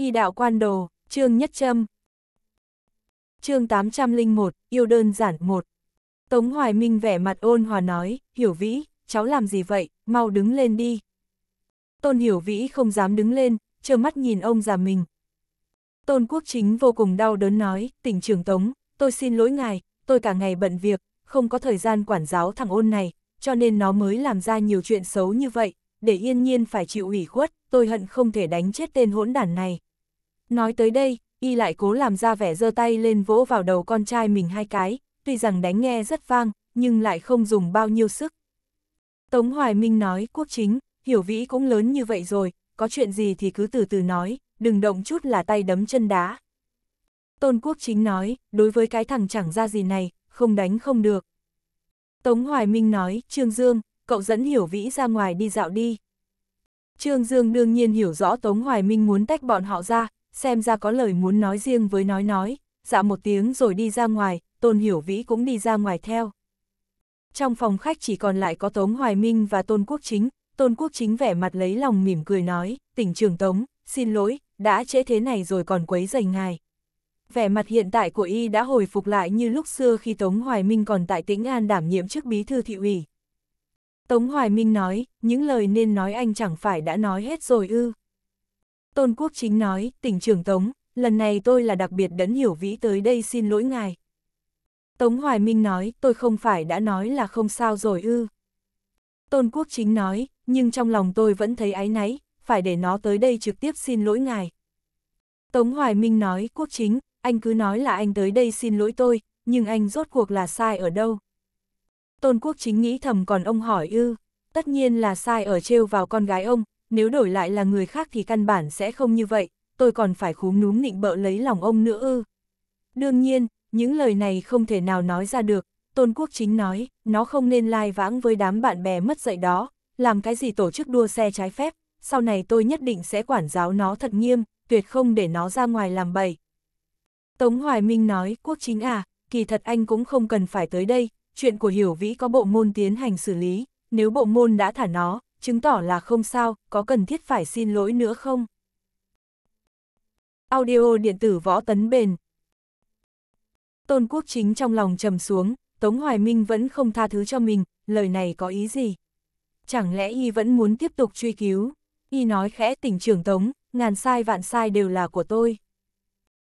Y đạo quan đồ, chương nhất châm. Chương 801, yêu đơn giản 1. Tống Hoài Minh vẻ mặt ôn hòa nói, hiểu vĩ, cháu làm gì vậy, mau đứng lên đi. Tôn hiểu vĩ không dám đứng lên, trợn mắt nhìn ông già mình. Tôn Quốc Chính vô cùng đau đớn nói, tỉnh trưởng Tống, tôi xin lỗi ngài, tôi cả ngày bận việc, không có thời gian quản giáo thằng ôn này, cho nên nó mới làm ra nhiều chuyện xấu như vậy, để yên nhiên phải chịu ủy khuất, tôi hận không thể đánh chết tên hỗn đản này. Nói tới đây, y lại cố làm ra vẻ giơ tay lên vỗ vào đầu con trai mình hai cái, tuy rằng đánh nghe rất vang, nhưng lại không dùng bao nhiêu sức. Tống Hoài Minh nói quốc chính, hiểu vĩ cũng lớn như vậy rồi, có chuyện gì thì cứ từ từ nói, đừng động chút là tay đấm chân đá. Tôn Quốc Chính nói, đối với cái thằng chẳng ra gì này, không đánh không được. Tống Hoài Minh nói, Trương Dương, cậu dẫn Hiểu Vĩ ra ngoài đi dạo đi. Trương Dương đương nhiên hiểu rõ Tống Hoài Minh muốn tách bọn họ ra, xem ra có lời muốn nói riêng với nói nói, dạ một tiếng rồi đi ra ngoài, Tôn Hiểu Vĩ cũng đi ra ngoài theo. Trong phòng khách chỉ còn lại có Tống Hoài Minh và Tôn Quốc Chính, Tôn Quốc Chính vẻ mặt lấy lòng mỉm cười nói, tỉnh trường Tống, xin lỗi, đã trễ thế này rồi còn quấy giày ngài. Vẻ mặt hiện tại của y đã hồi phục lại như lúc xưa khi Tống Hoài Minh còn tại tỉnh An đảm nhiệm chức bí thư thị ủy. Tống Hoài Minh nói, những lời nên nói anh chẳng phải đã nói hết rồi ư. Tôn Quốc Chính nói, tỉnh trưởng Tống, lần này tôi là đặc biệt đấn hiểu vĩ tới đây xin lỗi ngài. Tống Hoài Minh nói, tôi không phải đã nói là không sao rồi ư. Tôn Quốc Chính nói, nhưng trong lòng tôi vẫn thấy áy náy, phải để nó tới đây trực tiếp xin lỗi ngài. Tống Hoài Minh nói, Quốc Chính, anh cứ nói là anh tới đây xin lỗi tôi, nhưng anh rốt cuộc là sai ở đâu. Tôn Quốc Chính nghĩ thầm còn ông hỏi ư, tất nhiên là sai ở trêu vào con gái ông, nếu đổi lại là người khác thì căn bản sẽ không như vậy, tôi còn phải khúm núm nịnh bợ lấy lòng ông nữa ư. Đương nhiên, những lời này không thể nào nói ra được, Tôn Quốc Chính nói, nó không nên lai vãng với đám bạn bè mất dạy đó, làm cái gì tổ chức đua xe trái phép, sau này tôi nhất định sẽ quản giáo nó thật nghiêm, tuyệt không để nó ra ngoài làm bậy. Tống Hoài Minh nói, Quốc Chính à, kỳ thật anh cũng không cần phải tới đây, chuyện của Hiểu Vĩ có bộ môn tiến hành xử lý, nếu bộ môn đã thả nó, chứng tỏ là không sao, có cần thiết phải xin lỗi nữa không? Audio điện tử võ tấn bền Tôn Quốc Chính trong lòng trầm xuống, Tống Hoài Minh vẫn không tha thứ cho mình, lời này có ý gì? Chẳng lẽ y vẫn muốn tiếp tục truy cứu? Y nói khẽ tỉnh trưởng Tống, ngàn sai vạn sai đều là của tôi.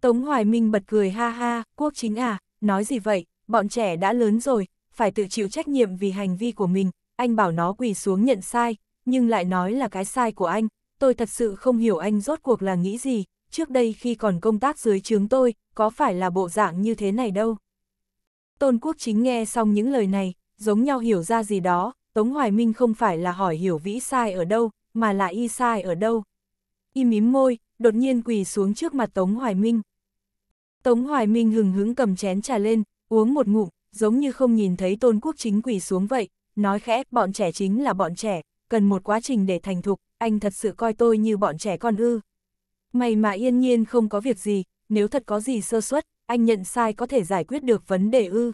Tống Hoài Minh bật cười ha ha, Quốc Chính à, nói gì vậy, bọn trẻ đã lớn rồi, phải tự chịu trách nhiệm vì hành vi của mình, anh bảo nó quỳ xuống nhận sai, nhưng lại nói là cái sai của anh, tôi thật sự không hiểu anh rốt cuộc là nghĩ gì, trước đây khi còn công tác dưới trướng tôi, có phải là bộ dạng như thế này đâu. Tôn Quốc Chính nghe xong những lời này, giống nhau hiểu ra gì đó, Tống Hoài Minh không phải là hỏi hiểu vĩ sai ở đâu, mà là y sai ở đâu. Y mím môi, đột nhiên quỳ xuống trước mặt Tống Hoài Minh. Tống Hoài Minh hừng hứng cầm chén trà lên, uống một ngụm, giống như không nhìn thấy Tôn Quốc Chính quỳ xuống vậy, nói khẽ, bọn trẻ chính là bọn trẻ, cần một quá trình để thành thục, anh thật sự coi tôi như bọn trẻ con ư. May mà yên nhiên không có việc gì, nếu thật có gì sơ suất, anh nhận sai có thể giải quyết được vấn đề ư.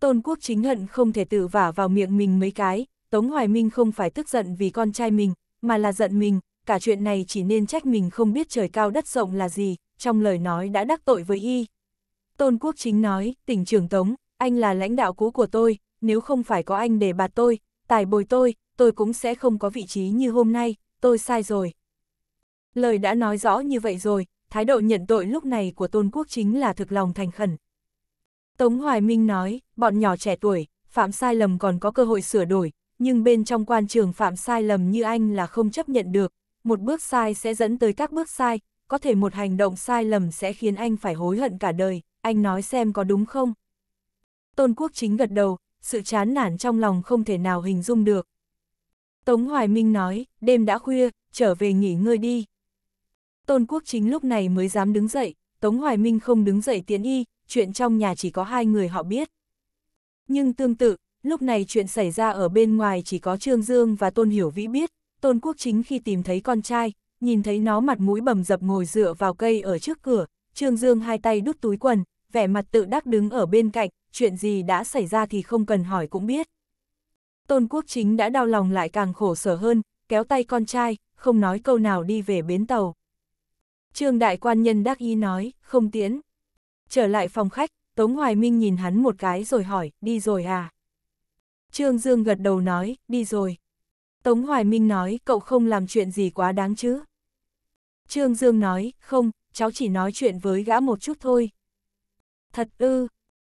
Tôn quốc chính hận không thể tự vả vào miệng mình mấy cái, Tống Hoài Minh không phải tức giận vì con trai mình, mà là giận mình, cả chuyện này chỉ nên trách mình không biết trời cao đất rộng là gì, trong lời nói đã đắc tội với y. Tôn Quốc Chính nói, tỉnh trưởng Tống, anh là lãnh đạo cũ của tôi, nếu không phải có anh để bạt tôi, tài bồi tôi, tôi cũng sẽ không có vị trí như hôm nay, tôi sai rồi. Lời đã nói rõ như vậy rồi, thái độ nhận tội lúc này của Tôn Quốc chính là thực lòng thành khẩn. Tống Hoài Minh nói, bọn nhỏ trẻ tuổi, phạm sai lầm còn có cơ hội sửa đổi, nhưng bên trong quan trường phạm sai lầm như anh là không chấp nhận được, một bước sai sẽ dẫn tới các bước sai, có thể một hành động sai lầm sẽ khiến anh phải hối hận cả đời, anh nói xem có đúng không? Tôn Quốc Chính gật đầu, sự chán nản trong lòng không thể nào hình dung được. Tống Hoài Minh nói, đêm đã khuya, trở về nghỉ ngơi đi. Tôn Quốc Chính lúc này mới dám đứng dậy, Tống Hoài Minh không đứng dậy tiến y, chuyện trong nhà chỉ có hai người họ biết. Nhưng tương tự, lúc này chuyện xảy ra ở bên ngoài chỉ có Trương Dương và Tôn Hiểu Vĩ biết, Tôn Quốc Chính khi tìm thấy con trai, nhìn thấy nó mặt mũi bầm dập ngồi dựa vào cây ở trước cửa, Trương Dương hai tay đút túi quần, vẻ mặt tự đắc đứng ở bên cạnh, chuyện gì đã xảy ra thì không cần hỏi cũng biết. Tôn Quốc Chính đã đau lòng lại càng khổ sở hơn, kéo tay con trai, không nói câu nào đi về bến tàu. Trương Đại Quan Nhân đắc ý nói, không tiễn. Trở lại phòng khách, Tống Hoài Minh nhìn hắn một cái rồi hỏi, đi rồi à? Trương Dương gật đầu nói, đi rồi. Tống Hoài Minh nói, cậu không làm chuyện gì quá đáng chứ? Trương Dương nói, không, cháu chỉ nói chuyện với gã một chút thôi. Thật ư,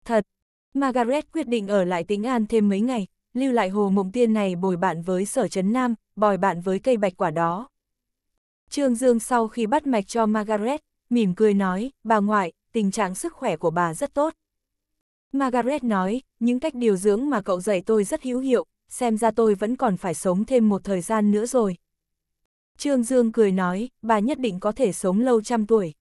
thật. Margaret quyết định ở lại tính an thêm mấy ngày, lưu lại hồ mộng tiên này bồi bạn với sở chấn nam, bồi bạn với cây bạch quả đó. Trương Dương sau khi bắt mạch cho Margaret, mỉm cười nói, bà ngoại, tình trạng sức khỏe của bà rất tốt. Margaret nói, những cách điều dưỡng mà cậu dạy tôi rất hữu hiệu, xem ra tôi vẫn còn phải sống thêm một thời gian nữa rồi. Trương Dương cười nói, bà nhất định có thể sống lâu trăm tuổi.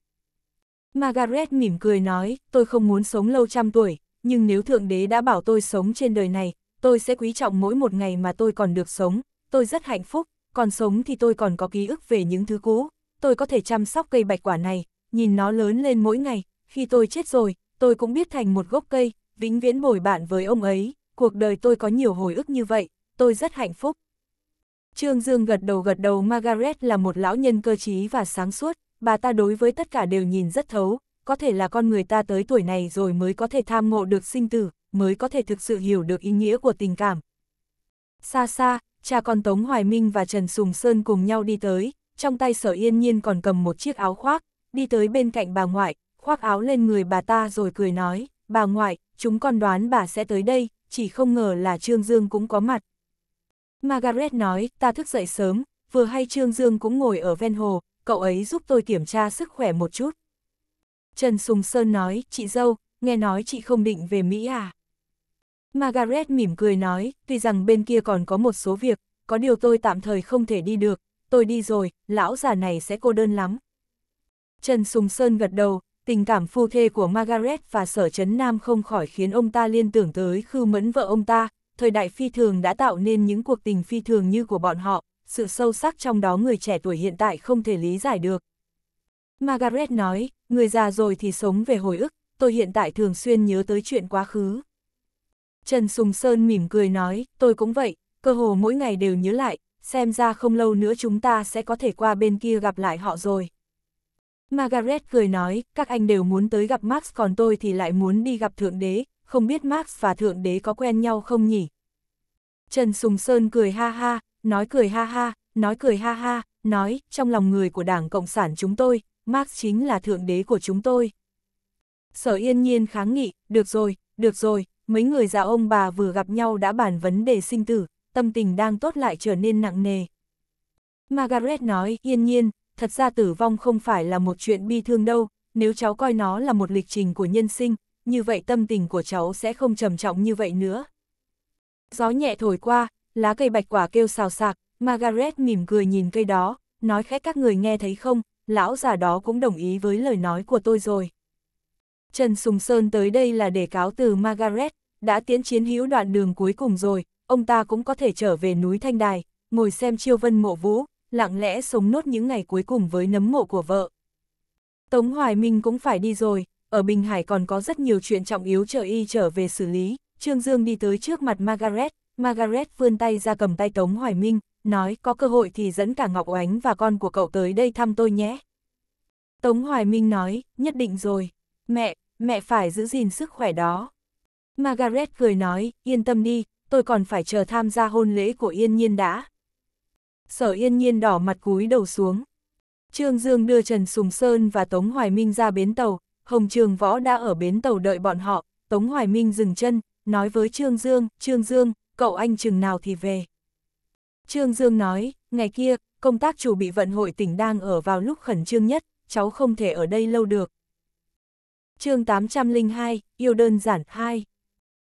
Margaret mỉm cười nói, tôi không muốn sống lâu trăm tuổi, nhưng nếu Thượng Đế đã bảo tôi sống trên đời này, tôi sẽ quý trọng mỗi một ngày mà tôi còn được sống, tôi rất hạnh phúc, còn sống thì tôi còn có ký ức về những thứ cũ, tôi có thể chăm sóc cây bạch quả này, nhìn nó lớn lên mỗi ngày, khi tôi chết rồi, tôi cũng biết thành một gốc cây, vĩnh viễn bồi bạn với ông ấy, cuộc đời tôi có nhiều hồi ức như vậy, tôi rất hạnh phúc. Trương Dương gật đầu gật đầu Margaret là một lão nhân cơ trí và sáng suốt, bà ta đối với tất cả đều nhìn rất thấu, có thể là con người ta tới tuổi này rồi mới có thể tham ngộ được sinh tử, mới có thể thực sự hiểu được ý nghĩa của tình cảm. Xa xa, cha con Tống Hoài Minh và Trần Sùng Sơn cùng nhau đi tới, trong tay sở yên nhiên còn cầm một chiếc áo khoác, đi tới bên cạnh bà ngoại, khoác áo lên người bà ta rồi cười nói, bà ngoại, chúng con đoán bà sẽ tới đây, chỉ không ngờ là Trương Dương cũng có mặt. Margaret nói, ta thức dậy sớm, vừa hay Trương Dương cũng ngồi ở ven hồ, cậu ấy giúp tôi kiểm tra sức khỏe một chút. Trần Sùng Sơn nói, chị dâu, nghe nói chị không định về Mỹ à? Margaret mỉm cười nói, tuy rằng bên kia còn có một số việc, có điều tôi tạm thời không thể đi được, tôi đi rồi, lão già này sẽ cô đơn lắm. Trần Sùng Sơn gật đầu, tình cảm phu thê của Margaret và sở chấn nam không khỏi khiến ông ta liên tưởng tới khư mẫn vợ ông ta, thời đại phi thường đã tạo nên những cuộc tình phi thường như của bọn họ, sự sâu sắc trong đó người trẻ tuổi hiện tại không thể lý giải được. Margaret nói, người già rồi thì sống về hồi ức, tôi hiện tại thường xuyên nhớ tới chuyện quá khứ. Trần Sùng Sơn mỉm cười nói, tôi cũng vậy, cơ hồ mỗi ngày đều nhớ lại, xem ra không lâu nữa chúng ta sẽ có thể qua bên kia gặp lại họ rồi. Margaret cười nói, các anh đều muốn tới gặp Max còn tôi thì lại muốn đi gặp Thượng Đế, không biết Max và Thượng Đế có quen nhau không nhỉ? Trần Sùng Sơn cười ha ha, nói cười ha ha, nói cười ha ha, nói, trong lòng người của Đảng Cộng sản chúng tôi, Marx chính là thượng đế của chúng tôi. Sở yên nhiên kháng nghị, được rồi, được rồi, mấy người già ông bà vừa gặp nhau đã bàn vấn đề sinh tử, tâm tình đang tốt lại trở nên nặng nề. Margaret nói, yên nhiên, thật ra tử vong không phải là một chuyện bi thương đâu, nếu cháu coi nó là một lịch trình của nhân sinh, như vậy tâm tình của cháu sẽ không trầm trọng như vậy nữa. Gió nhẹ thổi qua, lá cây bạch quả kêu xào sạc, Margaret mỉm cười nhìn cây đó, nói khẽ các người nghe thấy không, lão già đó cũng đồng ý với lời nói của tôi rồi. Trần Sùng Sơn tới đây là để cáo từ Margaret, đã tiến chiến hữu đoạn đường cuối cùng rồi, ông ta cũng có thể trở về núi Thanh Đài, ngồi xem chiêu vân mộ vũ, lặng lẽ sống nốt những ngày cuối cùng với nấm mộ của vợ. Tống Hoài Minh cũng phải đi rồi, ở Bình Hải còn có rất nhiều chuyện trọng yếu chờ y trở về xử lý, Trương Dương đi tới trước mặt Margaret, Margaret vươn tay ra cầm tay Tống Hoài Minh, nói có cơ hội thì dẫn cả Ngọc Oánh và con của cậu tới đây thăm tôi nhé. Tống Hoài Minh nói, nhất định rồi. Mẹ, mẹ phải giữ gìn sức khỏe đó. Margaret cười nói, yên tâm đi, tôi còn phải chờ tham gia hôn lễ của Yên Nhiên đã. Sở Yên Nhiên đỏ mặt cúi đầu xuống. Trương Dương đưa Trần Sùng Sơn và Tống Hoài Minh ra bến tàu, Hồng Trường Võ đã ở bến tàu đợi bọn họ, Tống Hoài Minh dừng chân, nói với Trương Dương, Trương Dương, cậu anh chừng nào thì về. Trương Dương nói, ngày kia, công tác chủ bị vận hội tỉnh đang ở vào lúc khẩn trương nhất, cháu không thể ở đây lâu được. chương 802, yêu đơn giản 2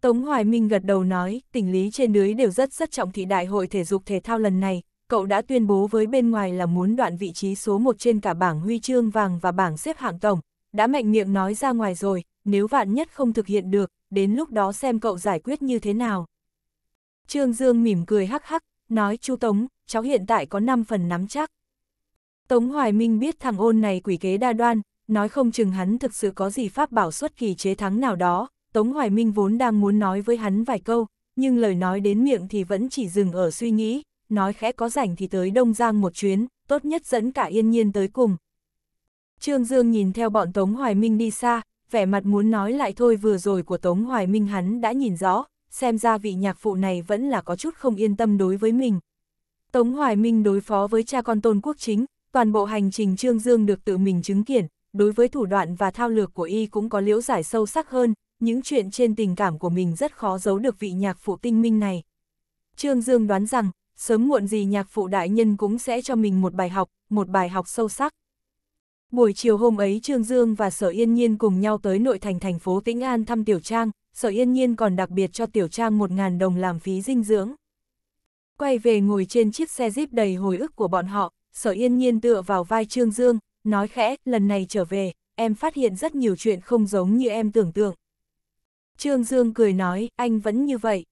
Tống Hoài Minh gật đầu nói, tỉnh lý trên dưới đều rất rất trọng thị đại hội thể dục thể thao lần này, cậu đã tuyên bố với bên ngoài là muốn đoạn vị trí số 1 trên cả bảng huy chương vàng và bảng xếp hạng tổng, đã mạnh miệng nói ra ngoài rồi, nếu vạn nhất không thực hiện được, đến lúc đó xem cậu giải quyết như thế nào. Trương Dương mỉm cười hắc hắc, nói chú Tống, cháu hiện tại có 5 phần nắm chắc. Tống Hoài Minh biết thằng ôn này quỷ kế đa đoan, nói không chừng hắn thực sự có gì pháp bảo xuất kỳ chế thắng nào đó, Tống Hoài Minh vốn đang muốn nói với hắn vài câu, nhưng lời nói đến miệng thì vẫn chỉ dừng ở suy nghĩ, nói khẽ có rảnh thì tới Đông Giang một chuyến, tốt nhất dẫn cả yên nhiên tới cùng. Trương Dương nhìn theo bọn Tống Hoài Minh đi xa, vẻ mặt muốn nói lại thôi vừa rồi của Tống Hoài Minh hắn đã nhìn rõ, xem ra vị nhạc phụ này vẫn là có chút không yên tâm đối với mình. Tống Hoài Minh đối phó với cha con tôn quốc chính, toàn bộ hành trình Trương Dương được tự mình chứng kiến, đối với thủ đoạn và thao lược của y cũng có liễu giải sâu sắc hơn, những chuyện trên tình cảm của mình rất khó giấu được vị nhạc phụ tinh minh này. Trương Dương đoán rằng, sớm muộn gì nhạc phụ đại nhân cũng sẽ cho mình một bài học, một bài học sâu sắc. Buổi chiều hôm ấy Trương Dương và Sở Yên Nhiên cùng nhau tới nội thành thành phố Tĩnh An thăm Tiểu Trang, Sở Yên Nhiên còn đặc biệt cho Tiểu Trang 1.000 đồng làm phí dinh dưỡng. Quay về ngồi trên chiếc xe jeep đầy hồi ức của bọn họ, Sở Yên Nhiên tựa vào vai Trương Dương, nói khẽ, lần này trở về, em phát hiện rất nhiều chuyện không giống như em tưởng tượng. Trương Dương cười nói, anh vẫn như vậy.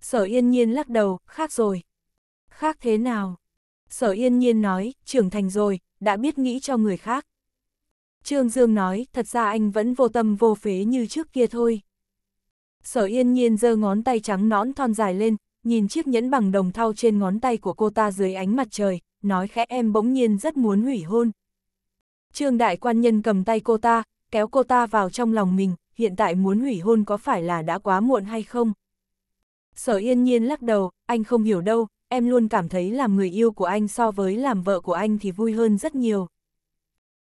Sở Yên Nhiên lắc đầu, khác rồi. Khác thế nào? Sở Yên Nhiên nói, trưởng thành rồi, đã biết nghĩ cho người khác. Trương Dương nói, thật ra anh vẫn vô tâm vô phế như trước kia thôi. Sở yên nhiên giơ ngón tay trắng nõn thon dài lên, nhìn chiếc nhẫn bằng đồng thau trên ngón tay của cô ta dưới ánh mặt trời, nói khẽ em bỗng nhiên rất muốn hủy hôn. Trương đại quan nhân cầm tay cô ta, kéo cô ta vào trong lòng mình, hiện tại muốn hủy hôn có phải là đã quá muộn hay không? Sở yên nhiên lắc đầu, anh không hiểu đâu, em luôn cảm thấy làm người yêu của anh so với làm vợ của anh thì vui hơn rất nhiều.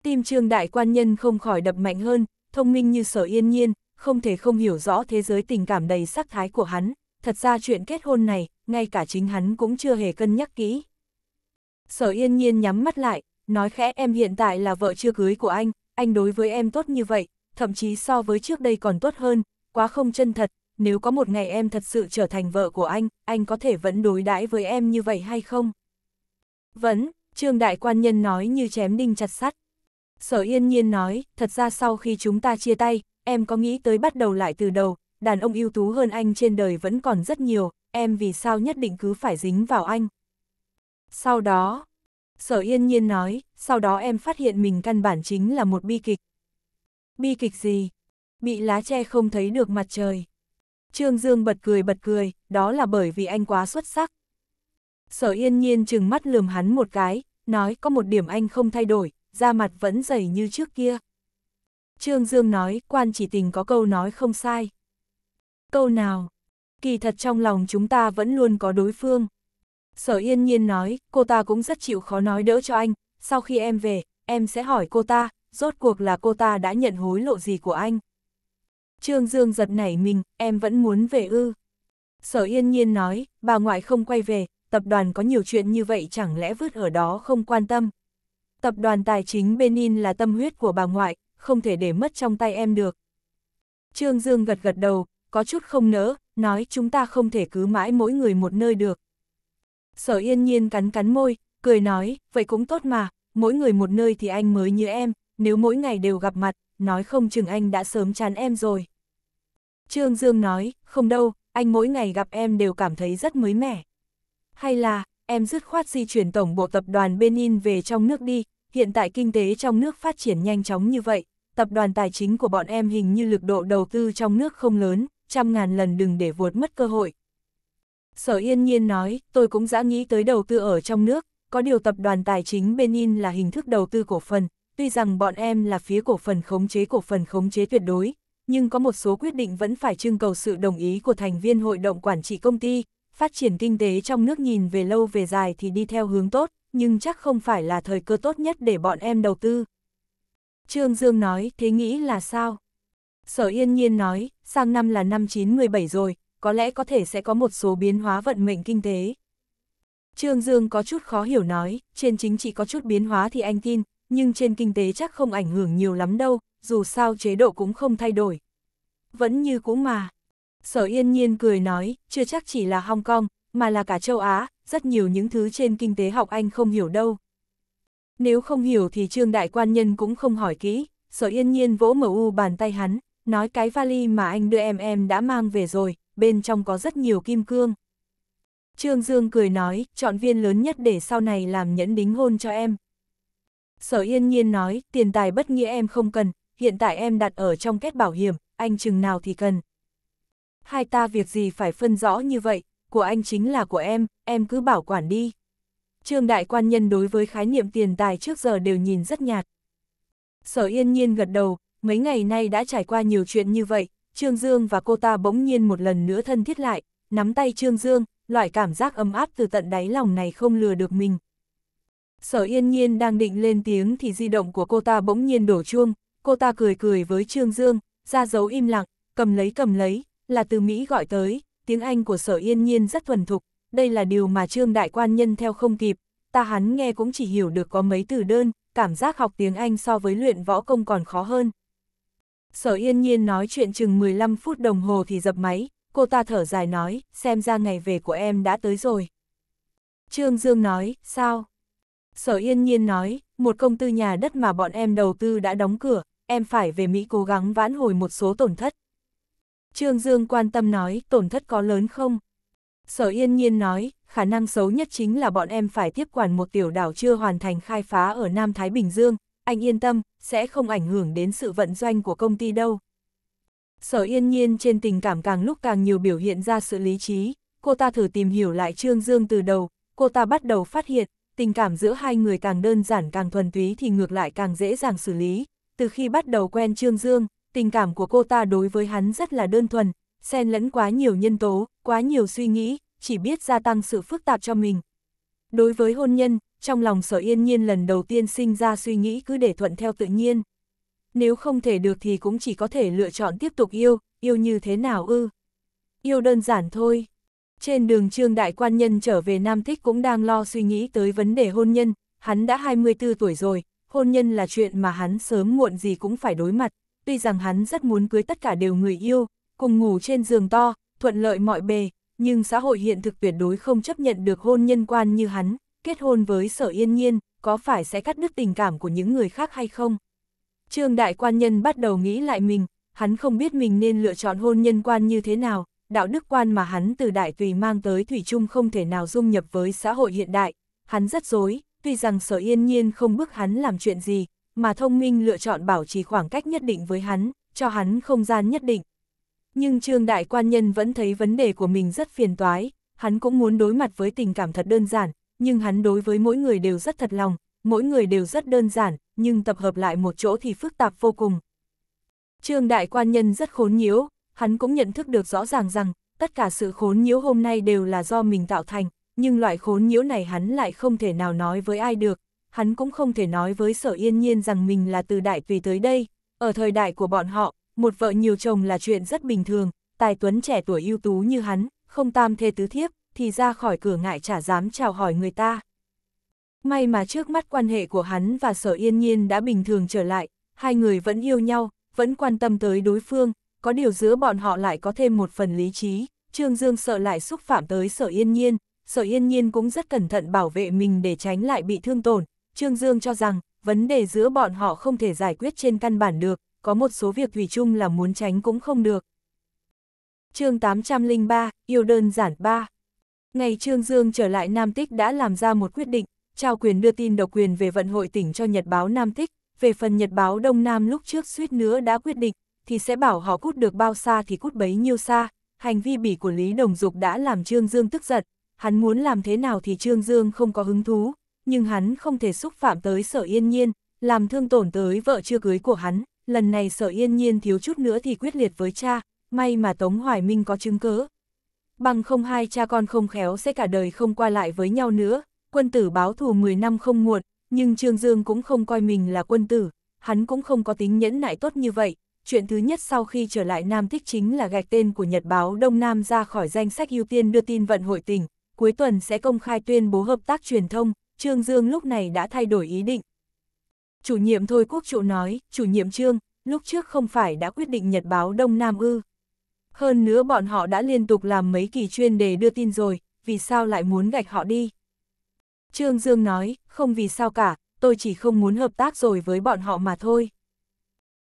Tim trương đại quan nhân không khỏi đập mạnh hơn, thông minh như sở yên nhiên, không thể không hiểu rõ thế giới tình cảm đầy sắc thái của hắn. Thật ra chuyện kết hôn này, ngay cả chính hắn cũng chưa hề cân nhắc kỹ. Sở yên nhiên nhắm mắt lại, nói khẽ em hiện tại là vợ chưa cưới của anh, anh đối với em tốt như vậy, thậm chí so với trước đây còn tốt hơn, quá không chân thật, nếu có một ngày em thật sự trở thành vợ của anh, anh có thể vẫn đối đãi với em như vậy hay không? Vẫn, Trương Đại Quan Nhân nói như chém đinh chặt sắt. Sở yên nhiên nói, thật ra sau khi chúng ta chia tay, em có nghĩ tới bắt đầu lại từ đầu, đàn ông ưu tú hơn anh trên đời vẫn còn rất nhiều, em vì sao nhất định cứ phải dính vào anh. Sau đó, sở yên nhiên nói, sau đó em phát hiện mình căn bản chính là một bi kịch. Bi kịch gì? Bị lá tre không thấy được mặt trời. Trương Dương bật cười bật cười, đó là bởi vì anh quá xuất sắc. Sở yên nhiên chừng mắt lườm hắn một cái, nói có một điểm anh không thay đổi, da mặt vẫn dày như trước kia. Trương Dương nói, quan chỉ tình có câu nói không sai. Câu nào? Kỳ thật trong lòng chúng ta vẫn luôn có đối phương. Sở yên nhiên nói, cô ta cũng rất chịu khó nói đỡ cho anh, sau khi em về, em sẽ hỏi cô ta, rốt cuộc là cô ta đã nhận hối lộ gì của anh. Trương Dương giật nảy mình, em vẫn muốn về ư. Sở yên nhiên nói, bà ngoại không quay về, tập đoàn có nhiều chuyện như vậy chẳng lẽ vứt ở đó không quan tâm. Tập đoàn tài chính Benin là tâm huyết của bà ngoại, không thể để mất trong tay em được. Trương Dương gật gật đầu, có chút không nỡ, nói chúng ta không thể cứ mãi mỗi người một nơi được. Sở yên nhiên cắn cắn môi, cười nói, vậy cũng tốt mà, mỗi người một nơi thì anh mới như em, nếu mỗi ngày đều gặp mặt, nói không chừng anh đã sớm chán em rồi. Trương Dương nói, không đâu, anh mỗi ngày gặp em đều cảm thấy rất mới mẻ. Hay là, em dứt khoát di chuyển tổng bộ tập đoàn Benin về trong nước đi, hiện tại kinh tế trong nước phát triển nhanh chóng như vậy, tập đoàn tài chính của bọn em hình như lực độ đầu tư trong nước không lớn, trăm ngàn lần đừng để vuột mất cơ hội. Sở Yên Nhiên nói, tôi cũng dã nghĩ tới đầu tư ở trong nước, có điều tập đoàn tài chính bên in là hình thức đầu tư cổ phần, tuy rằng bọn em là phía cổ phần khống chế cổ phần khống chế tuyệt đối, nhưng có một số quyết định vẫn phải trưng cầu sự đồng ý của thành viên hội đồng quản trị công ty, phát triển kinh tế trong nước nhìn về lâu về dài thì đi theo hướng tốt, nhưng chắc không phải là thời cơ tốt nhất để bọn em đầu tư. Trương Dương nói, thế nghĩ là sao? Sở Yên Nhiên nói, sang năm là năm 917 rồi, có lẽ có thể sẽ có một số biến hóa vận mệnh kinh tế. Trương Dương có chút khó hiểu nói, trên chính trị có chút biến hóa thì anh tin, nhưng trên kinh tế chắc không ảnh hưởng nhiều lắm đâu, dù sao chế độ cũng không thay đổi. Vẫn như cũ mà. Sở Yên Nhiên cười nói, chưa chắc chỉ là Hong Kong, mà là cả châu Á, rất nhiều những thứ trên kinh tế học anh không hiểu đâu. Nếu không hiểu thì Trương Đại Quan Nhân cũng không hỏi kỹ, sở yên nhiên vỗ mở u bàn tay hắn, nói cái vali mà anh đưa em em đã mang về rồi, bên trong có rất nhiều kim cương. Trương Dương cười nói, chọn viên lớn nhất để sau này làm nhẫn đính hôn cho em. Sở yên nhiên nói, tiền tài bất nghĩa em không cần, hiện tại em đặt ở trong kết bảo hiểm, anh chừng nào thì cần. Hai ta việc gì phải phân rõ như vậy, của anh chính là của em, em cứ bảo quản đi. Trương đại quan nhân đối với khái niệm tiền tài trước giờ đều nhìn rất nhạt. Sở yên nhiên gật đầu, mấy ngày nay đã trải qua nhiều chuyện như vậy, Trương Dương và cô ta bỗng nhiên một lần nữa thân thiết lại, nắm tay Trương Dương, loại cảm giác ấm áp từ tận đáy lòng này không lừa được mình. Sở yên nhiên đang định lên tiếng thì di động của cô ta bỗng nhiên đổ chuông, cô ta cười cười với Trương Dương, ra dấu im lặng, cầm lấy cầm lấy, là từ Mỹ gọi tới, tiếng Anh của sở yên nhiên rất thuần thục, đây là điều mà trương đại quan nhân theo không kịp, ta hắn nghe cũng chỉ hiểu được có mấy từ đơn, cảm giác học tiếng Anh so với luyện võ công còn khó hơn. Sở yên nhiên nói chuyện chừng 15 phút đồng hồ thì dập máy, cô ta thở dài nói, xem ra ngày về của em đã tới rồi. Trương Dương nói, sao? Sở yên nhiên nói, một công tư nhà đất mà bọn em đầu tư đã đóng cửa, em phải về Mỹ cố gắng vãn hồi một số tổn thất. Trương Dương quan tâm nói, tổn thất có lớn không? Sở yên nhiên nói, khả năng xấu nhất chính là bọn em phải tiếp quản một tiểu đảo chưa hoàn thành khai phá ở Nam Thái Bình Dương, anh yên tâm, sẽ không ảnh hưởng đến sự vận doanh của công ty đâu. Sở yên nhiên trên tình cảm càng lúc càng nhiều biểu hiện ra sự lý trí, cô ta thử tìm hiểu lại Trương Dương từ đầu, cô ta bắt đầu phát hiện, tình cảm giữa hai người càng đơn giản càng thuần túy thì ngược lại càng dễ dàng xử lý. Từ khi bắt đầu quen Trương Dương, tình cảm của cô ta đối với hắn rất là đơn thuần, xen lẫn quá nhiều nhân tố, quá nhiều suy nghĩ, chỉ biết gia tăng sự phức tạp cho mình. Đối với hôn nhân, trong lòng sở yên nhiên lần đầu tiên sinh ra suy nghĩ cứ để thuận theo tự nhiên. Nếu không thể được thì cũng chỉ có thể lựa chọn tiếp tục yêu, yêu như thế nào ư? Yêu đơn giản thôi. Trên đường trương đại quan nhân trở về Nam Thích cũng đang lo suy nghĩ tới vấn đề hôn nhân, hắn đã 24 tuổi rồi, hôn nhân là chuyện mà hắn sớm muộn gì cũng phải đối mặt tuy rằng hắn rất muốn cưới tất cả đều người yêu, cùng ngủ trên giường to, thuận lợi mọi bề, nhưng xã hội hiện thực tuyệt đối không chấp nhận được hôn nhân quan như hắn, kết hôn với sở yên nhiên, có phải sẽ cắt đứt tình cảm của những người khác hay không? Trương đại quan nhân bắt đầu nghĩ lại mình, hắn không biết mình nên lựa chọn hôn nhân quan như thế nào, đạo đức quan mà hắn từ đại tùy mang tới thủy chung không thể nào dung nhập với xã hội hiện đại, hắn rất dối, tuy rằng sở yên nhiên không bức hắn làm chuyện gì, mà thông minh lựa chọn bảo trì khoảng cách nhất định với hắn, cho hắn không gian nhất định. Nhưng Trương Đại Quan Nhân vẫn thấy vấn đề của mình rất phiền toái, hắn cũng muốn đối mặt với tình cảm thật đơn giản, nhưng hắn đối với mỗi người đều rất thật lòng, mỗi người đều rất đơn giản, nhưng tập hợp lại một chỗ thì phức tạp vô cùng. Trương Đại Quan Nhân rất khốn nhiễu, hắn cũng nhận thức được rõ ràng rằng, tất cả sự khốn nhiễu hôm nay đều là do mình tạo thành, nhưng loại khốn nhiễu này hắn lại không thể nào nói với ai được, hắn cũng không thể nói với sở yên nhiên rằng mình là từ đại tùy tới đây. Ở thời đại của bọn họ, một vợ nhiều chồng là chuyện rất bình thường, tài tuấn trẻ tuổi ưu tú như hắn, không tam thê tứ thiếp, thì ra khỏi cửa ngại chả dám chào hỏi người ta. May mà trước mắt quan hệ của hắn và sở yên nhiên đã bình thường trở lại, hai người vẫn yêu nhau, vẫn quan tâm tới đối phương, có điều giữa bọn họ lại có thêm một phần lý trí, Trương Dương sợ lại xúc phạm tới sở yên nhiên, sở yên nhiên cũng rất cẩn thận bảo vệ mình để tránh lại bị thương tổn, Trương Dương cho rằng, vấn đề giữa bọn họ không thể giải quyết trên căn bản được, có một số việc thủy chung là muốn tránh cũng không được. chương 803, yêu đơn giản 3 Ngày Trương Dương trở lại Nam Tích đã làm ra một quyết định, trao quyền đưa tin độc quyền về vận hội tỉnh cho Nhật báo Nam Tích, về phần Nhật báo Đông Nam lúc trước suýt nữa đã quyết định, thì sẽ bảo họ cút được bao xa thì cút bấy nhiêu xa, hành vi bỉ của Lý Đồng Dục đã làm Trương Dương tức giận, hắn muốn làm thế nào thì Trương Dương không có hứng thú, nhưng hắn không thể xúc phạm tới sở yên nhiên, làm thương tổn tới vợ chưa cưới của hắn. Lần này sở yên nhiên thiếu chút nữa thì quyết liệt với cha, may mà Tống Hoài Minh có chứng cớ. Bằng không hai cha con không khéo sẽ cả đời không qua lại với nhau nữa, quân tử báo thù 10 năm không muộn, nhưng Trương Dương cũng không coi mình là quân tử, hắn cũng không có tính nhẫn nại tốt như vậy. Chuyện thứ nhất sau khi trở lại Nam Thích chính là gạch tên của Nhật báo Đông Nam ra khỏi danh sách ưu tiên đưa tin vận hội tỉnh, cuối tuần sẽ công khai tuyên bố hợp tác truyền thông, Trương Dương lúc này đã thay đổi ý định. Chủ nhiệm Thôi Quốc Trụ nói, chủ nhiệm Trương, lúc trước không phải đã quyết định nhật báo Đông Nam ư. Hơn nữa bọn họ đã liên tục làm mấy kỳ chuyên đề đưa tin rồi, vì sao lại muốn gạch họ đi? Trương Dương nói, không vì sao cả, tôi chỉ không muốn hợp tác rồi với bọn họ mà thôi.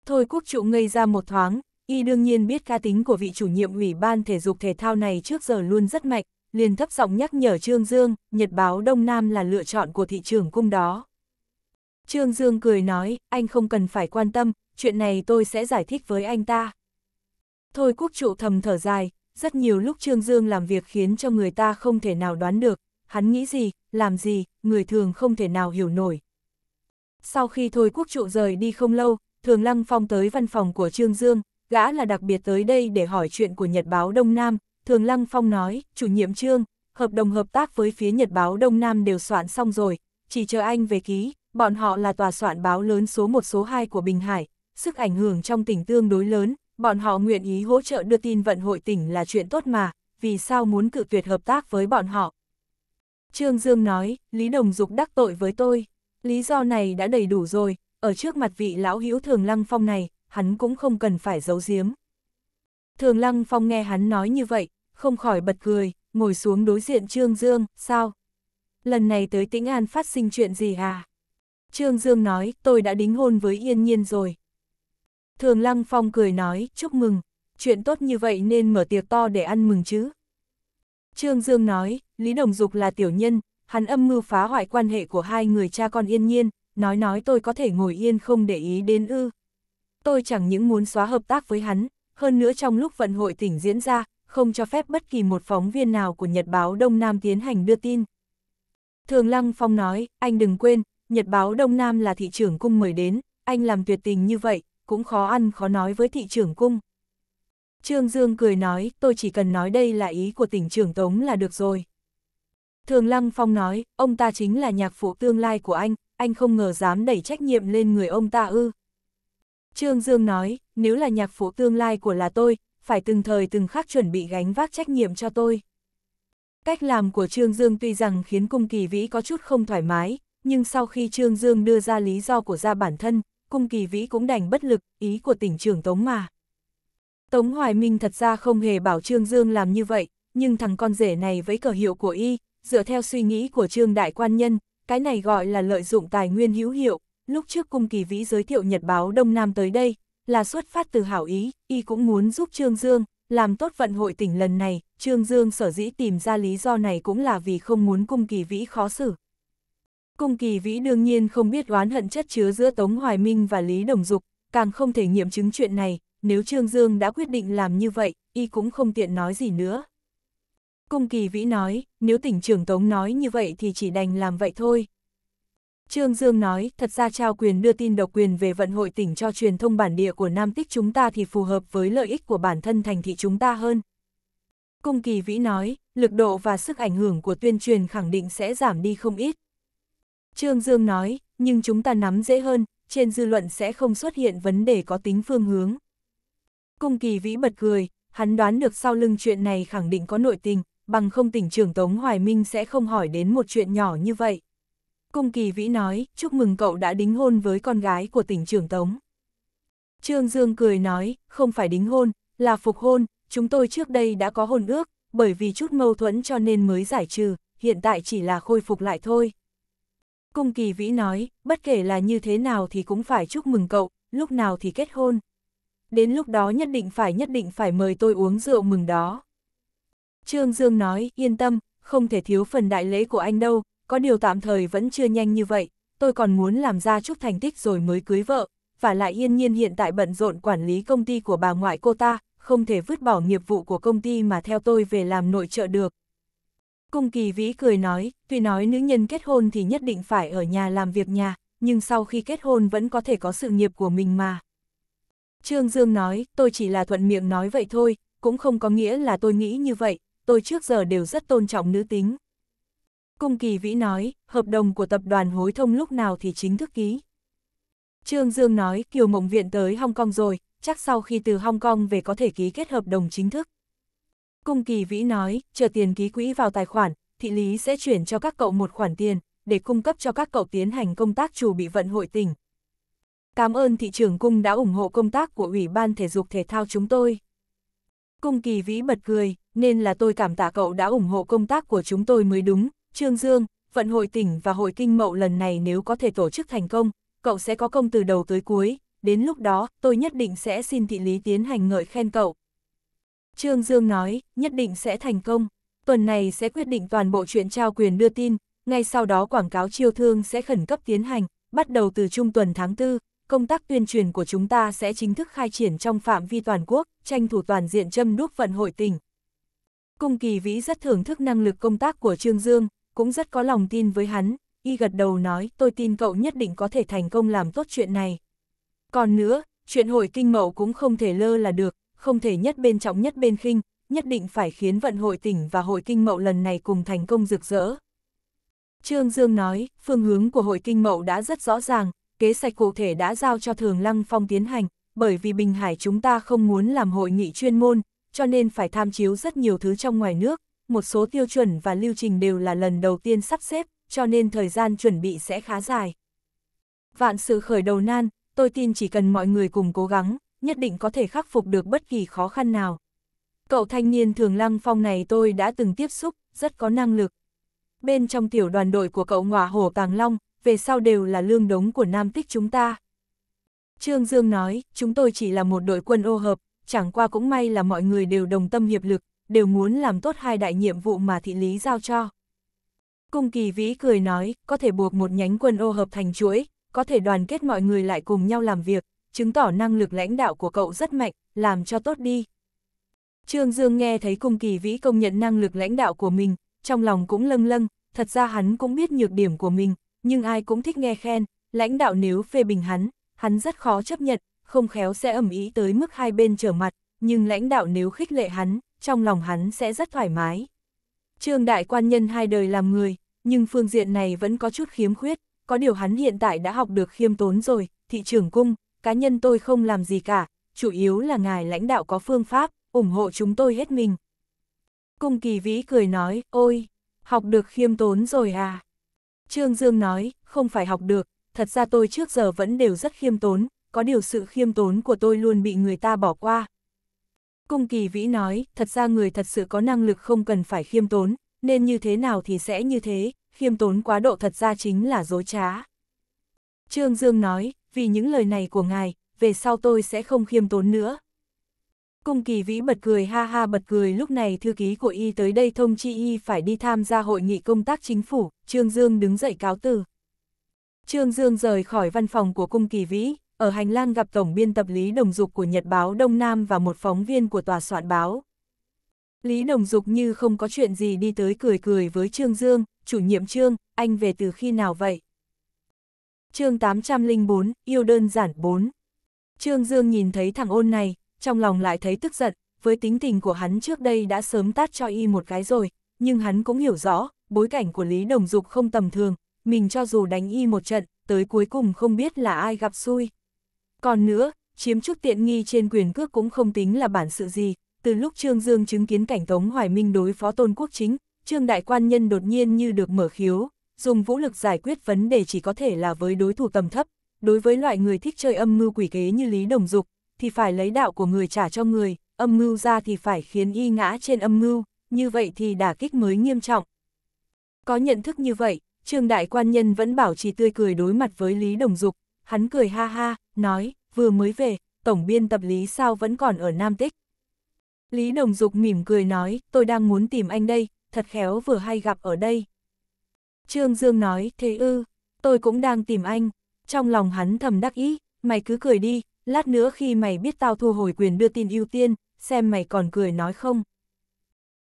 Thôi quốc trụ ngây ra một thoáng, y đương nhiên biết ca tính của vị chủ nhiệm ủy ban thể dục thể thao này trước giờ luôn rất mạnh, liền thấp giọng nhắc nhở Trương Dương, Nhật báo Đông Nam là lựa chọn của thị trường cung đó. Trương Dương cười nói, anh không cần phải quan tâm, chuyện này tôi sẽ giải thích với anh ta. Thôi quốc trụ thầm thở dài, rất nhiều lúc Trương Dương làm việc khiến cho người ta không thể nào đoán được, hắn nghĩ gì, làm gì, người thường không thể nào hiểu nổi. Sau khi Thôi quốc trụ rời đi không lâu, Thường Lăng Phong tới văn phòng của Trương Dương, gã là đặc biệt tới đây để hỏi chuyện của Nhật báo Đông Nam, Thường Lăng Phong nói, chủ nhiệm trương, hợp đồng hợp tác với phía Nhật báo Đông Nam đều soạn xong rồi, chỉ chờ anh về ký, bọn họ là tòa soạn báo lớn số 1 số 2 của Bình Hải, sức ảnh hưởng trong tỉnh tương đối lớn, bọn họ nguyện ý hỗ trợ đưa tin vận hội tỉnh là chuyện tốt mà, vì sao muốn cự tuyệt hợp tác với bọn họ. Trương Dương nói, Lý Đồng Dục đắc tội với tôi, lý do này đã đầy đủ rồi, ở trước mặt vị lão hữu Thường Lăng Phong này, hắn cũng không cần phải giấu giếm. Thường Lăng Phong nghe hắn nói như vậy, không khỏi bật cười, ngồi xuống đối diện Trương Dương, sao? Lần này tới Tĩnh An phát sinh chuyện gì à? Trương Dương nói, tôi đã đính hôn với Yên Nhiên rồi. Thường Lăng Phong cười nói, chúc mừng, chuyện tốt như vậy nên mở tiệc to để ăn mừng chứ. Trương Dương nói, Lý Đồng Dục là tiểu nhân, hắn âm mưu phá hoại quan hệ của hai người cha con Yên Nhiên, nói nói tôi có thể ngồi yên không để ý đến ư. Tôi chẳng những muốn xóa hợp tác với hắn, hơn nữa trong lúc vận hội tỉnh diễn ra, không cho phép bất kỳ một phóng viên nào của Nhật báo Đông Nam tiến hành đưa tin. Thường Lăng Phong nói, anh đừng quên, Nhật báo Đông Nam là thị trưởng cung mời đến, anh làm tuyệt tình như vậy, cũng khó ăn khó nói với thị trưởng cung. Trương Dương cười nói, tôi chỉ cần nói đây là ý của tỉnh trưởng Tống là được rồi. Thường Lăng Phong nói, ông ta chính là nhạc phụ tương lai của anh, anh không ngờ dám đẩy trách nhiệm lên người ông ta ư. Trương Dương nói, nếu là nhạc phụ tương lai của là tôi, phải từng thời từng khắc chuẩn bị gánh vác trách nhiệm cho tôi. Cách làm của Trương Dương tuy rằng khiến Cung Kỳ Vĩ có chút không thoải mái, nhưng sau khi Trương Dương đưa ra lý do của gia bản thân, Cung Kỳ Vĩ cũng đành bất lực, ý của tỉnh trưởng Tống mà. Tống Hoài Minh thật ra không hề bảo Trương Dương làm như vậy, nhưng thằng con rể này với cờ hiệu của y, dựa theo suy nghĩ của Trương Đại Quan Nhân, cái này gọi là lợi dụng tài nguyên hữu hiệu. Lúc trước Cung Kỳ Vĩ giới thiệu Nhật báo Đông Nam tới đây, là xuất phát từ hảo ý, y cũng muốn giúp Trương Dương, làm tốt vận hội tỉnh lần này, Trương Dương sở dĩ tìm ra lý do này cũng là vì không muốn cung kỳ vĩ khó xử. Cung kỳ vĩ đương nhiên không biết oán hận chất chứa giữa Tống Hoài Minh và Lý Đồng Dục, càng không thể nghiệm chứng chuyện này, nếu Trương Dương đã quyết định làm như vậy, y cũng không tiện nói gì nữa. Cung kỳ vĩ nói, nếu tỉnh trưởng Tống nói như vậy thì chỉ đành làm vậy thôi, Trương Dương nói, thật ra trao quyền đưa tin độc quyền về vận hội tỉnh cho truyền thông bản địa của Nam Tích chúng ta thì phù hợp với lợi ích của bản thân thành thị chúng ta hơn. Cung Kỳ Vĩ nói, lực độ và sức ảnh hưởng của tuyên truyền khẳng định sẽ giảm đi không ít. Trương Dương nói, nhưng chúng ta nắm dễ hơn, trên dư luận sẽ không xuất hiện vấn đề có tính phương hướng. Cung Kỳ Vĩ bật cười, hắn đoán được sau lưng chuyện này khẳng định có nội tình, bằng không tỉnh trưởng Tống Hoài Minh sẽ không hỏi đến một chuyện nhỏ như vậy. Cung Kỳ Vĩ nói, chúc mừng cậu đã đính hôn với con gái của tỉnh trưởng Tống. Trương Dương cười nói, không phải đính hôn, là phục hôn, chúng tôi trước đây đã có hôn ước, bởi vì chút mâu thuẫn cho nên mới giải trừ, hiện tại chỉ là khôi phục lại thôi. Cung Kỳ Vĩ nói, bất kể là như thế nào thì cũng phải chúc mừng cậu, lúc nào thì kết hôn. Đến lúc đó nhất định phải nhất định phải mời tôi uống rượu mừng đó. Trương Dương nói, yên tâm, không thể thiếu phần đại lễ của anh đâu, có điều tạm thời vẫn chưa nhanh như vậy, tôi còn muốn làm ra chút thành tích rồi mới cưới vợ, và lại yên nhiên hiện tại bận rộn quản lý công ty của bà ngoại cô ta, không thể vứt bỏ nghiệp vụ của công ty mà theo tôi về làm nội trợ được. Cung kỳ vĩ cười nói, tuy nói nữ nhân kết hôn thì nhất định phải ở nhà làm việc nhà, nhưng sau khi kết hôn vẫn có thể có sự nghiệp của mình mà. Trương Dương nói, tôi chỉ là thuận miệng nói vậy thôi, cũng không có nghĩa là tôi nghĩ như vậy, tôi trước giờ đều rất tôn trọng nữ tính. Cung Kỳ Vĩ nói, hợp đồng của tập đoàn hối thông lúc nào thì chính thức ký. Trương Dương nói, Kiều Mộng Viện tới Hong Kong rồi, chắc sau khi từ Hong Kong về có thể ký kết hợp đồng chính thức. Cung Kỳ Vĩ nói, chờ tiền ký quỹ vào tài khoản, thị lý sẽ chuyển cho các cậu một khoản tiền, để cung cấp cho các cậu tiến hành công tác chủ bị vận hội tỉnh. Cảm ơn thị trưởng cung đã ủng hộ công tác của Ủy ban Thể dục Thể thao chúng tôi. Cung Kỳ Vĩ bật cười, nên là tôi cảm tạ cậu đã ủng hộ công tác của chúng tôi mới đúng, Trương Dương, vận hội tỉnh và hội kinh mậu lần này nếu có thể tổ chức thành công, cậu sẽ có công từ đầu tới cuối, đến lúc đó tôi nhất định sẽ xin thị lý tiến hành ngợi khen cậu. Trương Dương nói, nhất định sẽ thành công, tuần này sẽ quyết định toàn bộ chuyện trao quyền đưa tin, ngay sau đó quảng cáo chiêu thương sẽ khẩn cấp tiến hành, bắt đầu từ trung tuần tháng 4, công tác tuyên truyền của chúng ta sẽ chính thức khai triển trong phạm vi toàn quốc, tranh thủ toàn diện châm đúc vận hội tỉnh. Cung kỳ vĩ rất thưởng thức năng lực công tác của Trương Dương, cũng rất có lòng tin với hắn, y gật đầu nói tôi tin cậu nhất định có thể thành công làm tốt chuyện này. Còn nữa, chuyện hội kinh mậu cũng không thể lơ là được, không thể nhất bên trọng nhất bên khinh, nhất định phải khiến vận hội tỉnh và hội kinh mậu lần này cùng thành công rực rỡ. Trương Dương nói, phương hướng của hội kinh mậu đã rất rõ ràng, kế sạch cụ thể đã giao cho Thường Lăng Phong tiến hành, bởi vì Bình Hải chúng ta không muốn làm hội nghị chuyên môn, cho nên phải tham chiếu rất nhiều thứ trong ngoài nước, một số tiêu chuẩn và lưu trình đều là lần đầu tiên sắp xếp, cho nên thời gian chuẩn bị sẽ khá dài. Vạn sự khởi đầu nan, tôi tin chỉ cần mọi người cùng cố gắng, nhất định có thể khắc phục được bất kỳ khó khăn nào. Cậu thanh niên thường lăng phong này tôi đã từng tiếp xúc, rất có năng lực. Bên trong tiểu đoàn đội của cậu ngọa hổ Tàng Long, về sau đều là lương đống của Nam Tích chúng ta. Trương Dương nói, chúng tôi chỉ là một đội quân ô hợp, chẳng qua cũng may là mọi người đều đồng tâm hiệp lực, đều muốn làm tốt hai đại nhiệm vụ mà thị lý giao cho. Cung kỳ vĩ cười nói, có thể buộc một nhánh quân ô hợp thành chuỗi, có thể đoàn kết mọi người lại cùng nhau làm việc, chứng tỏ năng lực lãnh đạo của cậu rất mạnh, làm cho tốt đi. Trương Dương nghe thấy cung kỳ vĩ công nhận năng lực lãnh đạo của mình, trong lòng cũng lâng lâng, thật ra hắn cũng biết nhược điểm của mình, nhưng ai cũng thích nghe khen, lãnh đạo nếu phê bình hắn, hắn rất khó chấp nhận, không khéo sẽ ẩm ý tới mức hai bên trở mặt, nhưng lãnh đạo nếu khích lệ hắn, trong lòng hắn sẽ rất thoải mái. Trương đại quan nhân hai đời làm người, nhưng phương diện này vẫn có chút khiếm khuyết, có điều hắn hiện tại đã học được khiêm tốn rồi, thị trưởng cung, cá nhân tôi không làm gì cả, chủ yếu là ngài lãnh đạo có phương pháp, ủng hộ chúng tôi hết mình. Cung kỳ vĩ cười nói, ôi, học được khiêm tốn rồi à. Trương Dương nói, không phải học được, thật ra tôi trước giờ vẫn đều rất khiêm tốn, có điều sự khiêm tốn của tôi luôn bị người ta bỏ qua, Cung kỳ vĩ nói, thật ra người thật sự có năng lực không cần phải khiêm tốn, nên như thế nào thì sẽ như thế, khiêm tốn quá độ thật ra chính là dối trá. Trương Dương nói, vì những lời này của ngài, về sau tôi sẽ không khiêm tốn nữa. Cung kỳ vĩ bật cười ha ha bật cười lúc này thư ký của y tới đây thông chi y phải đi tham gia hội nghị công tác chính phủ, Trương Dương đứng dậy cáo từ. Trương Dương rời khỏi văn phòng của cung kỳ vĩ, ở hành lang gặp tổng biên tập Lý Đồng Dục của Nhật báo Đông Nam và một phóng viên của tòa soạn báo. Lý Đồng Dục như không có chuyện gì đi tới cười cười với Trương Dương, chủ nhiệm Trương, anh về từ khi nào vậy? chương 804, yêu đơn giản 4. Trương Dương nhìn thấy thằng ôn này, trong lòng lại thấy tức giận, với tính tình của hắn trước đây đã sớm tát cho y một cái rồi, nhưng hắn cũng hiểu rõ, bối cảnh của Lý Đồng Dục không tầm thường, mình cho dù đánh y một trận, tới cuối cùng không biết là ai gặp xui. Còn nữa, chiếm chút tiện nghi trên quyền cước cũng không tính là bản sự gì, từ lúc Trương Dương chứng kiến cảnh Tống Hoài Minh đối phó tôn quốc chính, Trương Đại Quan Nhân đột nhiên như được mở khiếu, dùng vũ lực giải quyết vấn đề chỉ có thể là với đối thủ tầm thấp, đối với loại người thích chơi âm mưu quỷ kế như Lý Đồng Dục, thì phải lấy đạo của người trả cho người, âm mưu ra thì phải khiến y ngã trên âm mưu, như vậy thì đả kích mới nghiêm trọng. Có nhận thức như vậy, Trương Đại Quan Nhân vẫn bảo trì tươi cười đối mặt với Lý Đồng Dục, hắn cười ha ha, nói, vừa mới về, tổng biên tập Lý sao vẫn còn ở Nam Tích. Lý Đồng Dục mỉm cười nói, tôi đang muốn tìm anh đây, thật khéo vừa hay gặp ở đây. Trương Dương nói, thế ư, tôi cũng đang tìm anh, trong lòng hắn thầm đắc ý, mày cứ cười đi, lát nữa khi mày biết tao thu hồi quyền đưa tin ưu tiên, xem mày còn cười nói không.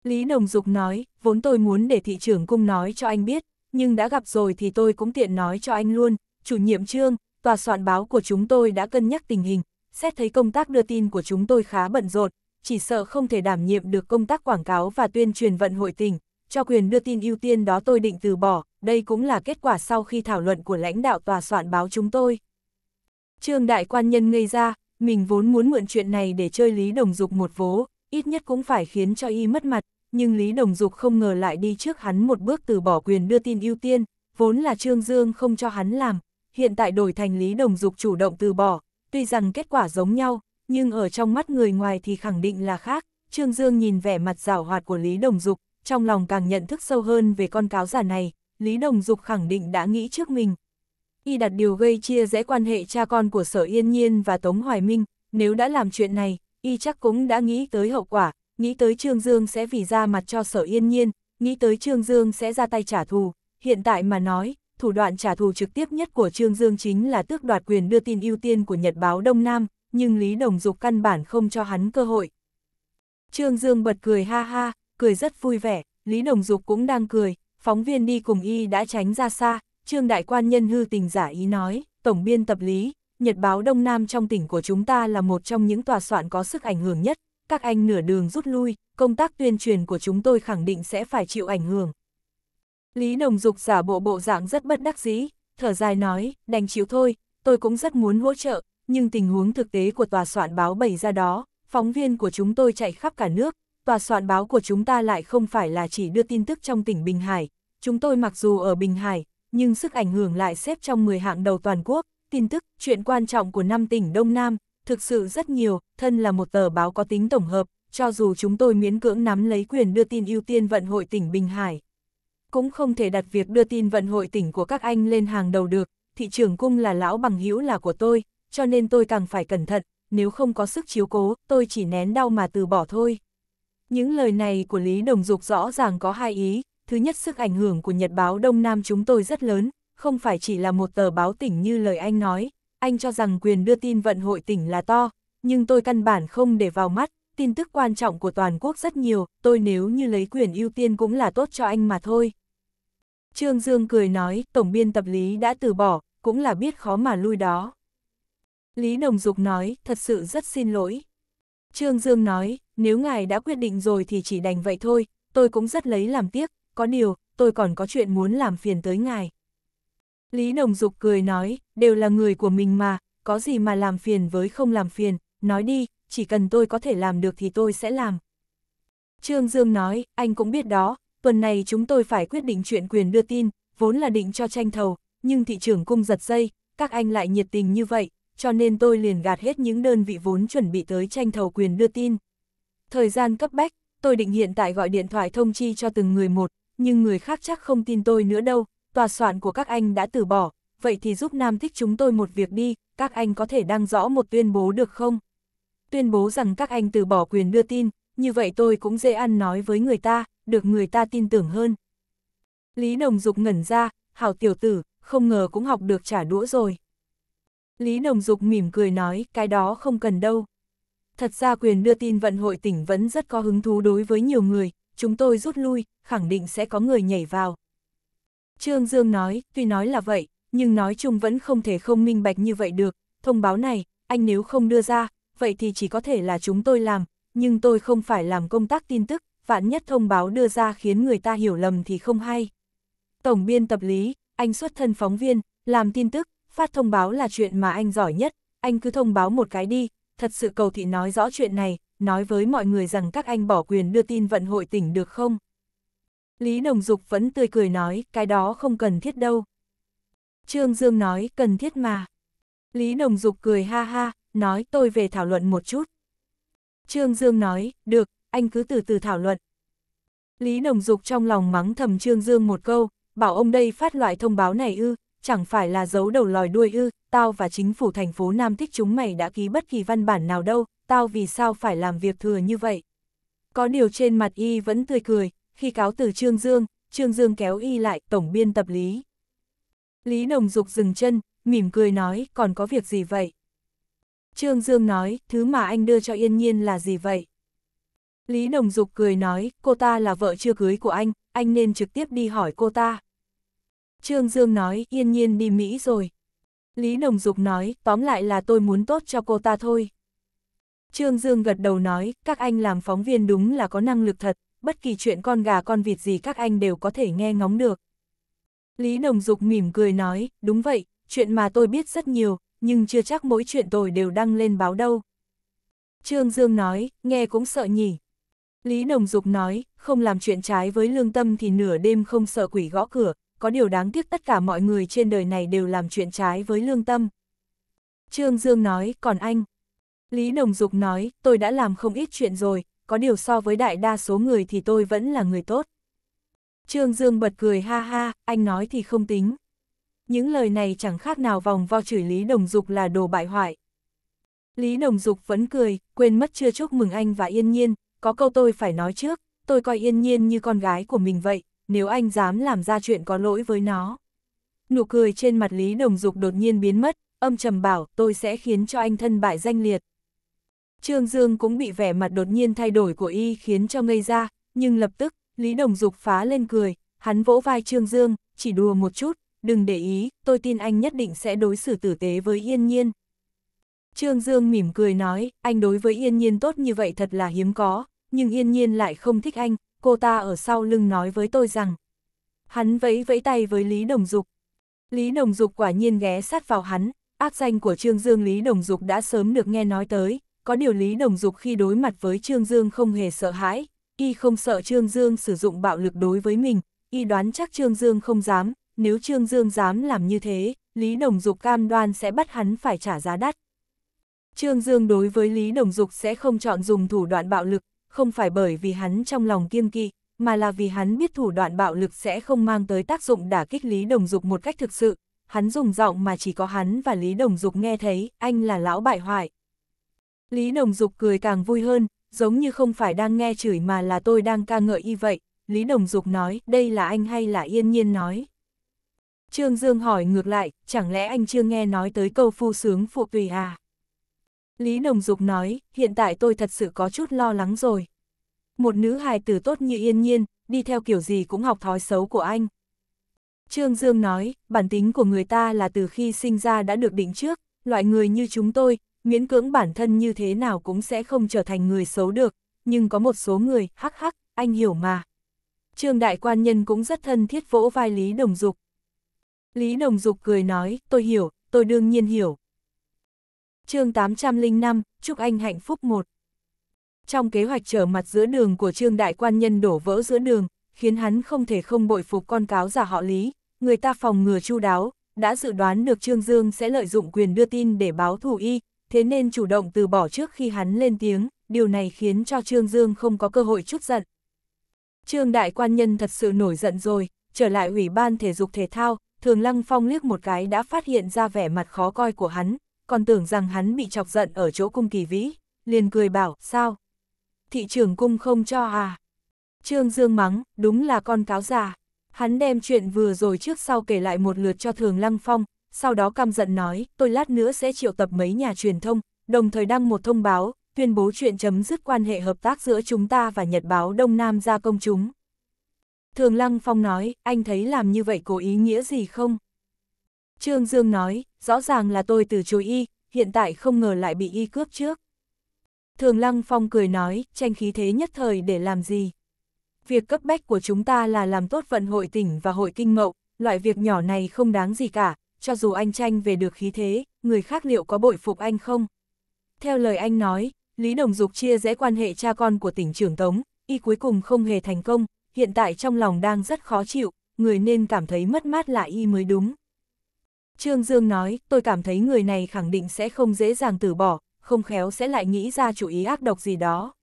Lý Đồng Dục nói, vốn tôi muốn để thị trưởng cung nói cho anh biết, nhưng đã gặp rồi thì tôi cũng tiện nói cho anh luôn, chủ nhiệm trương, tòa soạn báo của chúng tôi đã cân nhắc tình hình, xét thấy công tác đưa tin của chúng tôi khá bận rộn, chỉ sợ không thể đảm nhiệm được công tác quảng cáo và tuyên truyền vận hội tỉnh, cho quyền đưa tin ưu tiên đó tôi định từ bỏ, đây cũng là kết quả sau khi thảo luận của lãnh đạo tòa soạn báo chúng tôi. Trương Đại Quan Nhân ngây ra, mình vốn muốn mượn chuyện này để chơi Lý Đồng Dục một vố, ít nhất cũng phải khiến cho y mất mặt, nhưng Lý Đồng Dục không ngờ lại đi trước hắn một bước từ bỏ quyền đưa tin ưu tiên, vốn là Trương Dương không cho hắn làm, hiện tại đổi thành Lý Đồng Dục chủ động từ bỏ, tuy rằng kết quả giống nhau, nhưng ở trong mắt người ngoài thì khẳng định là khác. Trương Dương nhìn vẻ mặt rảo hoạt của Lý Đồng Dục, trong lòng càng nhận thức sâu hơn về con cáo giả này, Lý Đồng Dục khẳng định đã nghĩ trước mình. Y đặt điều gây chia rẽ quan hệ cha con của Sở Yên Nhiên và Tống Hoài Minh, nếu đã làm chuyện này, Y chắc cũng đã nghĩ tới hậu quả, nghĩ tới Trương Dương sẽ vì ra mặt cho Sở Yên Nhiên, nghĩ tới Trương Dương sẽ ra tay trả thù, hiện tại mà nói, thủ đoạn trả thù trực tiếp nhất của Trương Dương chính là tước đoạt quyền đưa tin ưu tiên của Nhật báo Đông Nam, nhưng Lý Đồng Dục căn bản không cho hắn cơ hội. Trương Dương bật cười ha ha, cười rất vui vẻ, Lý Đồng Dục cũng đang cười, phóng viên đi cùng y đã tránh ra xa, Trương Đại Quan Nhân hư tình giả ý nói, Tổng biên tập lý, Nhật báo Đông Nam trong tỉnh của chúng ta là một trong những tòa soạn có sức ảnh hưởng nhất, các anh nửa đường rút lui, công tác tuyên truyền của chúng tôi khẳng định sẽ phải chịu ảnh hưởng, Lý Nồng Dục giả bộ bộ dạng rất bất đắc dĩ, thở dài nói, đành chịu thôi, tôi cũng rất muốn hỗ trợ, nhưng tình huống thực tế của tòa soạn báo bày ra đó, phóng viên của chúng tôi chạy khắp cả nước, tòa soạn báo của chúng ta lại không phải là chỉ đưa tin tức trong tỉnh Bình Hải, chúng tôi mặc dù ở Bình Hải, nhưng sức ảnh hưởng lại xếp trong 10 hạng đầu toàn quốc, tin tức, chuyện quan trọng của năm tỉnh Đông Nam, thực sự rất nhiều, thân là một tờ báo có tính tổng hợp, cho dù chúng tôi miễn cưỡng nắm lấy quyền đưa tin ưu tiên vận hội tỉnh Bình Hải, cũng không thể đặt việc đưa tin vận hội tỉnh của các anh lên hàng đầu được, thị trưởng cung là lão bằng hữu là của tôi, cho nên tôi càng phải cẩn thận, nếu không có sức chiếu cố, tôi chỉ nén đau mà từ bỏ thôi. Những lời này của Lý Đồng Dục rõ ràng có hai ý, thứ nhất sức ảnh hưởng của Nhật báo Đông Nam chúng tôi rất lớn, không phải chỉ là một tờ báo tỉnh như lời anh nói, anh cho rằng quyền đưa tin vận hội tỉnh là to, nhưng tôi căn bản không để vào mắt, tin tức quan trọng của toàn quốc rất nhiều, tôi nếu như lấy quyền ưu tiên cũng là tốt cho anh mà thôi. Trương Dương cười nói, tổng biên tập lý đã từ bỏ, cũng là biết khó mà lui đó. Lý Đồng Dục nói, thật sự rất xin lỗi. Trương Dương nói, nếu ngài đã quyết định rồi thì chỉ đành vậy thôi, tôi cũng rất lấy làm tiếc, có điều, tôi còn có chuyện muốn làm phiền tới ngài. Lý Đồng Dục cười nói, đều là người của mình mà, có gì mà làm phiền với không làm phiền, nói đi, chỉ cần tôi có thể làm được thì tôi sẽ làm. Trương Dương nói, anh cũng biết đó, tuần này chúng tôi phải quyết định chuyện quyền đưa tin, vốn là định cho tranh thầu, nhưng thị trường cung giật dây, các anh lại nhiệt tình như vậy, cho nên tôi liền gạt hết những đơn vị vốn chuẩn bị tới tranh thầu quyền đưa tin. Thời gian cấp bách, tôi định hiện tại gọi điện thoại thông chi cho từng người một, nhưng người khác chắc không tin tôi nữa đâu, tòa soạn của các anh đã từ bỏ, vậy thì giúp Nam Thích chúng tôi một việc đi, các anh có thể đăng rõ một tuyên bố được không? tuyên bố rằng các anh từ bỏ quyền đưa tin, như vậy tôi cũng dễ ăn nói với người ta, được người ta tin tưởng hơn. Lý Đồng Dục ngẩn ra, hảo tiểu tử, không ngờ cũng học được trả đũa rồi. Lý Đồng Dục mỉm cười nói, cái đó không cần đâu. Thật ra quyền đưa tin vận hội tỉnh vẫn rất có hứng thú đối với nhiều người, chúng tôi rút lui, khẳng định sẽ có người nhảy vào. Trương Dương nói, tuy nói là vậy, nhưng nói chung vẫn không thể không minh bạch như vậy được, thông báo này, anh nếu không đưa ra, vậy thì chỉ có thể là chúng tôi làm, nhưng tôi không phải làm công tác tin tức, vạn nhất thông báo đưa ra khiến người ta hiểu lầm thì không hay. Tổng biên tập lý, anh xuất thân phóng viên, làm tin tức, phát thông báo là chuyện mà anh giỏi nhất, anh cứ thông báo một cái đi, thật sự cầu thị nói rõ chuyện này, nói với mọi người rằng các anh bỏ quyền đưa tin vận hội tỉnh được không? Lý Đồng Dục vẫn tươi cười nói, cái đó không cần thiết đâu. Trương Dương nói, cần thiết mà. Lý Đồng Dục cười ha ha, nói tôi về thảo luận một chút. Trương Dương nói, được, anh cứ từ từ thảo luận. Lý Nồng Dục trong lòng mắng thầm Trương Dương một câu, bảo ông đây phát loại thông báo này ư, chẳng phải là giấu đầu lòi đuôi ư, tao và chính phủ thành phố Nam Thích chúng mày đã ký bất kỳ văn bản nào đâu, tao vì sao phải làm việc thừa như vậy. Có điều trên mặt y vẫn tươi cười, khi cáo từ Trương Dương, Trương Dương kéo y lại tổng biên tập lý. Lý Nồng Dục dừng chân, mỉm cười nói còn có việc gì vậy. Trương Dương nói, thứ mà anh đưa cho yên nhiên là gì vậy? Lý Đồng Dục cười nói, cô ta là vợ chưa cưới của anh, anh nên trực tiếp đi hỏi cô ta. Trương Dương nói, yên nhiên đi Mỹ rồi. Lý Đồng Dục nói, tóm lại là tôi muốn tốt cho cô ta thôi. Trương Dương gật đầu nói, các anh làm phóng viên đúng là có năng lực thật, bất kỳ chuyện con gà con vịt gì các anh đều có thể nghe ngóng được. Lý Đồng Dục mỉm cười nói, đúng vậy, chuyện mà tôi biết rất nhiều, nhưng chưa chắc mỗi chuyện tồi đều đăng lên báo đâu. Trương Dương nói, nghe cũng sợ nhỉ. Lý Đồng Dục nói, không làm chuyện trái với lương tâm thì nửa đêm không sợ quỷ gõ cửa, có điều đáng tiếc tất cả mọi người trên đời này đều làm chuyện trái với lương tâm. Trương Dương nói, còn anh? Lý Đồng Dục nói, tôi đã làm không ít chuyện rồi, có điều so với đại đa số người thì tôi vẫn là người tốt. Trương Dương bật cười ha ha, anh nói thì không tính những lời này chẳng khác nào vòng vo chửi Lý Đồng Dục là đồ bại hoại. Lý Đồng Dục vẫn cười, quên mất chưa chúc mừng anh và Yên Nhiên, có câu tôi phải nói trước, tôi coi Yên Nhiên như con gái của mình vậy, nếu anh dám làm ra chuyện có lỗi với nó. Nụ cười trên mặt Lý Đồng Dục đột nhiên biến mất, âm trầm bảo tôi sẽ khiến cho anh thân bại danh liệt. Trương Dương cũng bị vẻ mặt đột nhiên thay đổi của y khiến cho ngây ra, nhưng lập tức, Lý Đồng Dục phá lên cười, hắn vỗ vai Trương Dương, chỉ đùa một chút, đừng để ý, tôi tin anh nhất định sẽ đối xử tử tế với yên nhiên. Trương Dương mỉm cười nói, anh đối với yên nhiên tốt như vậy thật là hiếm có, nhưng yên nhiên lại không thích anh, cô ta ở sau lưng nói với tôi rằng. Hắn vẫy vẫy tay với Lý Đồng Dục. Lý Đồng Dục quả nhiên ghé sát vào hắn, ác danh của Trương Dương Lý Đồng Dục đã sớm được nghe nói tới, có điều Lý Đồng Dục khi đối mặt với Trương Dương không hề sợ hãi, y không sợ Trương Dương sử dụng bạo lực đối với mình, y đoán chắc Trương Dương không dám, nếu Trương Dương dám làm như thế, Lý Đồng Dục cam đoan sẽ bắt hắn phải trả giá đắt. Trương Dương đối với Lý Đồng Dục sẽ không chọn dùng thủ đoạn bạo lực, không phải bởi vì hắn trong lòng kiêng kỵ, mà là vì hắn biết thủ đoạn bạo lực sẽ không mang tới tác dụng đả kích Lý Đồng Dục một cách thực sự. Hắn dùng giọng mà chỉ có hắn và Lý Đồng Dục nghe thấy, anh là lão bại hoại. Lý Đồng Dục cười càng vui hơn, giống như không phải đang nghe chửi mà là tôi đang ca ngợi y vậy. Lý Đồng Dục nói, đây là anh hay là yên nhiên nói. Trương Dương hỏi ngược lại, chẳng lẽ anh chưa nghe nói tới câu phu sướng phụ tùy à? Lý Đồng Dục nói, hiện tại tôi thật sự có chút lo lắng rồi. Một nữ hài tử tốt như yên nhiên, đi theo kiểu gì cũng học thói xấu của anh. Trương Dương nói, bản tính của người ta là từ khi sinh ra đã được định trước, loại người như chúng tôi, miễn cưỡng bản thân như thế nào cũng sẽ không trở thành người xấu được, nhưng có một số người, hắc hắc, anh hiểu mà. Trương Đại Quan Nhân cũng rất thân thiết vỗ vai Lý Đồng Dục. Lý Đồng Dục cười nói, tôi hiểu, tôi đương nhiên hiểu. chương 805, chúc anh hạnh phúc một. Trong kế hoạch trở mặt giữa đường của Trương Đại Quan Nhân đổ vỡ giữa đường, khiến hắn không thể không bội phục con cáo giả họ Lý, người ta phòng ngừa chu đáo, đã dự đoán được Trương Dương sẽ lợi dụng quyền đưa tin để báo thù y, thế nên chủ động từ bỏ trước khi hắn lên tiếng, điều này khiến cho Trương Dương không có cơ hội chút giận. Trương Đại Quan Nhân thật sự nổi giận rồi, trở lại Ủy ban Thể dục Thể thao, Thường Lăng Phong liếc một cái đã phát hiện ra vẻ mặt khó coi của hắn, còn tưởng rằng hắn bị chọc giận ở chỗ cung kỳ vĩ, liền cười bảo, sao? Thị trường cung không cho à? Trương Dương mắng, đúng là con cáo già. Hắn đem chuyện vừa rồi trước sau kể lại một lượt cho Thường Lăng Phong, sau đó căm giận nói, tôi lát nữa sẽ triệu tập mấy nhà truyền thông, đồng thời đăng một thông báo, tuyên bố chuyện chấm dứt quan hệ hợp tác giữa chúng ta và Nhật báo Đông Nam ra công chúng. Thường Lăng Phong nói, anh thấy làm như vậy có ý nghĩa gì không? Trương Dương nói, rõ ràng là tôi từ chối y, hiện tại không ngờ lại bị y cướp trước. Thường Lăng Phong cười nói, tranh khí thế nhất thời để làm gì? Việc cấp bách của chúng ta là làm tốt vận hội tỉnh và hội kinh mậu, loại việc nhỏ này không đáng gì cả, cho dù anh tranh về được khí thế, người khác liệu có bội phục anh không? Theo lời anh nói, Lý Đồng Dục chia rẽ quan hệ cha con của tỉnh trưởng Tống, y cuối cùng không hề thành công, hiện tại trong lòng đang rất khó chịu, người nên cảm thấy mất mát lại y mới đúng. Trương Dương nói, tôi cảm thấy người này khẳng định sẽ không dễ dàng từ bỏ, không khéo sẽ lại nghĩ ra chủ ý ác độc gì đó.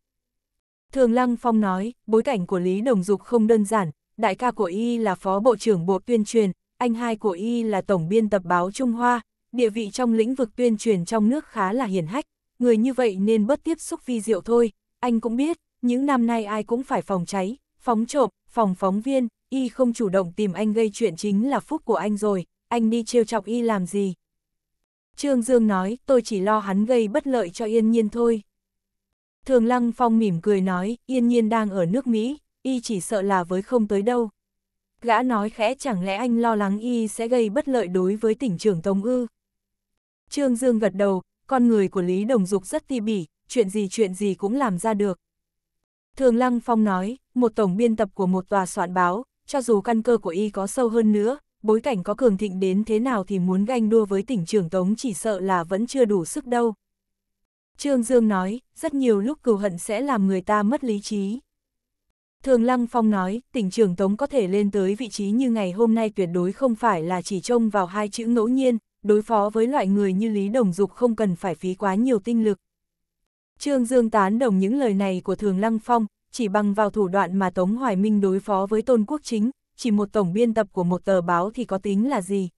Thường Lăng Phong nói, bối cảnh của Lý Đồng Dục không đơn giản, đại ca của y là phó bộ trưởng bộ tuyên truyền, anh hai của y là tổng biên tập báo Trung Hoa, địa vị trong lĩnh vực tuyên truyền trong nước khá là hiển hách, người như vậy nên bớt tiếp xúc vi diệu thôi, anh cũng biết, những năm nay ai cũng phải phòng cháy, Phóng trộm, phòng phóng viên, y không chủ động tìm anh gây chuyện chính là phúc của anh rồi, anh đi trêu chọc y làm gì? Trương Dương nói, tôi chỉ lo hắn gây bất lợi cho Yên Nhiên thôi. Thường Lăng Phong mỉm cười nói, Yên Nhiên đang ở nước Mỹ, y chỉ sợ là với không tới đâu. Gã nói khẽ chẳng lẽ anh lo lắng y sẽ gây bất lợi đối với tỉnh trưởng Tống Ư. Trương Dương gật đầu, con người của Lý Đồng Dục rất ti bỉ, chuyện gì chuyện gì cũng làm ra được. Thường Lăng Phong nói, một tổng biên tập của một tòa soạn báo, cho dù căn cơ của y có sâu hơn nữa, bối cảnh có cường thịnh đến thế nào thì muốn ganh đua với tỉnh trưởng Tống chỉ sợ là vẫn chưa đủ sức đâu. Trương Dương nói, rất nhiều lúc cừu hận sẽ làm người ta mất lý trí. Thường Lăng Phong nói, tỉnh trưởng Tống có thể lên tới vị trí như ngày hôm nay tuyệt đối không phải là chỉ trông vào hai chữ ngẫu nhiên, đối phó với loại người như Lý Đồng Dục không cần phải phí quá nhiều tinh lực. Trương Dương tán đồng những lời này của Thường Lăng Phong, chỉ bằng vào thủ đoạn mà Tống Hoài Minh đối phó với Tôn Quốc Chính, chỉ một tổng biên tập của một tờ báo thì có tính là gì.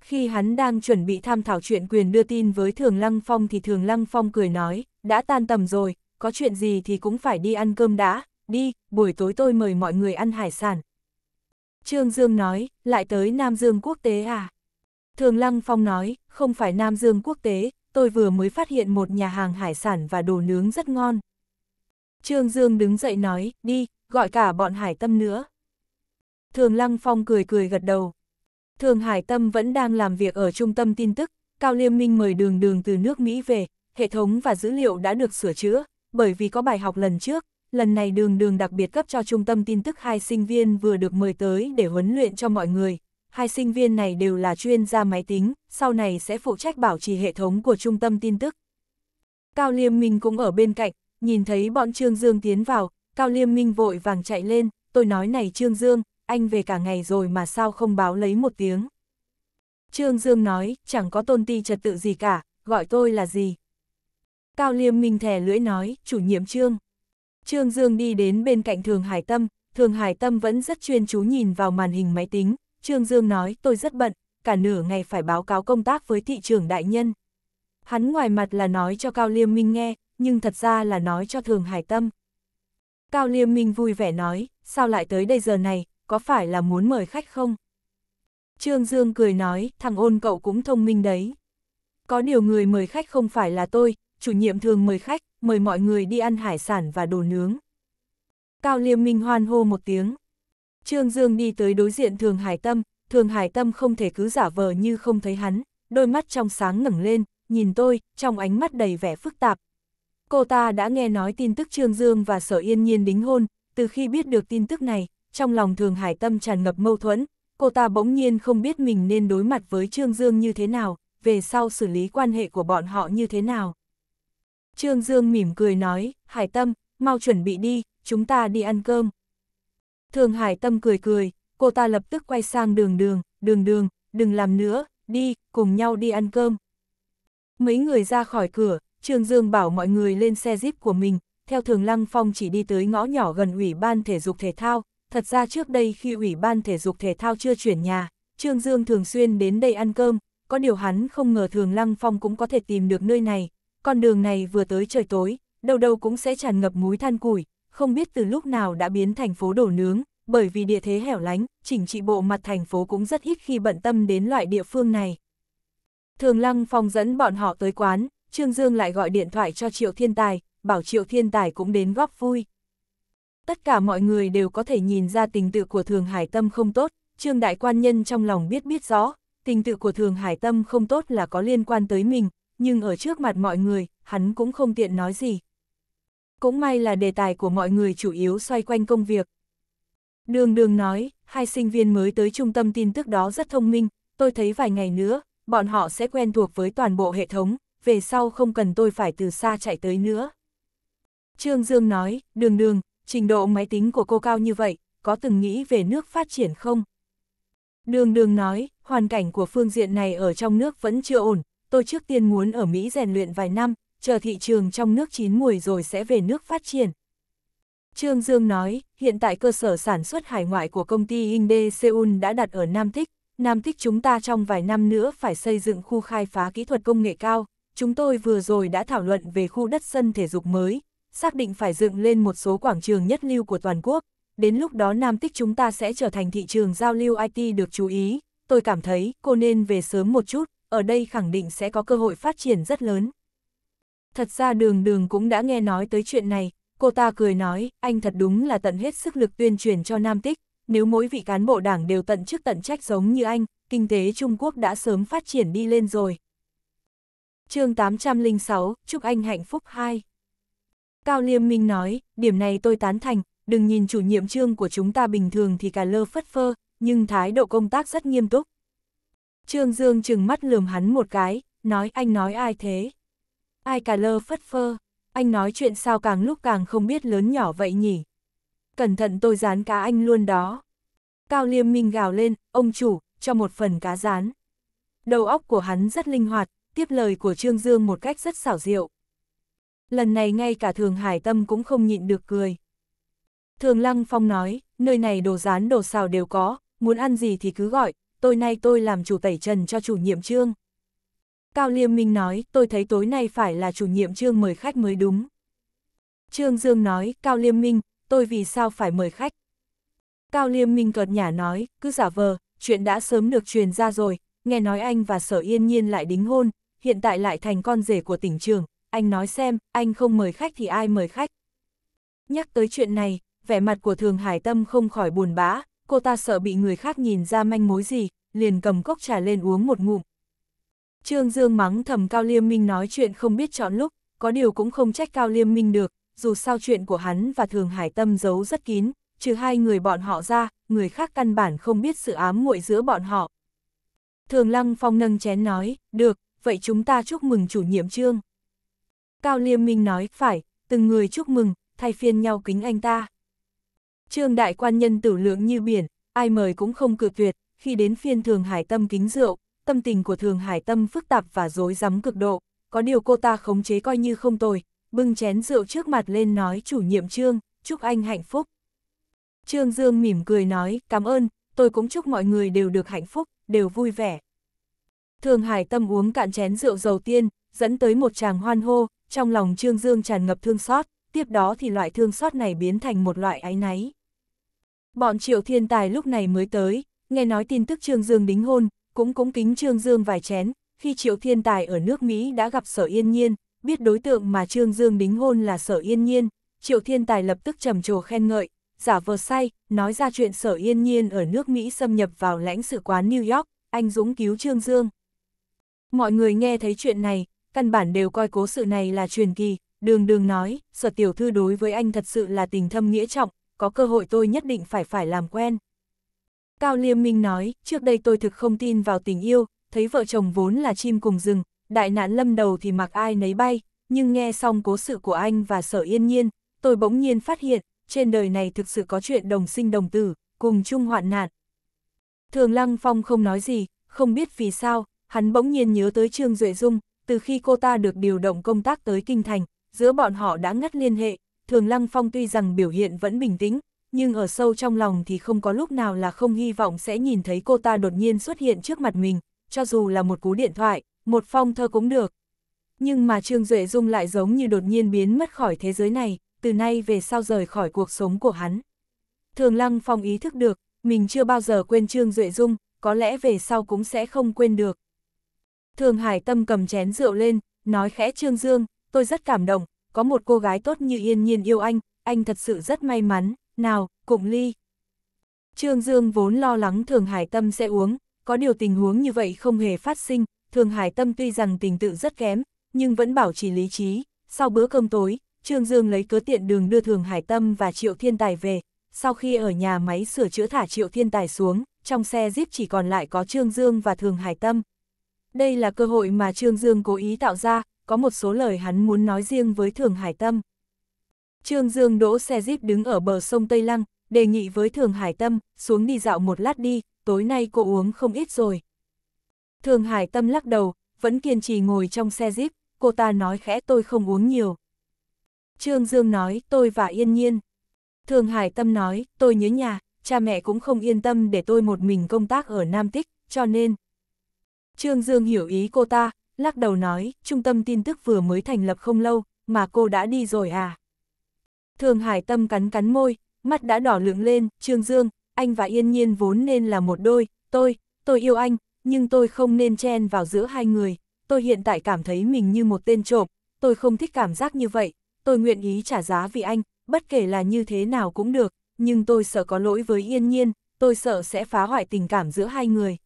Khi hắn đang chuẩn bị tham thảo chuyện quyền đưa tin với Thường Lăng Phong thì Thường Lăng Phong cười nói, đã tan tầm rồi, có chuyện gì thì cũng phải đi ăn cơm đã, đi, buổi tối tôi mời mọi người ăn hải sản. Trương Dương nói, lại tới Nam Dương quốc tế à? Thường Lăng Phong nói, không phải Nam Dương quốc tế, tôi vừa mới phát hiện một nhà hàng hải sản và đồ nướng rất ngon. Trương Dương đứng dậy nói, đi, gọi cả bọn hải tâm nữa. Thường Lăng Phong cười cười gật đầu. Thường Hải Tâm vẫn đang làm việc ở trung tâm tin tức, Cao Liêm Minh mời đường đường từ nước Mỹ về, hệ thống và dữ liệu đã được sửa chữa, bởi vì có bài học lần trước, lần này đường đường đặc biệt cấp cho trung tâm tin tức hai sinh viên vừa được mời tới để huấn luyện cho mọi người. Hai sinh viên này đều là chuyên gia máy tính, sau này sẽ phụ trách bảo trì hệ thống của trung tâm tin tức. Cao Liêm Minh cũng ở bên cạnh, Nhìn thấy bọn Trương Dương tiến vào, Cao Liêm Minh vội vàng chạy lên, tôi nói này Trương Dương, anh về cả ngày rồi mà sao không báo lấy một tiếng. Trương Dương nói, chẳng có tôn ti trật tự gì cả, gọi tôi là gì. Cao Liêm Minh thè lưỡi nói, chủ nhiệm Trương. Trương Dương đi đến bên cạnh Thường Hải Tâm, Thường Hải Tâm vẫn rất chuyên chú nhìn vào màn hình máy tính. Trương Dương nói, tôi rất bận, cả nửa ngày phải báo cáo công tác với thị trường đại nhân. Hắn ngoài mặt là nói cho Cao Liêm Minh nghe, nhưng thật ra là nói cho Thường Hải Tâm. Cao Liêm Minh vui vẻ nói, sao lại tới đây giờ này, có phải là muốn mời khách không? Trương Dương cười nói, thằng ôn cậu cũng thông minh đấy. Có điều người mời khách không phải là tôi, chủ nhiệm thường mời khách, mời mọi người đi ăn hải sản và đồ nướng. Cao Liêm Minh hoan hô một tiếng. Trương Dương đi tới đối diện Thường Hải Tâm, Thường Hải Tâm không thể cứ giả vờ như không thấy hắn, đôi mắt trong sáng ngẩng lên, nhìn tôi, trong ánh mắt đầy vẻ phức tạp, Cô ta đã nghe nói tin tức Trương Dương và Sở Yên Nhiên đính hôn, từ khi biết được tin tức này, trong lòng Thường Hải Tâm tràn ngập mâu thuẫn, cô ta bỗng nhiên không biết mình nên đối mặt với Trương Dương như thế nào, về sau xử lý quan hệ của bọn họ như thế nào. Trương Dương mỉm cười nói, Hải Tâm, mau chuẩn bị đi, chúng ta đi ăn cơm. Thường Hải Tâm cười cười, cô ta lập tức quay sang đường đường, đường đường, đừng làm nữa, đi, cùng nhau đi ăn cơm. Mấy người ra khỏi cửa, Trương Dương bảo mọi người lên xe jeep của mình, theo thường Lăng Phong chỉ đi tới ngõ nhỏ gần Ủy ban Thể dục Thể thao, thật ra trước đây khi Ủy ban Thể dục Thể thao chưa chuyển nhà, Trương Dương thường xuyên đến đây ăn cơm, có điều hắn không ngờ thường Lăng Phong cũng có thể tìm được nơi này, con đường này vừa tới trời tối, đâu đâu cũng sẽ tràn ngập múi than củi, không biết từ lúc nào đã biến thành phố đổ nướng, bởi vì địa thế hẻo lánh, chỉnh trị bộ mặt thành phố cũng rất ít khi bận tâm đến loại địa phương này. Thường Lăng Phong dẫn bọn họ tới quán, Trương Dương lại gọi điện thoại cho Triệu Thiên Tài, bảo Triệu Thiên Tài cũng đến góp vui. Tất cả mọi người đều có thể nhìn ra tình tự của Thường Hải Tâm không tốt, Trương Đại Quan Nhân trong lòng biết biết rõ, tình tự của Thường Hải Tâm không tốt là có liên quan tới mình, nhưng ở trước mặt mọi người, hắn cũng không tiện nói gì. Cũng may là đề tài của mọi người chủ yếu xoay quanh công việc. Đường đường nói, hai sinh viên mới tới trung tâm tin tức đó rất thông minh, tôi thấy vài ngày nữa, bọn họ sẽ quen thuộc với toàn bộ hệ thống, về sau không cần tôi phải từ xa chạy tới nữa. Trương Dương nói, đường đường, trình độ máy tính của cô cao như vậy, có từng nghĩ về nước phát triển không? Đường đường nói, hoàn cảnh của phương diện này ở trong nước vẫn chưa ổn, tôi trước tiên muốn ở Mỹ rèn luyện vài năm, chờ thị trường trong nước chín mùi rồi sẽ về nước phát triển. Trương Dương nói, hiện tại cơ sở sản xuất hải ngoại của công ty Inde Seoul đã đặt ở Nam Tích, Nam Tích chúng ta trong vài năm nữa phải xây dựng khu khai phá kỹ thuật công nghệ cao, chúng tôi vừa rồi đã thảo luận về khu đất sân thể dục mới, xác định phải dựng lên một số quảng trường nhất lưu của toàn quốc. Đến lúc đó Nam Tích chúng ta sẽ trở thành thị trường giao lưu IT được chú ý. Tôi cảm thấy cô nên về sớm một chút, ở đây khẳng định sẽ có cơ hội phát triển rất lớn. Thật ra đường đường cũng đã nghe nói tới chuyện này, cô ta cười nói, anh thật đúng là tận hết sức lực tuyên truyền cho Nam Tích, nếu mỗi vị cán bộ đảng đều tận chức tận trách giống như anh, kinh tế Trung Quốc đã sớm phát triển đi lên rồi, chương 806, chúc anh hạnh phúc 2. Cao Liêm Minh nói, điểm này tôi tán thành, đừng nhìn chủ nhiệm trương của chúng ta bình thường thì cả lơ phất phơ, nhưng thái độ công tác rất nghiêm túc. Trương Dương chừng mắt lườm hắn một cái, nói anh nói ai thế? Ai cả lơ phất phơ, anh nói chuyện sao càng lúc càng không biết lớn nhỏ vậy nhỉ? Cẩn thận tôi dán cá anh luôn đó. Cao Liêm Minh gào lên, ông chủ, cho một phần cá rán. Đầu óc của hắn rất linh hoạt, tiếp lời của Trương Dương một cách rất xảo diệu. Lần này ngay cả Thường Hải Tâm cũng không nhịn được cười. Thường Lăng Phong nói, nơi này đồ rán đồ xào đều có, muốn ăn gì thì cứ gọi, tôi nay tôi làm chủ tẩy trần cho chủ nhiệm Trương. Cao Liêm Minh nói, tôi thấy tối nay phải là chủ nhiệm Trương mời khách mới đúng. Trương Dương nói, Cao Liêm Minh, tôi vì sao phải mời khách? Cao Liêm Minh cợt nhả nói, cứ giả vờ, chuyện đã sớm được truyền ra rồi, nghe nói anh và sở yên nhiên lại đính hôn, hiện tại lại thành con rể của tỉnh trường, anh nói xem, anh không mời khách thì ai mời khách. Nhắc tới chuyện này, vẻ mặt của Thường Hải Tâm không khỏi buồn bã, cô ta sợ bị người khác nhìn ra manh mối gì, liền cầm cốc trà lên uống một ngụm. Trương Dương mắng thầm Cao Liêm Minh nói chuyện không biết chọn lúc, có điều cũng không trách Cao Liêm Minh được, dù sao chuyện của hắn và Thường Hải Tâm giấu rất kín, trừ hai người bọn họ ra, người khác căn bản không biết sự ám muội giữa bọn họ. Thường Lăng Phong nâng chén nói, được, vậy chúng ta chúc mừng chủ nhiệm trương. Cao Liêm Minh nói, phải, từng người chúc mừng, thay phiên nhau kính anh ta. Trương đại quan nhân tử lượng như biển, ai mời cũng không cự tuyệt, khi đến phiên Thường Hải Tâm kính rượu, tâm tình của Thường Hải Tâm phức tạp và rối rắm cực độ, có điều cô ta khống chế coi như không tồi, bưng chén rượu trước mặt lên nói chủ nhiệm Trương, chúc anh hạnh phúc. Trương Dương mỉm cười nói, cảm ơn, tôi cũng chúc mọi người đều được hạnh phúc, đều vui vẻ. Thường Hải Tâm uống cạn chén rượu dầu tiên, dẫn tới một chàng hoan hô, trong lòng Trương Dương tràn ngập thương xót, tiếp đó thì loại thương xót này biến thành một loại áy náy. Bọn triệu thiên tài lúc này mới tới, nghe nói tin tức Trương Dương đính hôn, cũng cũng kính Trương Dương vài chén, khi triệu thiên tài ở nước Mỹ đã gặp sở yên nhiên, biết đối tượng mà Trương Dương đính hôn là sở yên nhiên, triệu thiên tài lập tức trầm trồ khen ngợi, giả vờ say, nói ra chuyện sở yên nhiên ở nước Mỹ xâm nhập vào lãnh sự quán New York, anh Dũng cứu Trương Dương. Mọi người nghe thấy chuyện này, căn bản đều coi cố sự này là truyền kỳ, đường đường nói, sở tiểu thư đối với anh thật sự là tình thâm nghĩa trọng, có cơ hội tôi nhất định phải phải làm quen. Cao Liêm Minh nói, trước đây tôi thực không tin vào tình yêu, thấy vợ chồng vốn là chim cùng rừng, đại nạn lâm đầu thì mặc ai nấy bay, nhưng nghe xong cố sự của anh và sở yên nhiên, tôi bỗng nhiên phát hiện, trên đời này thực sự có chuyện đồng sinh đồng tử, cùng chung hoạn nạn. Thường Lăng Phong không nói gì, không biết vì sao, Hắn bỗng nhiên nhớ tới Trương Duệ Dung, từ khi cô ta được điều động công tác tới Kinh Thành, giữa bọn họ đã ngắt liên hệ, Thường Lăng Phong tuy rằng biểu hiện vẫn bình tĩnh, nhưng ở sâu trong lòng thì không có lúc nào là không hy vọng sẽ nhìn thấy cô ta đột nhiên xuất hiện trước mặt mình, cho dù là một cú điện thoại, một phong thơ cũng được. Nhưng mà Trương Duệ Dung lại giống như đột nhiên biến mất khỏi thế giới này, từ nay về sau rời khỏi cuộc sống của hắn. Thường Lăng Phong ý thức được, mình chưa bao giờ quên Trương Duệ Dung, có lẽ về sau cũng sẽ không quên được. Thường Hải Tâm cầm chén rượu lên, nói khẽ Trương Dương, tôi rất cảm động, có một cô gái tốt như yên nhiên yêu anh, anh thật sự rất may mắn, nào, cùng ly. Trương Dương vốn lo lắng Thường Hải Tâm sẽ uống, có điều tình huống như vậy không hề phát sinh, Thường Hải Tâm tuy rằng tình tự rất kém, nhưng vẫn bảo trì lý trí. Sau bữa cơm tối, Trương Dương lấy cớ tiện đường đưa Thường Hải Tâm và Triệu Thiên Tài về, sau khi ở nhà máy sửa chữa thả Triệu Thiên Tài xuống, trong xe Jeep chỉ còn lại có Trương Dương và Thường Hải Tâm. Đây là cơ hội mà Trương Dương cố ý tạo ra, có một số lời hắn muốn nói riêng với Thường Hải Tâm. Trương Dương đỗ xe jeep đứng ở bờ sông Tây Lăng, đề nghị với Thường Hải Tâm, xuống đi dạo một lát đi, tối nay cô uống không ít rồi. Thường Hải Tâm lắc đầu, vẫn kiên trì ngồi trong xe jeep, cô ta nói khẽ tôi không uống nhiều. Trương Dương nói tôi và yên nhiên. Thường Hải Tâm nói tôi nhớ nhà, cha mẹ cũng không yên tâm để tôi một mình công tác ở Nam Tích, cho nên... Trương Dương hiểu ý cô ta, lắc đầu nói, trung tâm tin tức vừa mới thành lập không lâu, mà cô đã đi rồi à. Thường Hải Tâm cắn cắn môi, mắt đã đỏ lượng lên, Trương Dương, anh và Yên Nhiên vốn nên là một đôi, tôi, tôi yêu anh, nhưng tôi không nên chen vào giữa hai người, tôi hiện tại cảm thấy mình như một tên trộm, tôi không thích cảm giác như vậy, tôi nguyện ý trả giá vì anh, bất kể là như thế nào cũng được, nhưng tôi sợ có lỗi với Yên Nhiên, tôi sợ sẽ phá hoại tình cảm giữa hai người.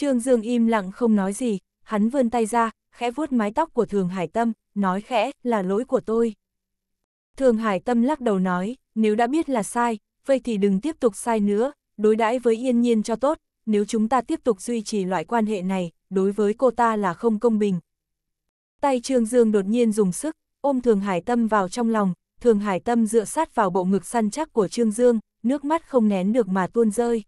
Trương Dương im lặng không nói gì, hắn vươn tay ra, khẽ vuốt mái tóc của Thường Hải Tâm, nói khẽ, là lỗi của tôi. Thường Hải Tâm lắc đầu nói, nếu đã biết là sai, vậy thì đừng tiếp tục sai nữa, đối đãi với yên nhiên cho tốt, nếu chúng ta tiếp tục duy trì loại quan hệ này, đối với cô ta là không công bình. Tay Trương Dương đột nhiên dùng sức, ôm Thường Hải Tâm vào trong lòng, Thường Hải Tâm dựa sát vào bộ ngực săn chắc của Trương Dương, nước mắt không nén được mà tuôn rơi.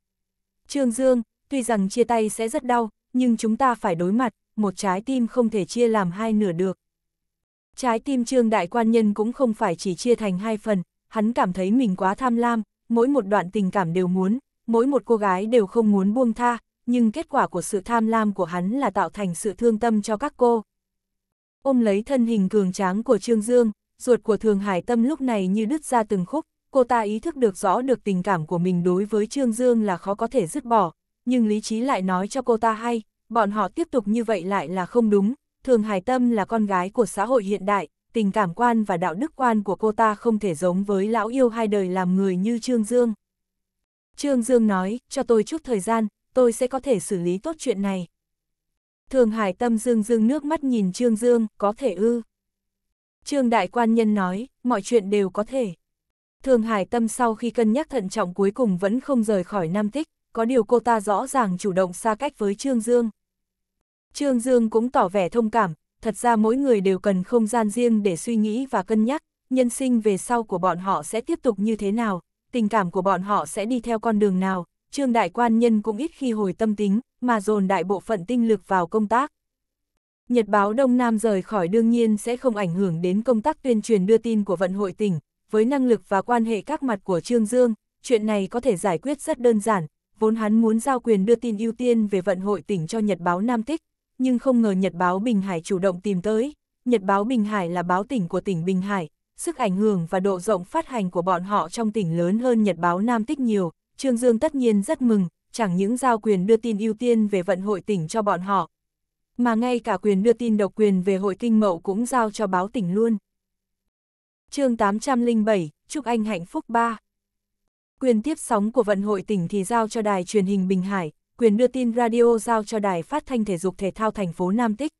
Trương Dương, tuy rằng chia tay sẽ rất đau, nhưng chúng ta phải đối mặt, một trái tim không thể chia làm hai nửa được. Trái tim Trương Đại Quan Nhân cũng không phải chỉ chia thành hai phần, hắn cảm thấy mình quá tham lam, mỗi một đoạn tình cảm đều muốn, mỗi một cô gái đều không muốn buông tha, nhưng kết quả của sự tham lam của hắn là tạo thành sự thương tâm cho các cô. Ôm lấy thân hình cường tráng của Trương Dương, ruột của Thường Hải Tâm lúc này như đứt ra từng khúc, cô ta ý thức được rõ được tình cảm của mình đối với Trương Dương là khó có thể dứt bỏ, nhưng lý trí lại nói cho cô ta hay, bọn họ tiếp tục như vậy lại là không đúng, Thường Hải Tâm là con gái của xã hội hiện đại, tình cảm quan và đạo đức quan của cô ta không thể giống với lão yêu hai đời làm người như Trương Dương. Trương Dương nói, cho tôi chút thời gian, tôi sẽ có thể xử lý tốt chuyện này. Thường Hải Tâm dương dương nước mắt nhìn Trương Dương, có thể ư. Trương Đại Quan Nhân nói, mọi chuyện đều có thể. Thường Hải Tâm sau khi cân nhắc thận trọng cuối cùng vẫn không rời khỏi Nam Tích, có điều cô ta rõ ràng chủ động xa cách với Trương Dương. Trương Dương cũng tỏ vẻ thông cảm, thật ra mỗi người đều cần không gian riêng để suy nghĩ và cân nhắc, nhân sinh về sau của bọn họ sẽ tiếp tục như thế nào, tình cảm của bọn họ sẽ đi theo con đường nào, Trương Đại Quan Nhân cũng ít khi hồi tâm tính, mà dồn đại bộ phận tinh lực vào công tác. Nhật báo Đông Nam rời khỏi đương nhiên sẽ không ảnh hưởng đến công tác tuyên truyền đưa tin của vận hội tỉnh, với năng lực và quan hệ các mặt của Trương Dương, chuyện này có thể giải quyết rất đơn giản, vốn hắn muốn giao quyền đưa tin ưu tiên về vận hội tỉnh cho Nhật báo Nam Tích, nhưng không ngờ Nhật báo Bình Hải chủ động tìm tới. Nhật báo Bình Hải là báo tỉnh của tỉnh Bình Hải, sức ảnh hưởng và độ rộng phát hành của bọn họ trong tỉnh lớn hơn Nhật báo Nam Tích nhiều. Trương Dương tất nhiên rất mừng, chẳng những giao quyền đưa tin ưu tiên về vận hội tỉnh cho bọn họ, mà ngay cả quyền đưa tin độc quyền về hội kinh mậu cũng giao cho báo tỉnh luôn. chương 807, Chúc Anh Hạnh Phúc 3 quyền tiếp sóng của vận hội tỉnh thì giao cho đài truyền hình Bình Hải, quyền đưa tin radio giao cho đài phát thanh thể dục thể thao thành phố Nam Tích.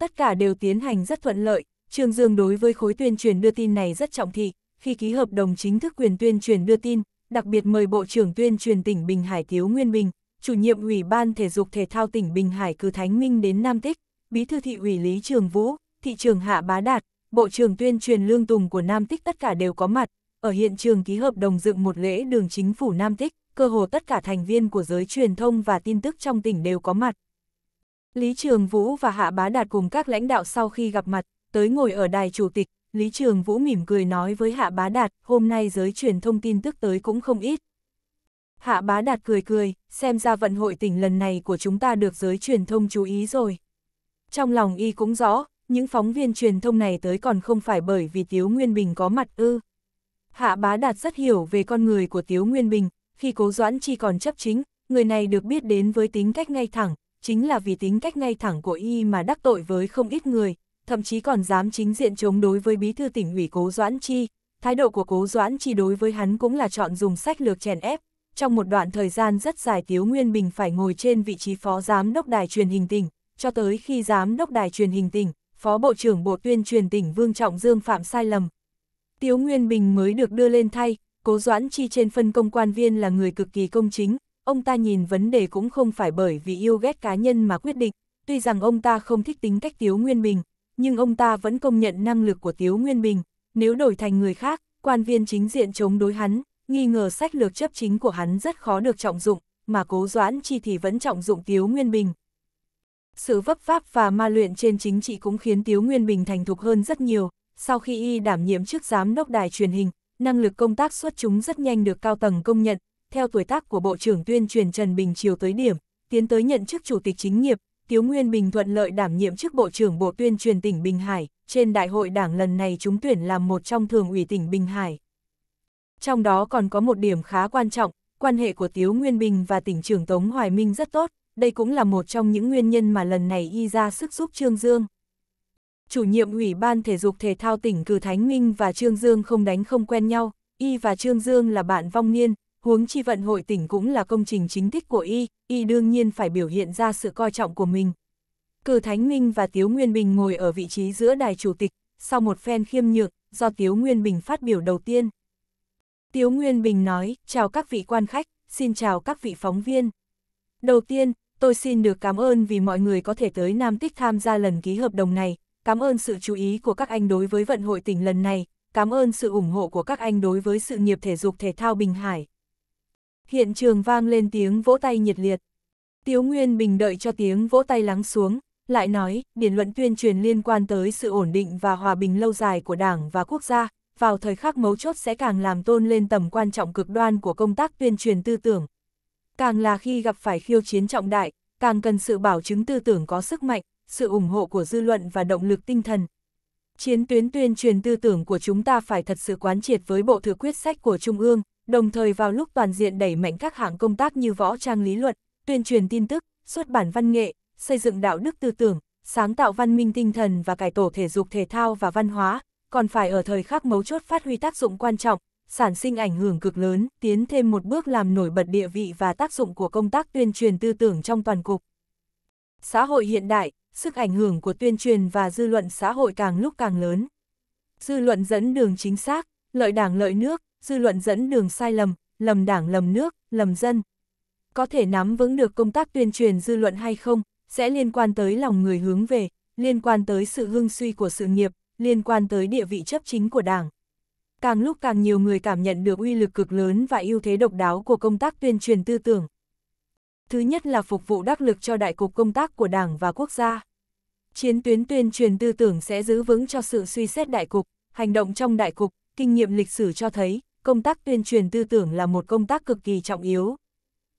Tất cả đều tiến hành rất thuận lợi, Trương Dương đối với khối tuyên truyền đưa tin này rất trọng thị, khi ký hợp đồng chính thức quyền tuyên truyền đưa tin, đặc biệt mời Bộ trưởng tuyên truyền tỉnh Bình Hải Thiếu Nguyên Bình, chủ nhiệm Ủy ban Thể dục Thể thao tỉnh Bình Hải Cư Thánh Minh đến Nam Tích, Bí thư thị ủy Lý Trường Vũ, thị trường Hạ Bá Đạt, Bộ trưởng tuyên truyền Lương Tùng của Nam Tích tất cả đều có mặt, ở hiện trường ký hợp đồng dựng một lễ đường chính phủ Nam Tích, cơ hồ tất cả thành viên của giới truyền thông và tin tức trong tỉnh đều có mặt. Lý Trường Vũ và Hạ Bá Đạt cùng các lãnh đạo sau khi gặp mặt, tới ngồi ở đài chủ tịch, Lý Trường Vũ mỉm cười nói với Hạ Bá Đạt, hôm nay giới truyền thông tin tức tới cũng không ít. Hạ Bá Đạt cười cười, xem ra vận hội tỉnh lần này của chúng ta được giới truyền thông chú ý rồi. Trong lòng y cũng rõ, những phóng viên truyền thông này tới còn không phải bởi vì Tiếu Nguyên Bình có mặt ư. Hạ bá đạt rất hiểu về con người của Tiếu Nguyên Bình, khi cố doãn chi còn chấp chính, người này được biết đến với tính cách ngay thẳng, chính là vì tính cách ngay thẳng của y mà đắc tội với không ít người, thậm chí còn dám chính diện chống đối với bí thư tỉnh ủy cố doãn chi. Thái độ của cố doãn chi đối với hắn cũng là chọn dùng sách lược chèn ép. Trong một đoạn thời gian rất dài Tiếu Nguyên Bình phải ngồi trên vị trí phó giám đốc đài truyền hình tỉnh, cho tới khi giám đốc đài truyền hình tỉnh, phó bộ trưởng bộ tuyên truyền tỉnh Vương Trọng Dương phạm sai lầm, Tiếu Nguyên Bình mới được đưa lên thay, cố doãn chi trên phân công quan viên là người cực kỳ công chính, ông ta nhìn vấn đề cũng không phải bởi vì yêu ghét cá nhân mà quyết định, tuy rằng ông ta không thích tính cách Tiếu Nguyên Bình, nhưng ông ta vẫn công nhận năng lực của Tiếu Nguyên Bình, nếu đổi thành người khác, quan viên chính diện chống đối hắn, nghi ngờ sách lược chấp chính của hắn rất khó được trọng dụng, mà cố doãn chi thì vẫn trọng dụng Tiếu Nguyên Bình. Sự vấp pháp và ma luyện trên chính trị cũng khiến Tiếu Nguyên Bình thành thục hơn rất nhiều, sau khi y đảm nhiệm chức giám đốc đài truyền hình, năng lực công tác xuất chúng rất nhanh được cao tầng công nhận, theo tuổi tác của Bộ trưởng tuyên truyền Trần Bình Triều tới điểm, tiến tới nhận chức Chủ tịch chính nghiệp, Tiếu Nguyên Bình thuận lợi đảm nhiệm chức Bộ trưởng Bộ tuyên truyền tỉnh Bình Hải, trên đại hội đảng lần này chúng tuyển làm một trong thường ủy tỉnh Bình Hải. Trong đó còn có một điểm khá quan trọng, quan hệ của Tiếu Nguyên Bình và tỉnh trưởng Tống Hoài Minh rất tốt, đây cũng là một trong những nguyên nhân mà lần này y ra sức giúp Trương Dương chủ nhiệm Ủy ban Thể dục Thể thao tỉnh Cử Thánh Minh và Trương Dương không đánh không quen nhau, y và Trương Dương là bạn vong niên, huống chi vận hội tỉnh cũng là công trình chính thích của y, y đương nhiên phải biểu hiện ra sự coi trọng của mình. Cử Thánh Minh và Tiếu Nguyên Bình ngồi ở vị trí giữa đài chủ tịch, sau một phen khiêm nhược, do Tiếu Nguyên Bình phát biểu đầu tiên. Tiếu Nguyên Bình nói, chào các vị quan khách, xin chào các vị phóng viên. Đầu tiên, tôi xin được cảm ơn vì mọi người có thể tới Nam Tích tham gia lần ký hợp đồng này, Cảm ơn sự chú ý của các anh đối với vận hội tỉnh lần này, cảm ơn sự ủng hộ của các anh đối với sự nghiệp thể dục thể thao Bình Hải. Hiện trường vang lên tiếng vỗ tay nhiệt liệt. Tiếu Nguyên Bình đợi cho tiếng vỗ tay lắng xuống, lại nói, điển luận tuyên truyền liên quan tới sự ổn định và hòa bình lâu dài của Đảng và quốc gia, vào thời khắc mấu chốt sẽ càng làm tôn lên tầm quan trọng cực đoan của công tác tuyên truyền tư tưởng. Càng là khi gặp phải khiêu chiến trọng đại, càng cần sự bảo chứng tư tưởng có sức mạnh, sự ủng hộ của dư luận và động lực tinh thần. Chiến tuyến tuyên truyền tư tưởng của chúng ta phải thật sự quán triệt với bộ thừa quyết sách của Trung ương, đồng thời vào lúc toàn diện đẩy mạnh các hạng công tác như võ trang lý luận, tuyên truyền tin tức, xuất bản văn nghệ, xây dựng đạo đức tư tưởng, sáng tạo văn minh tinh thần và cải tổ thể dục thể thao và văn hóa, còn phải ở thời khắc mấu chốt phát huy tác dụng quan trọng, sản sinh ảnh hưởng cực lớn, tiến thêm một bước làm nổi bật địa vị và tác dụng của công tác tuyên truyền tư tưởng trong toàn cục. Xã hội hiện đại, sức ảnh hưởng của tuyên truyền và dư luận xã hội càng lúc càng lớn. Dư luận dẫn đường chính xác, lợi đảng lợi nước, dư luận dẫn đường sai lầm, lầm đảng lầm nước, lầm dân. Có thể nắm vững được công tác tuyên truyền dư luận hay không, sẽ liên quan tới lòng người hướng về, liên quan tới sự hưng suy của sự nghiệp, liên quan tới địa vị chấp chính của đảng. Càng lúc càng nhiều người cảm nhận được uy lực cực lớn và ưu thế độc đáo của công tác tuyên truyền tư tưởng. Thứ nhất là phục vụ đắc lực cho đại cục công tác của đảng và quốc gia. Chiến tuyến tuyên truyền tư tưởng sẽ giữ vững cho sự suy xét đại cục, hành động trong đại cục, kinh nghiệm lịch sử cho thấy, công tác tuyên truyền tư tưởng là một công tác cực kỳ trọng yếu.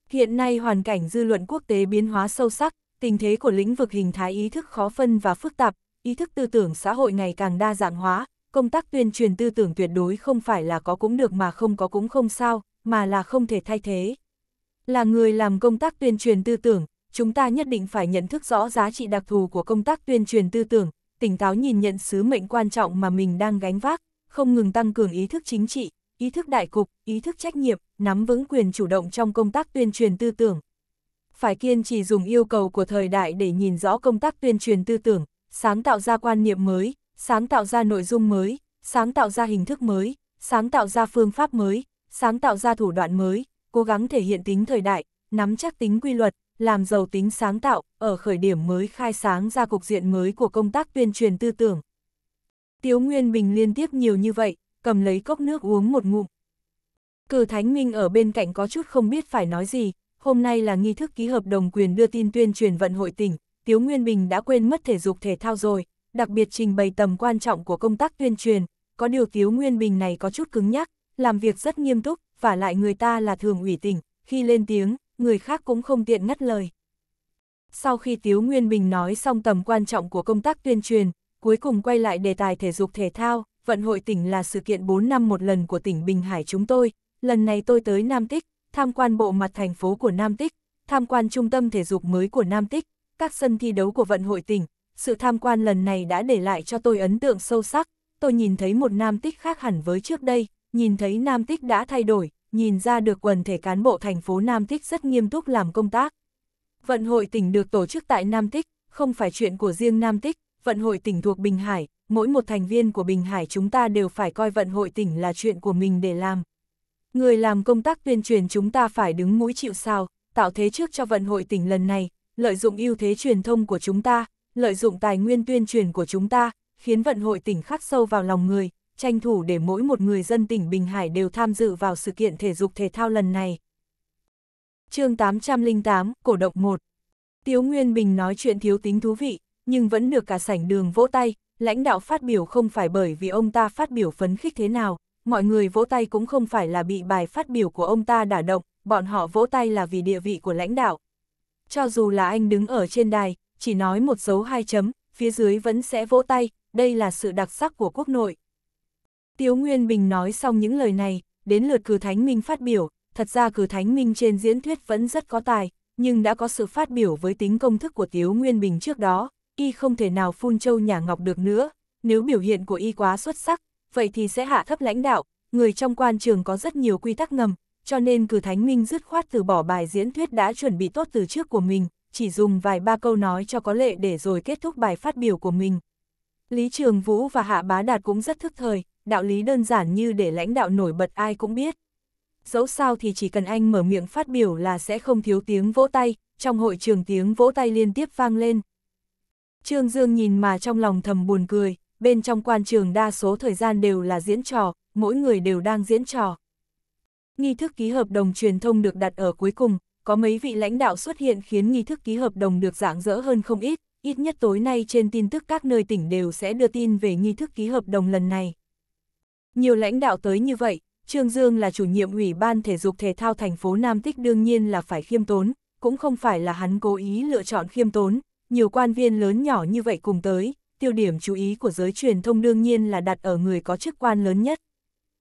Hiện nay hoàn cảnh dư luận quốc tế biến hóa sâu sắc, tình thế của lĩnh vực hình thái ý thức khó phân và phức tạp, ý thức tư tưởng xã hội ngày càng đa dạng hóa, công tác tuyên truyền tư tưởng tuyệt đối không phải là có cũng được mà không có cũng không sao, mà là không thể thay thế. Là người làm công tác tuyên truyền tư tưởng, chúng ta nhất định phải nhận thức rõ giá trị đặc thù của công tác tuyên truyền tư tưởng, tỉnh táo nhìn nhận sứ mệnh quan trọng mà mình đang gánh vác, không ngừng tăng cường ý thức chính trị, ý thức đại cục, ý thức trách nhiệm, nắm vững quyền chủ động trong công tác tuyên truyền tư tưởng. Phải kiên trì dùng yêu cầu của thời đại để nhìn rõ công tác tuyên truyền tư tưởng, sáng tạo ra quan niệm mới, sáng tạo ra nội dung mới, sáng tạo ra hình thức mới, sáng tạo ra phương pháp mới, sáng tạo ra thủ đoạn mới, cố gắng thể hiện tính thời đại, nắm chắc tính quy luật, làm giàu tính sáng tạo, ở khởi điểm mới khai sáng ra cục diện mới của công tác tuyên truyền tư tưởng. Tiếu Nguyên Bình liên tiếp nhiều như vậy, cầm lấy cốc nước uống một ngụm. Cử Thánh Minh ở bên cạnh có chút không biết phải nói gì, hôm nay là nghi thức ký hợp đồng quyền đưa tin tuyên truyền vận hội tỉnh, Tiếu Nguyên Bình đã quên mất thể dục thể thao rồi, đặc biệt trình bày tầm quan trọng của công tác tuyên truyền, có điều Tiếu Nguyên Bình này có chút cứng nhắc, làm việc rất nghiêm túc, và lại người ta là thường ủy tỉnh, khi lên tiếng, người khác cũng không tiện ngắt lời. Sau khi Tiếu Nguyên Bình nói xong tầm quan trọng của công tác tuyên truyền, cuối cùng quay lại đề tài thể dục thể thao, vận hội tỉnh là sự kiện 4 năm một lần của tỉnh Bình Hải chúng tôi, lần này tôi tới Nam Tích, tham quan bộ mặt thành phố của Nam Tích, tham quan trung tâm thể dục mới của Nam Tích, các sân thi đấu của vận hội tỉnh, sự tham quan lần này đã để lại cho tôi ấn tượng sâu sắc, tôi nhìn thấy một Nam Tích khác hẳn với trước đây, nhìn thấy Nam Tích đã thay đổi, nhìn ra được quần thể cán bộ thành phố Nam Thích rất nghiêm túc làm công tác. Vận hội tỉnh được tổ chức tại Nam Tích, không phải chuyện của riêng Nam Tích, vận hội tỉnh thuộc Bình Hải, mỗi một thành viên của Bình Hải chúng ta đều phải coi vận hội tỉnh là chuyện của mình để làm. Người làm công tác tuyên truyền chúng ta phải đứng mũi chịu sao, tạo thế trước cho vận hội tỉnh lần này, lợi dụng ưu thế truyền thông của chúng ta, lợi dụng tài nguyên tuyên truyền của chúng ta, khiến vận hội tỉnh khắc sâu vào lòng người, tranh thủ để mỗi một người dân tỉnh Bình Hải đều tham dự vào sự kiện thể dục thể thao lần này. chương 808, Cổ động 1 Tiếu Nguyên Bình nói chuyện thiếu tính thú vị, nhưng vẫn được cả sảnh đường vỗ tay, lãnh đạo phát biểu không phải bởi vì ông ta phát biểu phấn khích thế nào, mọi người vỗ tay cũng không phải là bị bài phát biểu của ông ta đả động, bọn họ vỗ tay là vì địa vị của lãnh đạo. Cho dù là anh đứng ở trên đài, chỉ nói một dấu hai chấm, phía dưới vẫn sẽ vỗ tay, đây là sự đặc sắc của quốc nội. Tiếu Nguyên Bình nói xong những lời này, đến lượt cử Thánh Minh phát biểu, thật ra cử Thánh Minh trên diễn thuyết vẫn rất có tài, nhưng đã có sự phát biểu với tính công thức của Tiếu Nguyên Bình trước đó, y không thể nào phun châu nhà ngọc được nữa, nếu biểu hiện của y quá xuất sắc, vậy thì sẽ hạ thấp lãnh đạo, người trong quan trường có rất nhiều quy tắc ngầm, cho nên cử Thánh Minh dứt khoát từ bỏ bài diễn thuyết đã chuẩn bị tốt từ trước của mình, chỉ dùng vài ba câu nói cho có lệ để rồi kết thúc bài phát biểu của mình. Lý Trường Vũ và Hạ Bá Đạt cũng rất thức thời, đạo lý đơn giản như để lãnh đạo nổi bật ai cũng biết. Dẫu sao thì chỉ cần anh mở miệng phát biểu là sẽ không thiếu tiếng vỗ tay, trong hội trường tiếng vỗ tay liên tiếp vang lên. Trương Dương nhìn mà trong lòng thầm buồn cười, bên trong quan trường đa số thời gian đều là diễn trò, mỗi người đều đang diễn trò. Nghi thức ký hợp đồng truyền thông được đặt ở cuối cùng, có mấy vị lãnh đạo xuất hiện khiến nghi thức ký hợp đồng được rạng rỡ hơn không ít, ít nhất tối nay trên tin tức các nơi tỉnh đều sẽ đưa tin về nghi thức ký hợp đồng lần này. Nhiều lãnh đạo tới như vậy, Trương Dương là chủ nhiệm Ủy ban Thể dục Thể thao thành phố Nam Tích đương nhiên là phải khiêm tốn, cũng không phải là hắn cố ý lựa chọn khiêm tốn, nhiều quan viên lớn nhỏ như vậy cùng tới, tiêu điểm chú ý của giới truyền thông đương nhiên là đặt ở người có chức quan lớn nhất.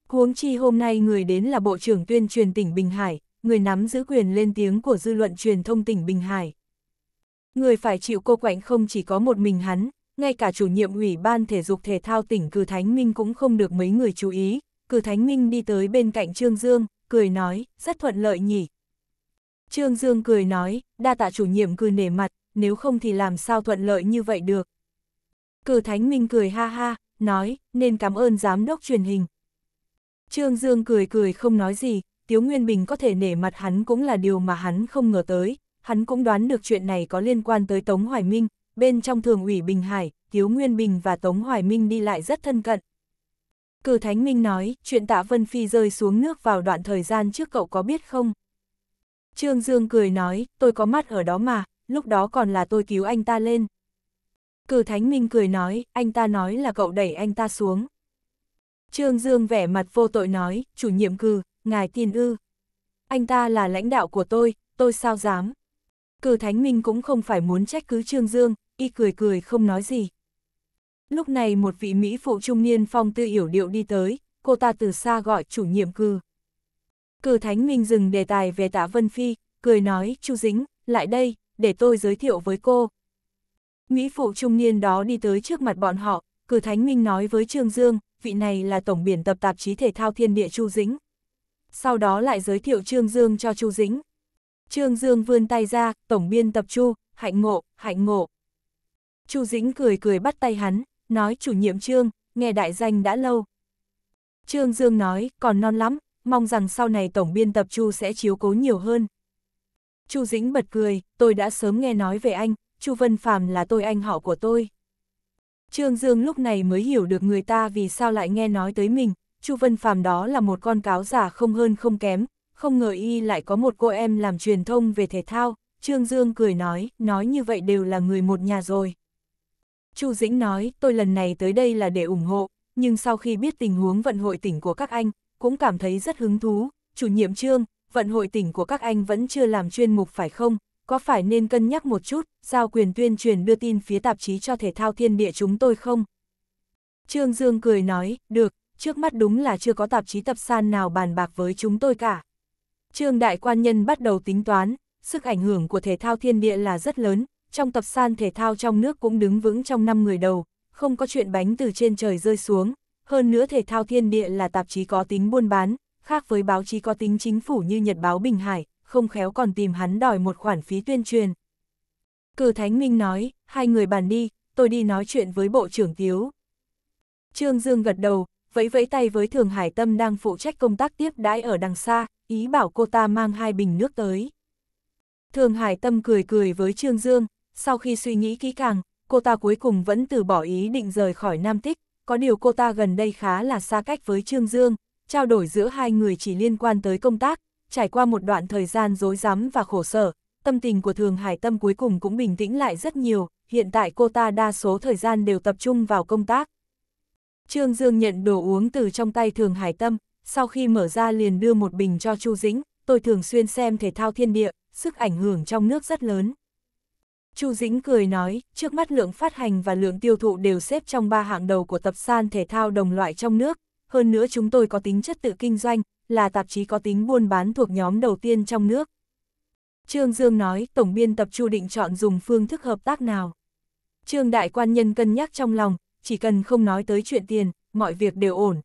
Huống chi hôm nay người đến là Bộ trưởng tuyên truyền tỉnh Bình Hải, người nắm giữ quyền lên tiếng của dư luận truyền thông tỉnh Bình Hải. Người phải chịu cô quạnh không chỉ có một mình hắn, ngay cả chủ nhiệm ủy ban thể dục thể thao tỉnh Cử Thánh Minh cũng không được mấy người chú ý, Cử Thánh Minh đi tới bên cạnh Trương Dương, cười nói, rất thuận lợi nhỉ. Trương Dương cười nói, đa tạ chủ nhiệm cười nể mặt, nếu không thì làm sao thuận lợi như vậy được. Cử Thánh Minh cười ha ha, nói, nên cảm ơn giám đốc truyền hình. Trương Dương cười cười không nói gì, Tiếu Nguyên Bình có thể nể mặt hắn cũng là điều mà hắn không ngờ tới, hắn cũng đoán được chuyện này có liên quan tới Tống Hoài Minh, bên trong thường ủy Bình Hải, Tiếu Nguyên Bình và Tống Hoài Minh đi lại rất thân cận. Cử Thánh Minh nói, chuyện tạ Vân Phi rơi xuống nước vào đoạn thời gian trước cậu có biết không? Trương Dương cười nói, tôi có mắt ở đó mà, lúc đó còn là tôi cứu anh ta lên. Cử Thánh Minh cười nói, anh ta nói là cậu đẩy anh ta xuống. Trương Dương vẻ mặt vô tội nói, chủ nhiệm cử, ngài tiên ư. Anh ta là lãnh đạo của tôi, tôi sao dám. Cử Thánh Minh cũng không phải muốn trách cứ Trương Dương, y cười cười không nói gì. Lúc này một vị Mỹ phụ trung niên phong tư hiểu điệu đi tới, cô ta từ xa gọi chủ nhiệm cư. Cử Thánh Minh dừng đề tài về Tả Vân Phi, cười nói, Chu Dính, lại đây, để tôi giới thiệu với cô. Mỹ phụ trung niên đó đi tới trước mặt bọn họ, cử Thánh Minh nói với Trương Dương, vị này là tổng biển tập tạp chí thể thao thiên địa Chu Dính. Sau đó lại giới thiệu Trương Dương cho Chu Dính, Trương Dương vươn tay ra, tổng biên tập Chu, hạnh ngộ, hạnh ngộ. Chu Dĩnh cười cười bắt tay hắn, nói chủ nhiệm Trương, nghe đại danh đã lâu. Trương Dương nói, còn non lắm, mong rằng sau này tổng biên tập Chu sẽ chiếu cố nhiều hơn. Chu Dĩnh bật cười, tôi đã sớm nghe nói về anh, Chu Vân Phàm là tôi anh họ của tôi. Trương Dương lúc này mới hiểu được người ta vì sao lại nghe nói tới mình, Chu Vân Phàm đó là một con cáo giả không hơn không kém, không ngờ y lại có một cô em làm truyền thông về thể thao, Trương Dương cười nói, nói như vậy đều là người một nhà rồi. Chu Dĩnh nói, tôi lần này tới đây là để ủng hộ, nhưng sau khi biết tình huống vận hội tỉnh của các anh, cũng cảm thấy rất hứng thú, chủ nhiệm Trương, vận hội tỉnh của các anh vẫn chưa làm chuyên mục phải không, có phải nên cân nhắc một chút, giao quyền tuyên truyền đưa tin phía tạp chí cho thể thao thiên địa chúng tôi không? Trương Dương cười nói, được, trước mắt đúng là chưa có tạp chí tập san nào bàn bạc với chúng tôi cả. Trương đại quan nhân bắt đầu tính toán, sức ảnh hưởng của thể thao thiên địa là rất lớn, trong tập san thể thao trong nước cũng đứng vững trong năm người đầu, không có chuyện bánh từ trên trời rơi xuống, hơn nữa thể thao thiên địa là tạp chí có tính buôn bán, khác với báo chí có tính chính phủ như Nhật báo Bình Hải, không khéo còn tìm hắn đòi một khoản phí tuyên truyền. Cử Thánh Minh nói, hai người bàn đi, tôi đi nói chuyện với Bộ trưởng Tiếu. Trương Dương gật đầu, vẫy vẫy tay với Thường Hải Tâm đang phụ trách công tác tiếp đãi ở đằng xa, ý bảo cô ta mang hai bình nước tới. Thường Hải Tâm cười cười với Trương Dương, sau khi suy nghĩ kỹ càng, cô ta cuối cùng vẫn từ bỏ ý định rời khỏi Nam Tích, có điều cô ta gần đây khá là xa cách với Trương Dương, trao đổi giữa hai người chỉ liên quan tới công tác, trải qua một đoạn thời gian rối rắm và khổ sở, tâm tình của Thường Hải Tâm cuối cùng cũng bình tĩnh lại rất nhiều, hiện tại cô ta đa số thời gian đều tập trung vào công tác. Trương Dương nhận đồ uống từ trong tay Thường Hải Tâm, sau khi mở ra liền đưa một bình cho Chu Dĩnh, tôi thường xuyên xem thể thao thiên địa, sức ảnh hưởng trong nước rất lớn. Chu Dĩnh cười nói, trước mắt lượng phát hành và lượng tiêu thụ đều xếp trong ba hạng đầu của tập san thể thao đồng loại trong nước, hơn nữa chúng tôi có tính chất tự kinh doanh, là tạp chí có tính buôn bán thuộc nhóm đầu tiên trong nước. Trương Dương nói, tổng biên tập Chu định chọn dùng phương thức hợp tác nào. Trương đại quan nhân cân nhắc trong lòng, chỉ cần không nói tới chuyện tiền, mọi việc đều ổn,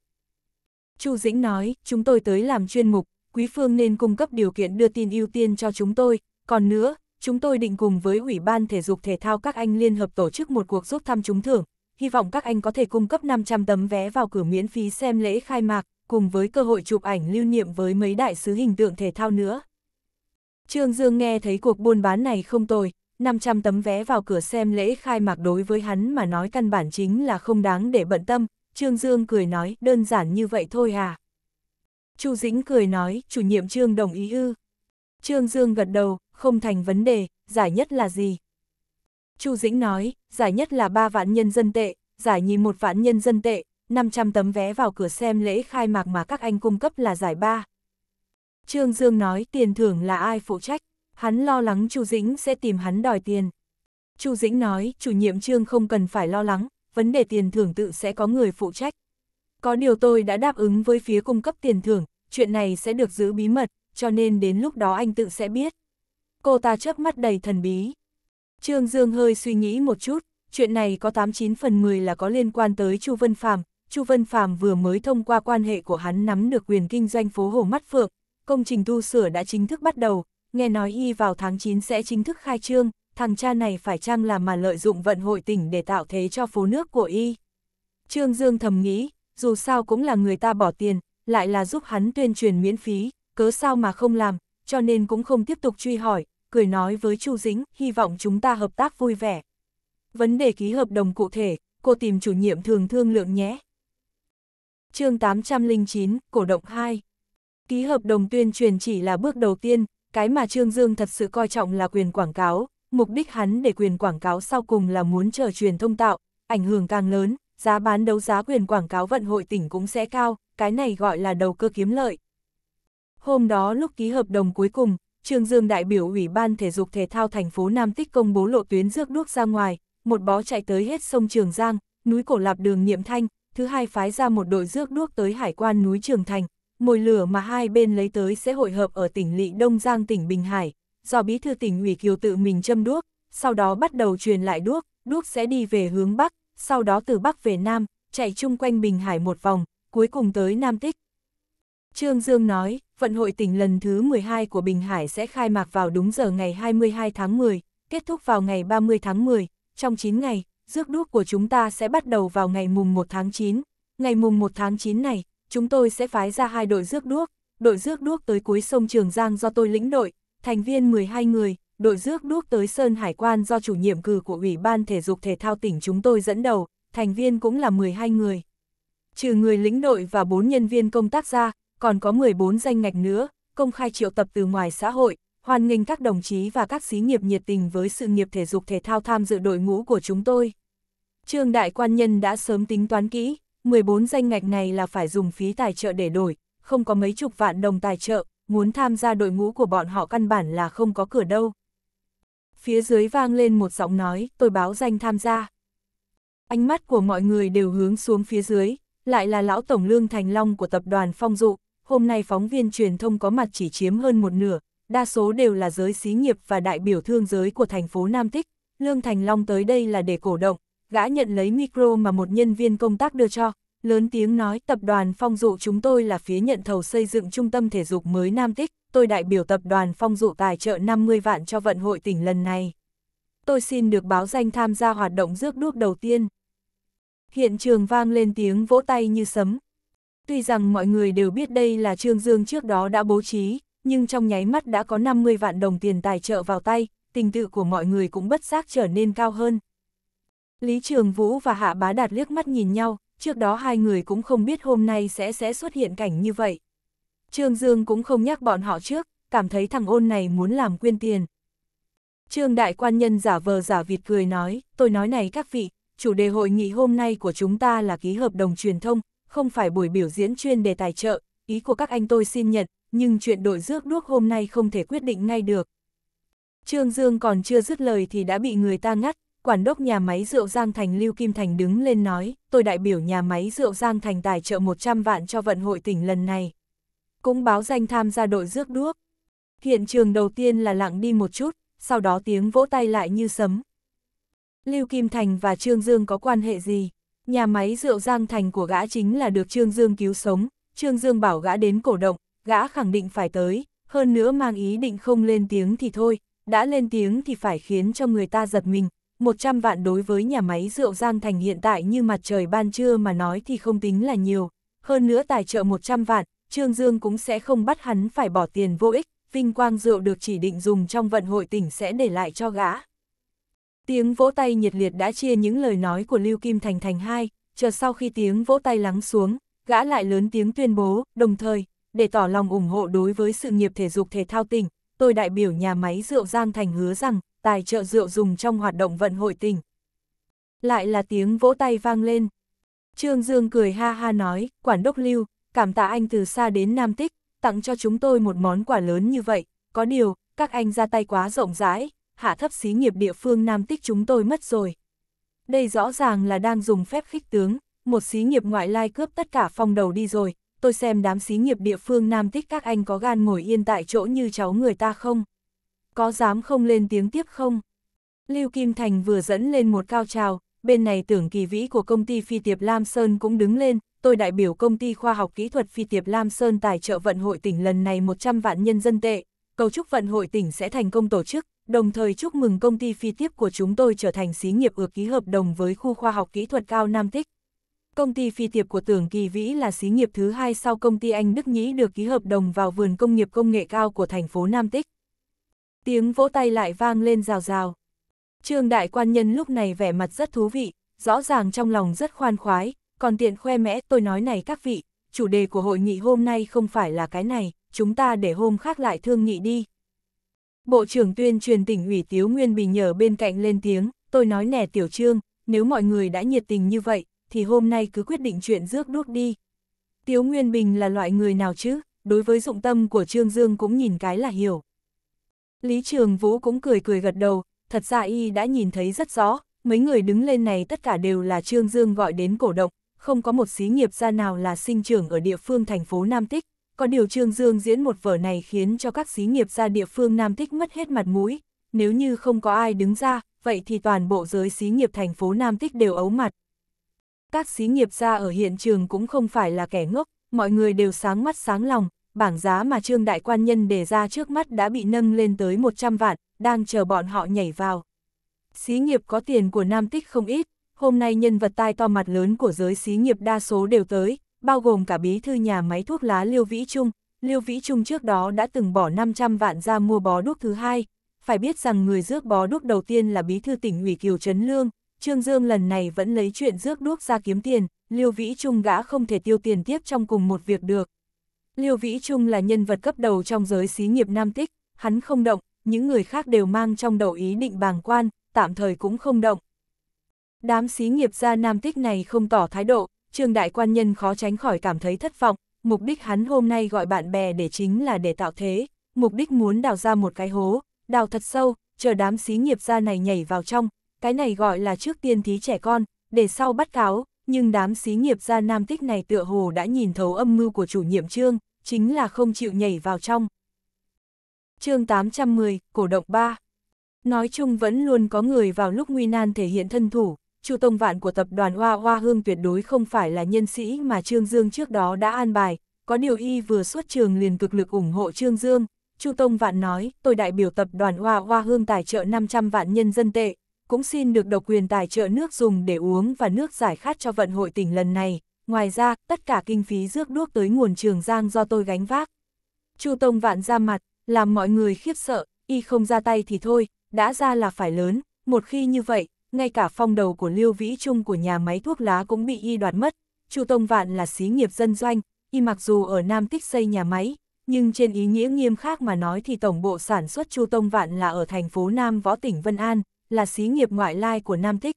Chu Dĩnh nói, chúng tôi tới làm chuyên mục, quý phương nên cung cấp điều kiện đưa tin ưu tiên cho chúng tôi, còn nữa, chúng tôi định cùng với Ủy ban Thể dục Thể thao các anh liên hợp tổ chức một cuộc giúp thăm trúng thưởng, hy vọng các anh có thể cung cấp 500 tấm vé vào cửa miễn phí xem lễ khai mạc, cùng với cơ hội chụp ảnh lưu niệm với mấy đại sứ hình tượng thể thao nữa. Trương Dương nghe thấy cuộc buôn bán này không tồi, 500 tấm vé vào cửa xem lễ khai mạc đối với hắn mà nói căn bản chính là không đáng để bận tâm, Trương Dương cười nói, đơn giản như vậy thôi à. Chu Dĩnh cười nói, chủ nhiệm Trương đồng ý ư. Trương Dương gật đầu, không thành vấn đề, giải nhất là gì? Chu Dĩnh nói, giải nhất là 3 vạn nhân dân tệ, giải nhì một vạn nhân dân tệ, 500 tấm vé vào cửa xem lễ khai mạc mà các anh cung cấp là giải 3. Trương Dương nói tiền thưởng là ai phụ trách, hắn lo lắng Chu Dĩnh sẽ tìm hắn đòi tiền. Chu Dĩnh nói, chủ nhiệm Trương không cần phải lo lắng, vấn đề tiền thưởng tự sẽ có người phụ trách. Có điều tôi đã đáp ứng với phía cung cấp tiền thưởng, chuyện này sẽ được giữ bí mật, cho nên đến lúc đó anh tự sẽ biết. Cô ta chớp mắt đầy thần bí. Trương Dương hơi suy nghĩ một chút, chuyện này có 89 phần 10 là có liên quan tới Chu Vân Phàm Chu Vân Phàm vừa mới thông qua quan hệ của hắn nắm được quyền kinh doanh phố Hồ Mắt Phượng, công trình tu sửa đã chính thức bắt đầu, nghe nói y vào tháng 9 sẽ chính thức khai trương, thằng cha này phải chăng là mà lợi dụng vận hội tỉnh để tạo thế cho phố nước của y. Trương Dương thầm nghĩ, dù sao cũng là người ta bỏ tiền, lại là giúp hắn tuyên truyền miễn phí, cớ sao mà không làm, cho nên cũng không tiếp tục truy hỏi, cười nói với Chu Dĩnh, hy vọng chúng ta hợp tác vui vẻ. Vấn đề ký hợp đồng cụ thể, cô tìm chủ nhiệm thường thương lượng nhé. chương 809, Cổ động 2 Ký hợp đồng tuyên truyền chỉ là bước đầu tiên, cái mà Trương Dương thật sự coi trọng là quyền quảng cáo, mục đích hắn để quyền quảng cáo sau cùng là muốn chờ truyền thông tạo, ảnh hưởng càng lớn, giá bán đấu giá quyền quảng cáo vận hội tỉnh cũng sẽ cao, cái này gọi là đầu cơ kiếm lợi. Hôm đó lúc ký hợp đồng cuối cùng, Trương Dương đại biểu Ủy ban Thể dục Thể thao thành phố Nam Tích công bố lộ tuyến rước đuốc ra ngoài, một bó chạy tới hết sông Trường Giang, núi Cổ Lạp đường Nhiệm Thanh, thứ hai phái ra một đội rước đuốc tới hải quan núi Trường Thành, mồi lửa mà hai bên lấy tới sẽ hội hợp ở tỉnh Lị Đông Giang tỉnh Bình Hải, do bí thư tỉnh ủy Kiều tự mình châm đuốc, sau đó bắt đầu truyền lại đuốc, đuốc sẽ đi về hướng Bắc, sau đó từ Bắc về Nam, chạy chung quanh Bình Hải một vòng, cuối cùng tới Nam Tích. Trương Dương nói, vận hội tỉnh lần thứ 12 của Bình Hải sẽ khai mạc vào đúng giờ ngày 22 tháng 10, kết thúc vào ngày 30 tháng 10, trong 9 ngày, rước đuốc của chúng ta sẽ bắt đầu vào ngày mùng 1 tháng 9. Ngày mùng 1 tháng 9 này, chúng tôi sẽ phái ra hai đội rước đuốc, đội rước đuốc tới cuối sông Trường Giang do tôi lĩnh đội, thành viên 12 người, đội rước đuốc tới Sơn Hải quan do chủ nhiệm cử của Ủy ban Thể dục Thể thao tỉnh chúng tôi dẫn đầu, thành viên cũng là 12 người. Trừ người lính đội và 4 nhân viên công tác ra, còn có 14 danh ngạch nữa, công khai triệu tập từ ngoài xã hội, hoan nghênh các đồng chí và các xí nghiệp nhiệt tình với sự nghiệp thể dục thể thao tham dự đội ngũ của chúng tôi. Trương Đại Quan Nhân đã sớm tính toán kỹ, 14 danh ngạch này là phải dùng phí tài trợ để đổi, không có mấy chục vạn đồng tài trợ, muốn tham gia đội ngũ của bọn họ căn bản là không có cửa đâu. Phía dưới vang lên một giọng nói, tôi báo danh tham gia. Ánh mắt của mọi người đều hướng xuống phía dưới, lại là lão tổng lương thành long của tập đoàn Phong Dụ, hôm nay phóng viên truyền thông có mặt chỉ chiếm hơn một nửa, đa số đều là giới xí nghiệp và đại biểu thương giới của thành phố Nam Tích. Lương Thành Long tới đây là để cổ động, gã nhận lấy micro mà một nhân viên công tác đưa cho, lớn tiếng nói tập đoàn phong dụ chúng tôi là phía nhận thầu xây dựng trung tâm thể dục mới Nam Tích, tôi đại biểu tập đoàn phong dụ tài trợ 50 vạn cho vận hội tỉnh lần này. Tôi xin được báo danh tham gia hoạt động rước đuốc đầu tiên. Hiện trường vang lên tiếng vỗ tay như sấm. Tuy rằng mọi người đều biết đây là Trương Dương trước đó đã bố trí, nhưng trong nháy mắt đã có 50 vạn đồng tiền tài trợ vào tay, tình tự của mọi người cũng bất giác trở nên cao hơn. Lý Trường Vũ và Hạ Bá Đạt liếc mắt nhìn nhau, trước đó hai người cũng không biết hôm nay sẽ sẽ xuất hiện cảnh như vậy. Trương Dương cũng không nhắc bọn họ trước, cảm thấy thằng ôn này muốn làm quyên tiền. Trương đại quan nhân giả vờ giả vịt cười nói, tôi nói này các vị, chủ đề hội nghị hôm nay của chúng ta là ký hợp đồng truyền thông, không phải buổi biểu diễn chuyên đề tài trợ, ý của các anh tôi xin nhận, nhưng chuyện đội rước đuốc hôm nay không thể quyết định ngay được. Trương Dương còn chưa dứt lời thì đã bị người ta ngắt, quản đốc nhà máy rượu Giang Thành Lưu Kim Thành đứng lên nói, tôi đại biểu nhà máy rượu Giang Thành tài trợ 100 vạn cho vận hội tỉnh lần này. Cũng báo danh tham gia đội rước đuốc. Hiện trường đầu tiên là lặng đi một chút, sau đó tiếng vỗ tay lại như sấm. Lưu Kim Thành và Trương Dương có quan hệ gì? Nhà máy rượu Giang Thành của gã chính là được Trương Dương cứu sống, Trương Dương bảo gã đến cổ động, gã khẳng định phải tới, hơn nữa mang ý định không lên tiếng thì thôi, đã lên tiếng thì phải khiến cho người ta giật mình, 100 vạn đối với nhà máy rượu Giang Thành hiện tại như mặt trời ban trưa mà nói thì không tính là nhiều, hơn nữa tài trợ 100 vạn, Trương Dương cũng sẽ không bắt hắn phải bỏ tiền vô ích, vinh quang rượu được chỉ định dùng trong vận hội tỉnh sẽ để lại cho gã. Tiếng vỗ tay nhiệt liệt đã chia những lời nói của Lưu Kim Thành thành hai, chờ sau khi tiếng vỗ tay lắng xuống, gã lại lớn tiếng tuyên bố, đồng thời, để tỏ lòng ủng hộ đối với sự nghiệp thể dục thể thao tỉnh, tôi đại biểu nhà máy rượu Giang Thành hứa rằng, tài trợ rượu dùng trong hoạt động vận hội tỉnh. Lại là tiếng vỗ tay vang lên. Trương Dương cười ha ha nói, quản đốc lưu, cảm tạ anh từ xa đến Nam Tích, tặng cho chúng tôi một món quà lớn như vậy, có điều, các anh ra tay quá rộng rãi, hạ thấp xí nghiệp địa phương Nam Tích chúng tôi mất rồi. Đây rõ ràng là đang dùng phép khích tướng, một xí nghiệp ngoại lai cướp tất cả phong đầu đi rồi, tôi xem đám xí nghiệp địa phương Nam Tích các anh có gan ngồi yên tại chỗ như cháu người ta không có dám không lên tiếng tiếp không? Lưu Kim Thành vừa dẫn lên một cao trào, bên này tưởng kỳ vĩ của công ty Phi Tiệp Lam Sơn cũng đứng lên, tôi đại biểu công ty khoa học kỹ thuật Phi Tiệp Lam Sơn tài trợ vận hội tỉnh lần này 100 vạn nhân dân tệ, cầu chúc vận hội tỉnh sẽ thành công tổ chức, đồng thời chúc mừng công ty Phi Tiếp của chúng tôi trở thành xí nghiệp ước ký hợp đồng với khu khoa học kỹ thuật cao Nam Tích. Công ty Phi Tiệp của Tưởng Kỳ Vĩ là xí nghiệp thứ hai sau công ty Anh Đức Nhĩ được ký hợp đồng vào vườn công nghiệp công nghệ cao của thành phố Nam Tích. Tiếng vỗ tay lại vang lên rào rào. Trương đại quan nhân lúc này vẻ mặt rất thú vị, rõ ràng trong lòng rất khoan khoái, còn tiện khoe mẽ tôi nói này các vị, chủ đề của hội nghị hôm nay không phải là cái này, chúng ta để hôm khác lại thương nghị đi. Bộ trưởng tuyên truyền tỉnh ủy Tiếu Nguyên Bình nhờ bên cạnh lên tiếng, tôi nói nè tiểu trương, nếu mọi người đã nhiệt tình như vậy, thì hôm nay cứ quyết định chuyện rước đuốc đi. Tiếu Nguyên Bình là loại người nào chứ, đối với dụng tâm của Trương Dương cũng nhìn cái là hiểu. Lý Trường Vũ cũng cười cười gật đầu, thật ra y đã nhìn thấy rất rõ, mấy người đứng lên này tất cả đều là Trương Dương gọi đến cổ động, không có một xí nghiệp gia nào là sinh trưởng ở địa phương thành phố Nam Tích, có điều Trương Dương diễn một vở này khiến cho các xí nghiệp gia địa phương Nam Tích mất hết mặt mũi, nếu như không có ai đứng ra, vậy thì toàn bộ giới xí nghiệp thành phố Nam Tích đều ấu mặt. Các xí nghiệp gia ở hiện trường cũng không phải là kẻ ngốc, mọi người đều sáng mắt sáng lòng, bảng giá mà Trương Đại Quan Nhân đề ra trước mắt đã bị nâng lên tới 100 vạn, đang chờ bọn họ nhảy vào. Xí nghiệp có tiền của Nam Tích không ít, hôm nay nhân vật tai to mặt lớn của giới xí nghiệp đa số đều tới, bao gồm cả bí thư nhà máy thuốc lá Liêu Vĩ Trung. Liêu Vĩ Trung trước đó đã từng bỏ 500 vạn ra mua bó đuốc thứ hai, phải biết rằng người rước bó đuốc đầu tiên là bí thư tỉnh ủy Kiều Trấn Lương, Trương Dương lần này vẫn lấy chuyện rước đuốc ra kiếm tiền, Liêu Vĩ Trung gã không thể tiêu tiền tiếp trong cùng một việc được, Liêu Vĩ Trung là nhân vật cấp đầu trong giới xí nghiệp Nam Tích, hắn không động, những người khác đều mang trong đầu ý định bàng quan, tạm thời cũng không động. Đám xí nghiệp gia Nam Tích này không tỏ thái độ, Trường Đại Quan Nhân khó tránh khỏi cảm thấy thất vọng, mục đích hắn hôm nay gọi bạn bè để chính là để tạo thế, mục đích muốn đào ra một cái hố, đào thật sâu, chờ đám xí nghiệp gia này nhảy vào trong, cái này gọi là trước tiên thí trẻ con, để sau bắt cáo, nhưng đám xí nghiệp gia nam tích này tựa hồ đã nhìn thấu âm mưu của chủ nhiệm trương, chính là không chịu nhảy vào trong. chương 810, Cổ động 3 Nói chung vẫn luôn có người vào lúc nguy nan thể hiện thân thủ, Chu Tông Vạn của tập đoàn Hoa Hoa Hương tuyệt đối không phải là nhân sĩ mà Trương Dương trước đó đã an bài, có điều y vừa xuất trường liền cực lực ủng hộ Trương Dương. Chu Tông Vạn nói, tôi đại biểu tập đoàn Hoa Hoa Hương tài trợ 500 vạn nhân dân tệ, cũng xin được độc quyền tài trợ nước dùng để uống và nước giải khát cho vận hội tỉnh lần này. Ngoài ra, tất cả kinh phí rước đuốc tới nguồn trường giang do tôi gánh vác. Chu Tông Vạn ra mặt, làm mọi người khiếp sợ, y không ra tay thì thôi, đã ra là phải lớn, một khi như vậy, ngay cả phong đầu của Lưu Vĩ Trung của nhà máy thuốc lá cũng bị y đoạt mất. Chu Tông Vạn là xí nghiệp dân doanh, y mặc dù ở Nam Tích xây nhà máy, nhưng trên ý nghĩa nghiêm khắc mà nói thì tổng bộ sản xuất Chu Tông Vạn là ở thành phố Nam Võ tỉnh Vân An, là xí nghiệp ngoại lai của Nam Tích.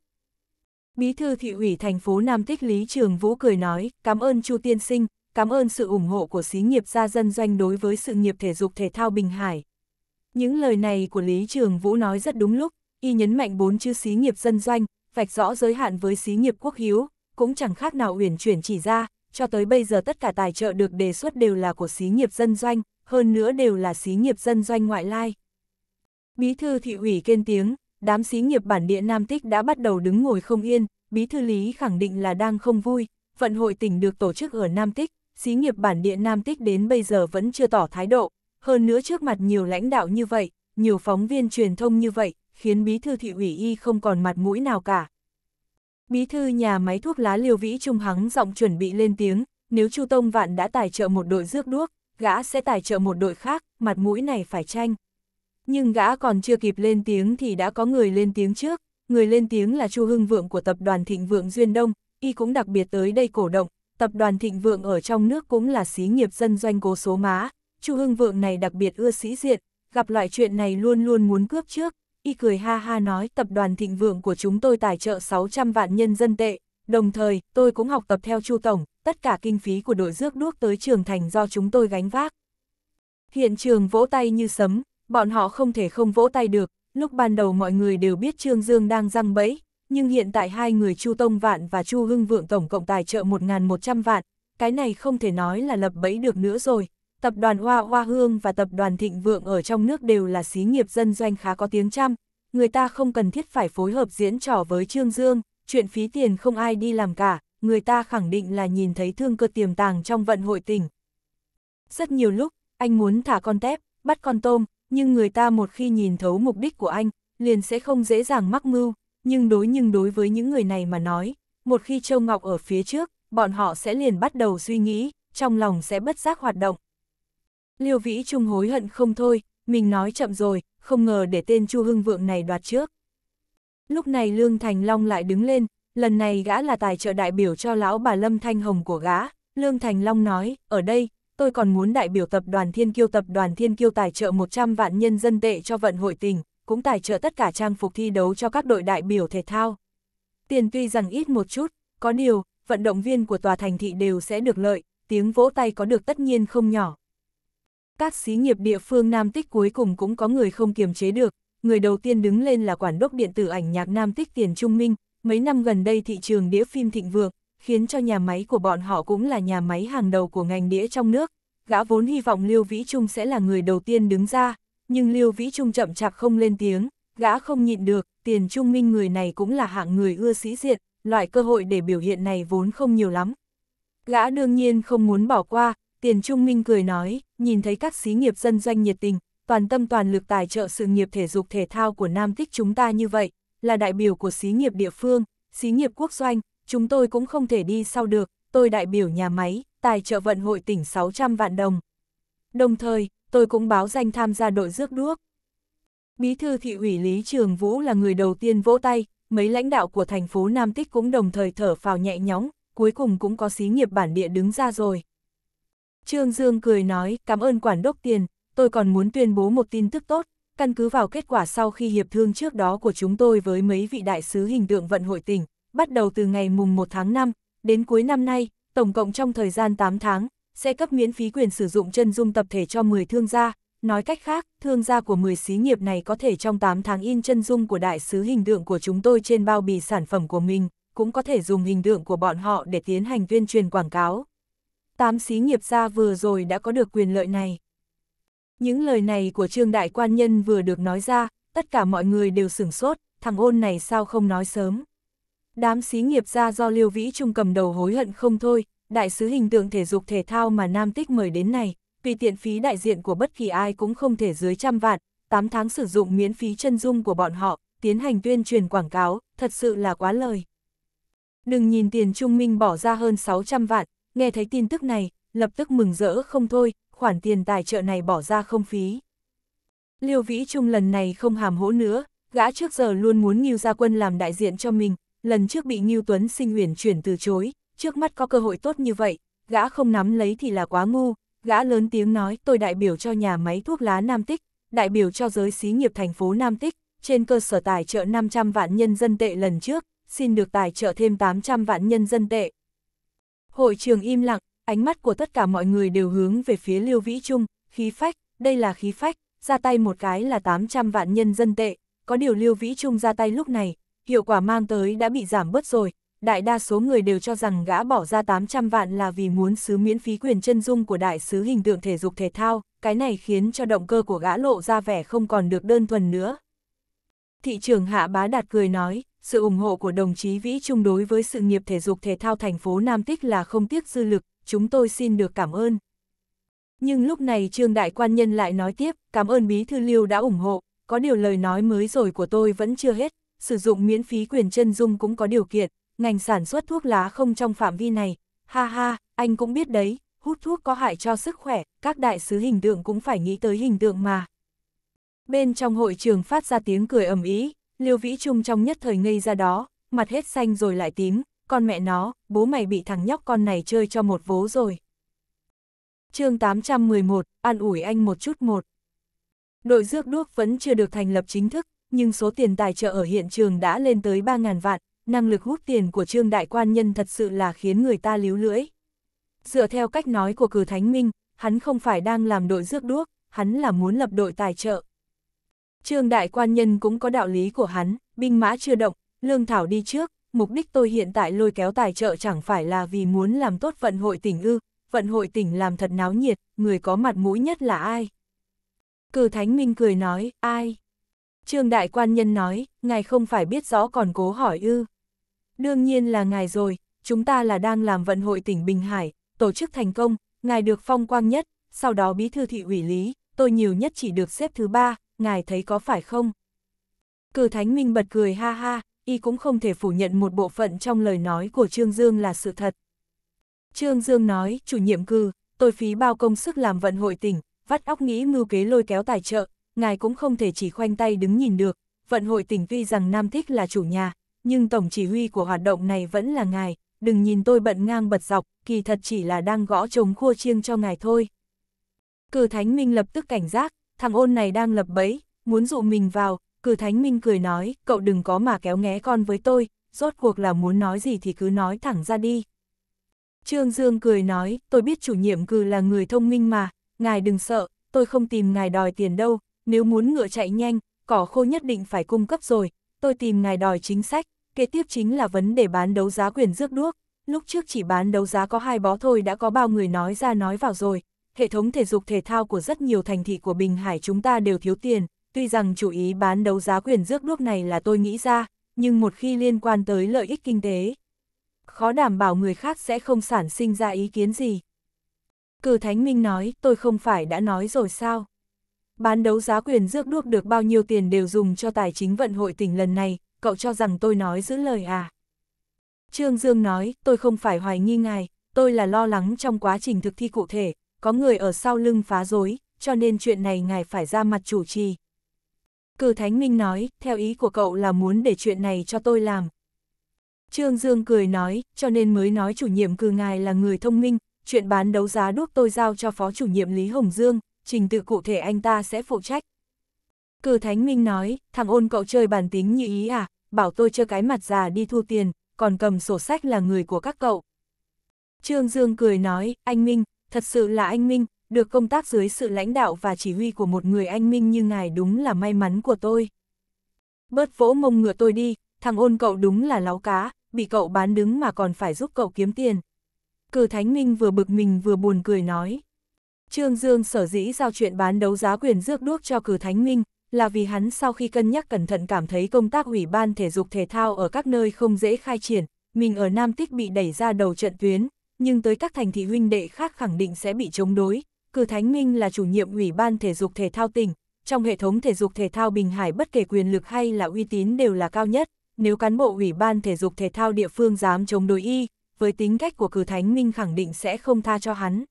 Bí thư thị ủy thành phố Nam Tích Lý Trường Vũ cười nói, cảm ơn Chu Tiên Sinh, cảm ơn sự ủng hộ của xí nghiệp gia dân doanh đối với sự nghiệp thể dục thể thao Bình Hải. Những lời này của Lý Trường Vũ nói rất đúng lúc, y nhấn mạnh bốn chữ xí nghiệp dân doanh, vạch rõ giới hạn với xí nghiệp quốc hiếu, cũng chẳng khác nào uyển chuyển chỉ ra, cho tới bây giờ tất cả tài trợ được đề xuất đều là của xí nghiệp dân doanh, hơn nữa đều là xí nghiệp dân doanh ngoại lai. Bí thư thị ủy kiên tiếng, đám xí nghiệp bản địa Nam Tích đã bắt đầu đứng ngồi không yên, Bí Thư Lý khẳng định là đang không vui, vận hội tỉnh được tổ chức ở Nam Tích, xí nghiệp bản địa Nam Tích đến bây giờ vẫn chưa tỏ thái độ, hơn nữa trước mặt nhiều lãnh đạo như vậy, nhiều phóng viên truyền thông như vậy, khiến Bí Thư Thị ủy Y không còn mặt mũi nào cả. Bí Thư nhà máy thuốc lá liều vĩ trung hắng giọng chuẩn bị lên tiếng, nếu Chu Tông Vạn đã tài trợ một đội rước đuốc, gã sẽ tài trợ một đội khác, mặt mũi này phải tranh nhưng gã còn chưa kịp lên tiếng thì đã có người lên tiếng trước, người lên tiếng là Chu Hưng Vượng của tập đoàn Thịnh Vượng Duyên Đông, y cũng đặc biệt tới đây cổ động, tập đoàn Thịnh Vượng ở trong nước cũng là xí nghiệp dân doanh cố số má, Chu Hưng Vượng này đặc biệt ưa sĩ diện, gặp loại chuyện này luôn luôn muốn cướp trước, y cười ha ha nói tập đoàn Thịnh Vượng của chúng tôi tài trợ 600 vạn nhân dân tệ, đồng thời tôi cũng học tập theo Chu Tổng, tất cả kinh phí của đội rước đuốc tới trường thành do chúng tôi gánh vác. Hiện trường vỗ tay như sấm, bọn họ không thể không vỗ tay được, lúc ban đầu mọi người đều biết Trương Dương đang răng bẫy, nhưng hiện tại hai người Chu Tông Vạn và Chu Hưng Vượng tổng cộng tài trợ 1.100 vạn, cái này không thể nói là lập bẫy được nữa rồi. Tập đoàn Hoa Hoa Hương và tập đoàn Thịnh Vượng ở trong nước đều là xí nghiệp dân doanh khá có tiếng trăm, người ta không cần thiết phải phối hợp diễn trò với Trương Dương, chuyện phí tiền không ai đi làm cả, người ta khẳng định là nhìn thấy thương cơ tiềm tàng trong vận hội tỉnh. Rất nhiều lúc, anh muốn thả con tép, bắt con tôm, nhưng người ta một khi nhìn thấu mục đích của anh, liền sẽ không dễ dàng mắc mưu, nhưng đối nhưng đối với những người này mà nói, một khi Châu Ngọc ở phía trước, bọn họ sẽ liền bắt đầu suy nghĩ, trong lòng sẽ bất giác hoạt động. Liêu Vĩ Trung hối hận không thôi, mình nói chậm rồi, không ngờ để tên Chu Hưng Vượng này đoạt trước. Lúc này Lương Thành Long lại đứng lên, lần này gã là tài trợ đại biểu cho lão bà Lâm Thanh Hồng của gã, Lương Thành Long nói, ở đây, tôi còn muốn đại biểu tập đoàn Thiên Kiêu tập đoàn Thiên Kiêu tài trợ 100 vạn nhân dân tệ cho vận hội tình cũng tài trợ tất cả trang phục thi đấu cho các đội đại biểu thể thao. Tiền tuy rằng ít một chút, có điều, vận động viên của tòa thành thị đều sẽ được lợi, tiếng vỗ tay có được tất nhiên không nhỏ. Các xí nghiệp địa phương Nam Tích cuối cùng cũng có người không kiềm chế được, người đầu tiên đứng lên là quản đốc điện tử ảnh nhạc Nam Tích Tiền Trung Minh, mấy năm gần đây thị trường đĩa phim thịnh vượng, khiến cho nhà máy của bọn họ cũng là nhà máy hàng đầu của ngành đĩa trong nước. Gã vốn hy vọng Lưu Vĩ Trung sẽ là người đầu tiên đứng ra, nhưng Lưu Vĩ Trung chậm chạp không lên tiếng, gã không nhịn được, tiền trung minh người này cũng là hạng người ưa sĩ diện, loại cơ hội để biểu hiện này vốn không nhiều lắm. Gã đương nhiên không muốn bỏ qua, tiền trung minh cười nói, nhìn thấy các xí nghiệp dân doanh nhiệt tình, toàn tâm toàn lực tài trợ sự nghiệp thể dục thể thao của Nam Tích chúng ta như vậy, là đại biểu của xí nghiệp địa phương, xí nghiệp quốc doanh, chúng tôi cũng không thể đi sau được, tôi đại biểu nhà máy, tài trợ vận hội tỉnh 600 vạn đồng. Đồng thời, tôi cũng báo danh tham gia đội rước đuốc. Bí thư thị ủy Lý Trường Vũ là người đầu tiên vỗ tay, mấy lãnh đạo của thành phố Nam Tích cũng đồng thời thở phào nhẹ nhõm, cuối cùng cũng có xí nghiệp bản địa đứng ra rồi. Trương Dương cười nói, cảm ơn quản đốc tiền, tôi còn muốn tuyên bố một tin tức tốt, căn cứ vào kết quả sau khi hiệp thương trước đó của chúng tôi với mấy vị đại sứ hình tượng vận hội tỉnh, bắt đầu từ ngày mùng 1 tháng 5, đến cuối năm nay, tổng cộng trong thời gian 8 tháng, sẽ cấp miễn phí quyền sử dụng chân dung tập thể cho 10 thương gia. Nói cách khác, thương gia của 10 xí nghiệp này có thể trong 8 tháng in chân dung của đại sứ hình tượng của chúng tôi trên bao bì sản phẩm của mình, cũng có thể dùng hình tượng của bọn họ để tiến hành tuyên truyền quảng cáo. 8 xí nghiệp gia vừa rồi đã có được quyền lợi này. Những lời này của Trương Đại Quan Nhân vừa được nói ra, tất cả mọi người đều sửng sốt, thằng ôn này sao không nói sớm. Đám xí nghiệp gia do Liêu Vĩ Trung cầm đầu hối hận không thôi, đại sứ hình tượng thể dục thể thao mà Nam Tích mời đến này, vì tiện phí đại diện của bất kỳ ai cũng không thể dưới trăm vạn, 8 tháng sử dụng miễn phí chân dung của bọn họ, tiến hành tuyên truyền quảng cáo, thật sự là quá lời. Đừng nhìn tiền Trung Minh bỏ ra hơn 600 vạn, nghe thấy tin tức này, lập tức mừng rỡ không thôi, khoản tiền tài trợ này bỏ ra không phí. Liêu Vĩ Trung lần này không hàm hỗ nữa, gã trước giờ luôn muốn nghiêu ra quân làm đại diện cho mình, lần trước bị Ngưu Tuấn sinh Huyền chuyển từ chối, trước mắt có cơ hội tốt như vậy, gã không nắm lấy thì là quá ngu, gã lớn tiếng nói tôi đại biểu cho nhà máy thuốc lá Nam Tích, đại biểu cho giới xí nghiệp thành phố Nam Tích, trên cơ sở tài trợ 500 vạn nhân dân tệ lần trước, xin được tài trợ thêm 800 vạn nhân dân tệ. Hội trường im lặng, ánh mắt của tất cả mọi người đều hướng về phía Liêu Vĩ Trung, khí phách, đây là khí phách, ra tay một cái là 800 vạn nhân dân tệ, có điều Liêu Vĩ Trung ra tay lúc này, hiệu quả mang tới đã bị giảm bớt rồi, đại đa số người đều cho rằng gã bỏ ra 800 vạn là vì muốn sứ miễn phí quyền chân dung của đại sứ hình tượng thể dục thể thao, cái này khiến cho động cơ của gã lộ ra vẻ không còn được đơn thuần nữa. Thị trường Hạ Bá Đạt cười nói, sự ủng hộ của đồng chí Vĩ Trung đối với sự nghiệp thể dục thể thao thành phố Nam Tích là không tiếc dư lực, chúng tôi xin được cảm ơn. Nhưng lúc này Trương Đại Quan Nhân lại nói tiếp, cảm ơn Bí Thư Liêu đã ủng hộ, có điều lời nói mới rồi của tôi vẫn chưa hết, sử dụng miễn phí quyền chân dung cũng có điều kiện, ngành sản xuất thuốc lá không trong phạm vi này, ha ha, anh cũng biết đấy, hút thuốc có hại cho sức khỏe, các đại sứ hình tượng cũng phải nghĩ tới hình tượng mà. Bên trong hội trường phát ra tiếng cười ầm ĩ, Liêu Vĩ Trung trong nhất thời ngây ra đó, mặt hết xanh rồi lại tím, con mẹ nó, bố mày bị thằng nhóc con này chơi cho một vố rồi. chương 811, an ủi anh một chút một. Đội rước đuốc vẫn chưa được thành lập chính thức, nhưng số tiền tài trợ ở hiện trường đã lên tới 3.000 vạn, năng lực hút tiền của Trương Đại Quan Nhân thật sự là khiến người ta líu lưỡi. Dựa theo cách nói của cử Thánh Minh, hắn không phải đang làm đội rước đuốc, hắn là muốn lập đội tài trợ. Trương Đại Quan Nhân cũng có đạo lý của hắn, binh mã chưa động, lương thảo đi trước, mục đích tôi hiện tại lôi kéo tài trợ chẳng phải là vì muốn làm tốt vận hội tỉnh ư, vận hội tỉnh làm thật náo nhiệt, người có mặt mũi nhất là ai? Cử Thánh Minh cười nói, ai? Trương Đại Quan Nhân nói, ngài không phải biết rõ còn cố hỏi ư. Đương nhiên là ngài rồi, chúng ta là đang làm vận hội tỉnh Bình Hải, tổ chức thành công, ngài được phong quang nhất, sau đó bí thư thị ủy lý, tôi nhiều nhất chỉ được xếp thứ ba, ngài thấy có phải không? Cử Thánh Minh bật cười ha ha, y cũng không thể phủ nhận một bộ phận trong lời nói của Trương Dương là sự thật. Trương Dương nói, chủ nhiệm cư, tôi phí bao công sức làm vận hội tỉnh, vắt óc nghĩ mưu kế lôi kéo tài trợ, ngài cũng không thể chỉ khoanh tay đứng nhìn được, vận hội tỉnh vi rằng Nam Thích là chủ nhà, nhưng tổng chỉ huy của hoạt động này vẫn là ngài, đừng nhìn tôi bận ngang bật dọc, kỳ thật chỉ là đang gõ trống khua chiêng cho ngài thôi. Cử Thánh Minh lập tức cảnh giác, thằng ôn này đang lập bẫy, muốn dụ mình vào, Cử Thánh Minh cười nói, cậu đừng có mà kéo nghé con với tôi, rốt cuộc là muốn nói gì thì cứ nói thẳng ra đi. Trương Dương cười nói, tôi biết chủ nhiệm cử là người thông minh mà, ngài đừng sợ, tôi không tìm ngài đòi tiền đâu, nếu muốn ngựa chạy nhanh, cỏ khô nhất định phải cung cấp rồi, tôi tìm ngài đòi chính sách, kế tiếp chính là vấn đề bán đấu giá quyền rước đuốc. Lúc trước chỉ bán đấu giá có hai bó thôi đã có bao người nói ra nói vào rồi, hệ thống thể dục thể thao của rất nhiều thành thị của Bình Hải chúng ta đều thiếu tiền, tuy rằng chủ ý bán đấu giá quyền rước đuốc này là tôi nghĩ ra, nhưng một khi liên quan tới lợi ích kinh tế, khó đảm bảo người khác sẽ không sản sinh ra ý kiến gì. Cử Thánh Minh nói, tôi không phải đã nói rồi sao? Bán đấu giá quyền rước đuốc được bao nhiêu tiền đều dùng cho tài chính vận hội tỉnh lần này, cậu cho rằng tôi nói giữ lời à? Trương Dương nói, tôi không phải hoài nghi ngài, tôi là lo lắng trong quá trình thực thi cụ thể, có người ở sau lưng phá rối, cho nên chuyện này ngài phải ra mặt chủ trì. Cử Thánh Minh nói, theo ý của cậu là muốn để chuyện này cho tôi làm. Trương Dương cười nói, cho nên mới nói chủ nhiệm cử ngài là người thông minh, chuyện bán đấu giá đuốc tôi giao cho phó chủ nhiệm Lý Hồng Dương, trình tự cụ thể anh ta sẽ phụ trách. Cử Thánh Minh nói, thằng ôn cậu chơi bản tính như ý à, bảo tôi chơi cái mặt già đi thu tiền, còn cầm sổ sách là người của các cậu. Trương Dương cười nói, anh Minh, thật sự là anh Minh, được công tác dưới sự lãnh đạo và chỉ huy của một người anh Minh như ngài đúng là may mắn của tôi. Bớt vỗ mông ngựa tôi đi, thằng ôn cậu đúng là láo cá, bị cậu bán đứng mà còn phải giúp cậu kiếm tiền. Cử Thánh Minh vừa bực mình vừa buồn cười nói. Trương Dương sở dĩ giao chuyện bán đấu giá quyền rước đuốc cho cử Thánh Minh, là vì hắn sau khi cân nhắc cẩn thận cảm thấy công tác ủy ban thể dục thể thao ở các nơi không dễ khai triển, mình ở Nam Tích bị đẩy ra đầu trận tuyến, nhưng tới các thành thị huynh đệ khác khẳng định sẽ bị chống đối. Cử Thánh Minh là chủ nhiệm ủy ban thể dục thể thao tỉnh, trong hệ thống thể dục thể thao Bình Hải bất kể quyền lực hay là uy tín đều là cao nhất, nếu cán bộ ủy ban thể dục thể thao địa phương dám chống đối y, với tính cách của cử Thánh Minh khẳng định sẽ không tha cho hắn.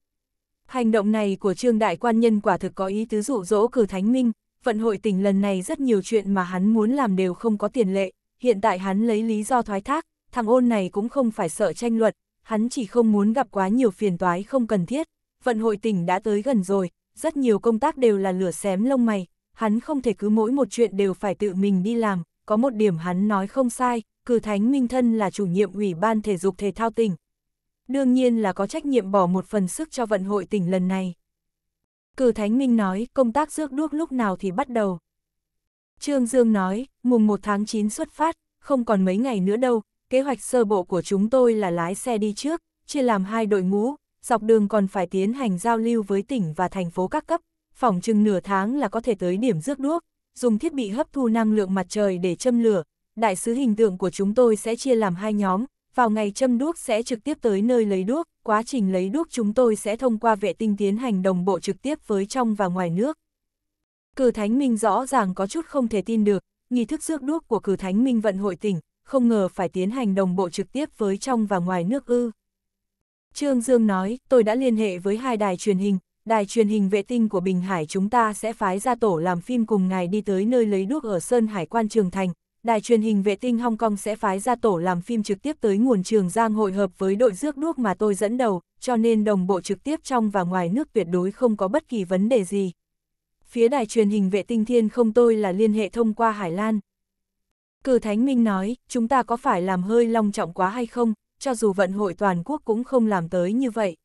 Hành động này của Trương Đại Quan Nhân quả thực có ý tứ dụ dỗ cử Thánh Minh, vận hội tình lần này rất nhiều chuyện mà hắn muốn làm đều không có tiền lệ, hiện tại hắn lấy lý do thoái thác, thằng ôn này cũng không phải sợ tranh luận, hắn chỉ không muốn gặp quá nhiều phiền toái không cần thiết, vận hội tình đã tới gần rồi, rất nhiều công tác đều là lửa xém lông mày, hắn không thể cứ mỗi một chuyện đều phải tự mình đi làm, có một điểm hắn nói không sai, cử Thánh Minh thân là chủ nhiệm ủy ban thể dục thể thao tỉnh, đương nhiên là có trách nhiệm bỏ một phần sức cho vận hội tỉnh lần này. Cử Thánh Minh nói công tác rước đuốc lúc nào thì bắt đầu. Trương Dương nói, mùng 1 tháng 9 xuất phát, không còn mấy ngày nữa đâu, kế hoạch sơ bộ của chúng tôi là lái xe đi trước, chia làm hai đội ngũ, dọc đường còn phải tiến hành giao lưu với tỉnh và thành phố các cấp, phỏng chừng nửa tháng là có thể tới điểm rước đuốc, dùng thiết bị hấp thu năng lượng mặt trời để châm lửa. Đại sứ hình tượng của chúng tôi sẽ chia làm hai nhóm, vào ngày châm đuốc sẽ trực tiếp tới nơi lấy đuốc, quá trình lấy đuốc chúng tôi sẽ thông qua vệ tinh tiến hành đồng bộ trực tiếp với trong và ngoài nước. Cử Thánh Minh rõ ràng có chút không thể tin được, nghi thức rước đuốc của Cử Thánh Minh vận hội tỉnh, không ngờ phải tiến hành đồng bộ trực tiếp với trong và ngoài nước ư. Trương Dương nói, tôi đã liên hệ với hai đài truyền hình, đài truyền hình vệ tinh của Bình Hải chúng ta sẽ phái ra tổ làm phim cùng ngài đi tới nơi lấy đuốc ở Sơn Hải quan Trường Thành, đài truyền hình vệ tinh Hong Kong sẽ phái ra tổ làm phim trực tiếp tới nguồn trường giang hội hợp với đội rước đuốc mà tôi dẫn đầu, cho nên đồng bộ trực tiếp trong và ngoài nước tuyệt đối không có bất kỳ vấn đề gì. Phía đài truyền hình vệ tinh thiên không tôi là liên hệ thông qua Hải Lan. Cử Thánh Minh nói, chúng ta có phải làm hơi long trọng quá hay không, cho dù vận hội toàn quốc cũng không làm tới như vậy.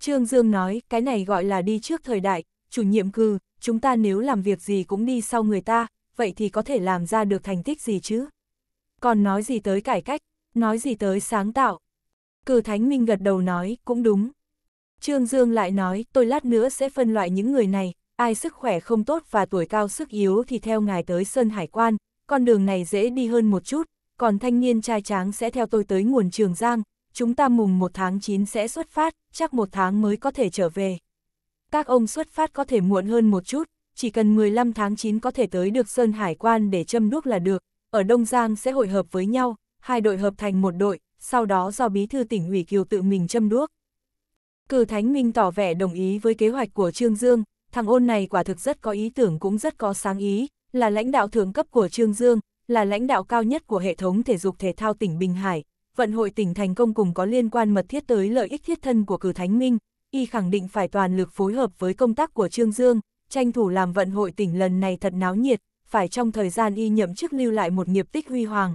Trương Dương nói, cái này gọi là đi trước thời đại, chủ nhiệm cư, chúng ta nếu làm việc gì cũng đi sau người ta, vậy thì có thể làm ra được thành tích gì chứ? Còn nói gì tới cải cách, nói gì tới sáng tạo? Cử Thánh Minh gật đầu nói, cũng đúng. Trương Dương lại nói, tôi lát nữa sẽ phân loại những người này, ai sức khỏe không tốt và tuổi cao sức yếu thì theo ngài tới sân Hải Quan, con đường này dễ đi hơn một chút, còn thanh niên trai tráng sẽ theo tôi tới nguồn Trường Giang, chúng ta mùng 1 tháng 9 sẽ xuất phát, chắc một tháng mới có thể trở về. Các ông xuất phát có thể muộn hơn một chút, chỉ cần 15 tháng 9 có thể tới được Sơn Hải Quan để châm đuốc là được, ở Đông Giang sẽ hội hợp với nhau, hai đội hợp thành một đội, sau đó do bí thư tỉnh ủy Kiều tự mình châm đuốc. Cử Thánh Minh tỏ vẻ đồng ý với kế hoạch của Trương Dương, thằng ôn này quả thực rất có ý tưởng cũng rất có sáng ý, là lãnh đạo thượng cấp của Trương Dương, là lãnh đạo cao nhất của hệ thống thể dục thể thao tỉnh Bình Hải, vận hội tỉnh thành công cùng có liên quan mật thiết tới lợi ích thiết thân của Cử Thánh Minh, y khẳng định phải toàn lực phối hợp với công tác của Trương Dương, tranh thủ làm vận hội tỉnh lần này thật náo nhiệt, phải trong thời gian y nhậm chức lưu lại một nghiệp tích huy hoàng.